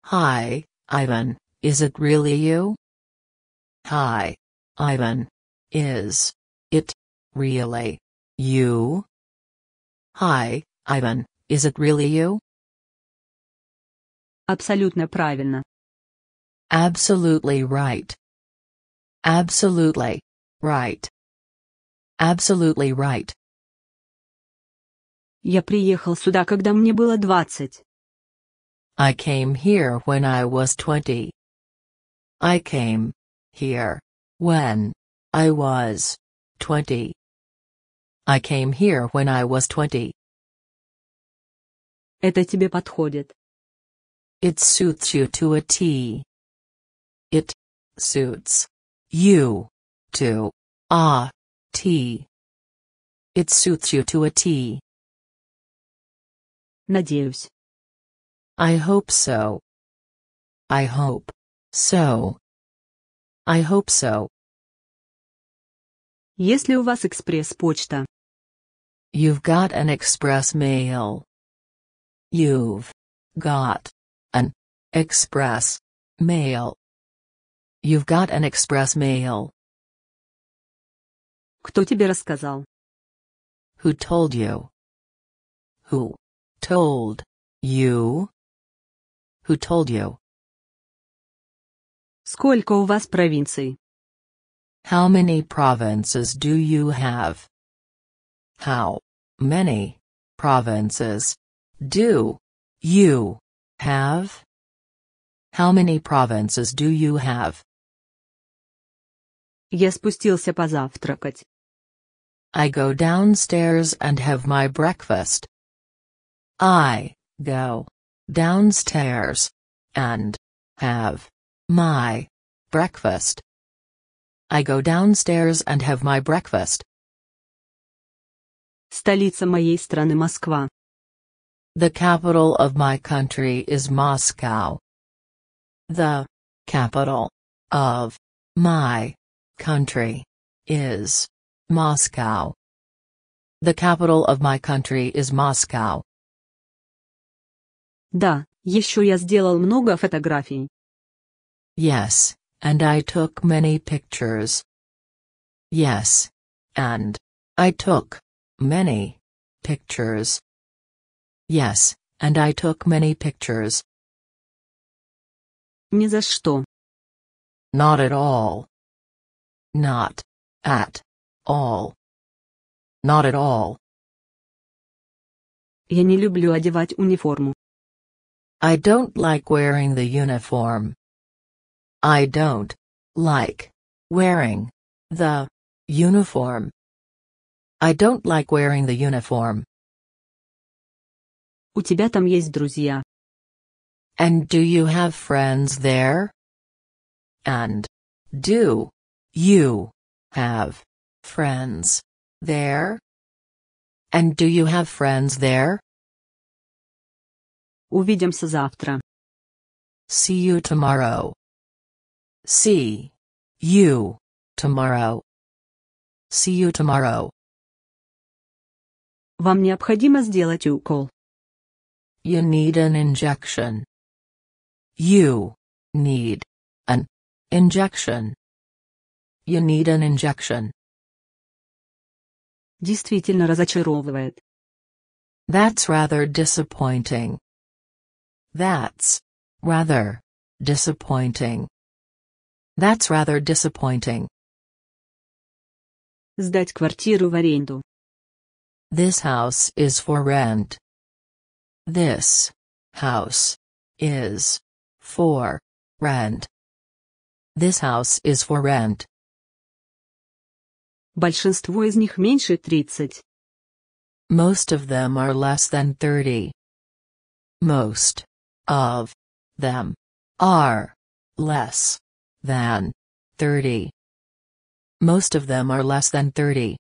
Hi, Ivan. Is it really you? Hi, Ivan. Is it Really? You? Hi, Ivan, is it really you? Абсолютно правильно. Absolutely right. Absolutely. Right. Absolutely right. Я приехал сюда, когда мне было I came here when I was 20. I came here when I was 20. I came here when I was 20. Это тебе подходит. It suits you to a T. It suits you to a T. It suits you to a T. Надеюсь. I hope so. I hope so. I hope so. Если у вас экспресс-почта, You've got an express mail. You've got an express mail. You've got an express mail. Кто тебе рассказал? Who told you? Who told you? Who told you? Сколько у вас провинций? How many provinces do you have? How many provinces do you have? How many provinces do you have? Я спустился позавтракать. I go downstairs and have my breakfast. I go downstairs and have my breakfast. I go downstairs and have my breakfast. Столица моей страны Москва. The capital of my country is Moscow. The capital of my country is Moscow. The capital of my country is Moscow. Да, еще я сделал много фотографий. Yes, and I took many pictures. Yes, and I took Many. Pictures. Yes, and I took many pictures. Ни за что. Not at all. Not. At. All. Not at all. Я не люблю одевать униформу. I don't like wearing the uniform. I don't like wearing the uniform. I don't like wearing the uniform. У тебя там есть друзья. And do you have friends there? And do you have friends there? And do you have friends there? Увидимся завтра. See you tomorrow. See you tomorrow. See you tomorrow. Вам необходимо сделать укол. You need an injection. You need an injection. You need an injection. Действительно разочаровывает. That's rather disappointing. That's rather disappointing. That's rather disappointing. Сдать квартиру в аренду. This house is for rent. This house is for rent. This house is for rent. Большинство из них меньше 30. Most of them are less than 30. Most of them are less than 30. Most of them are less than 30.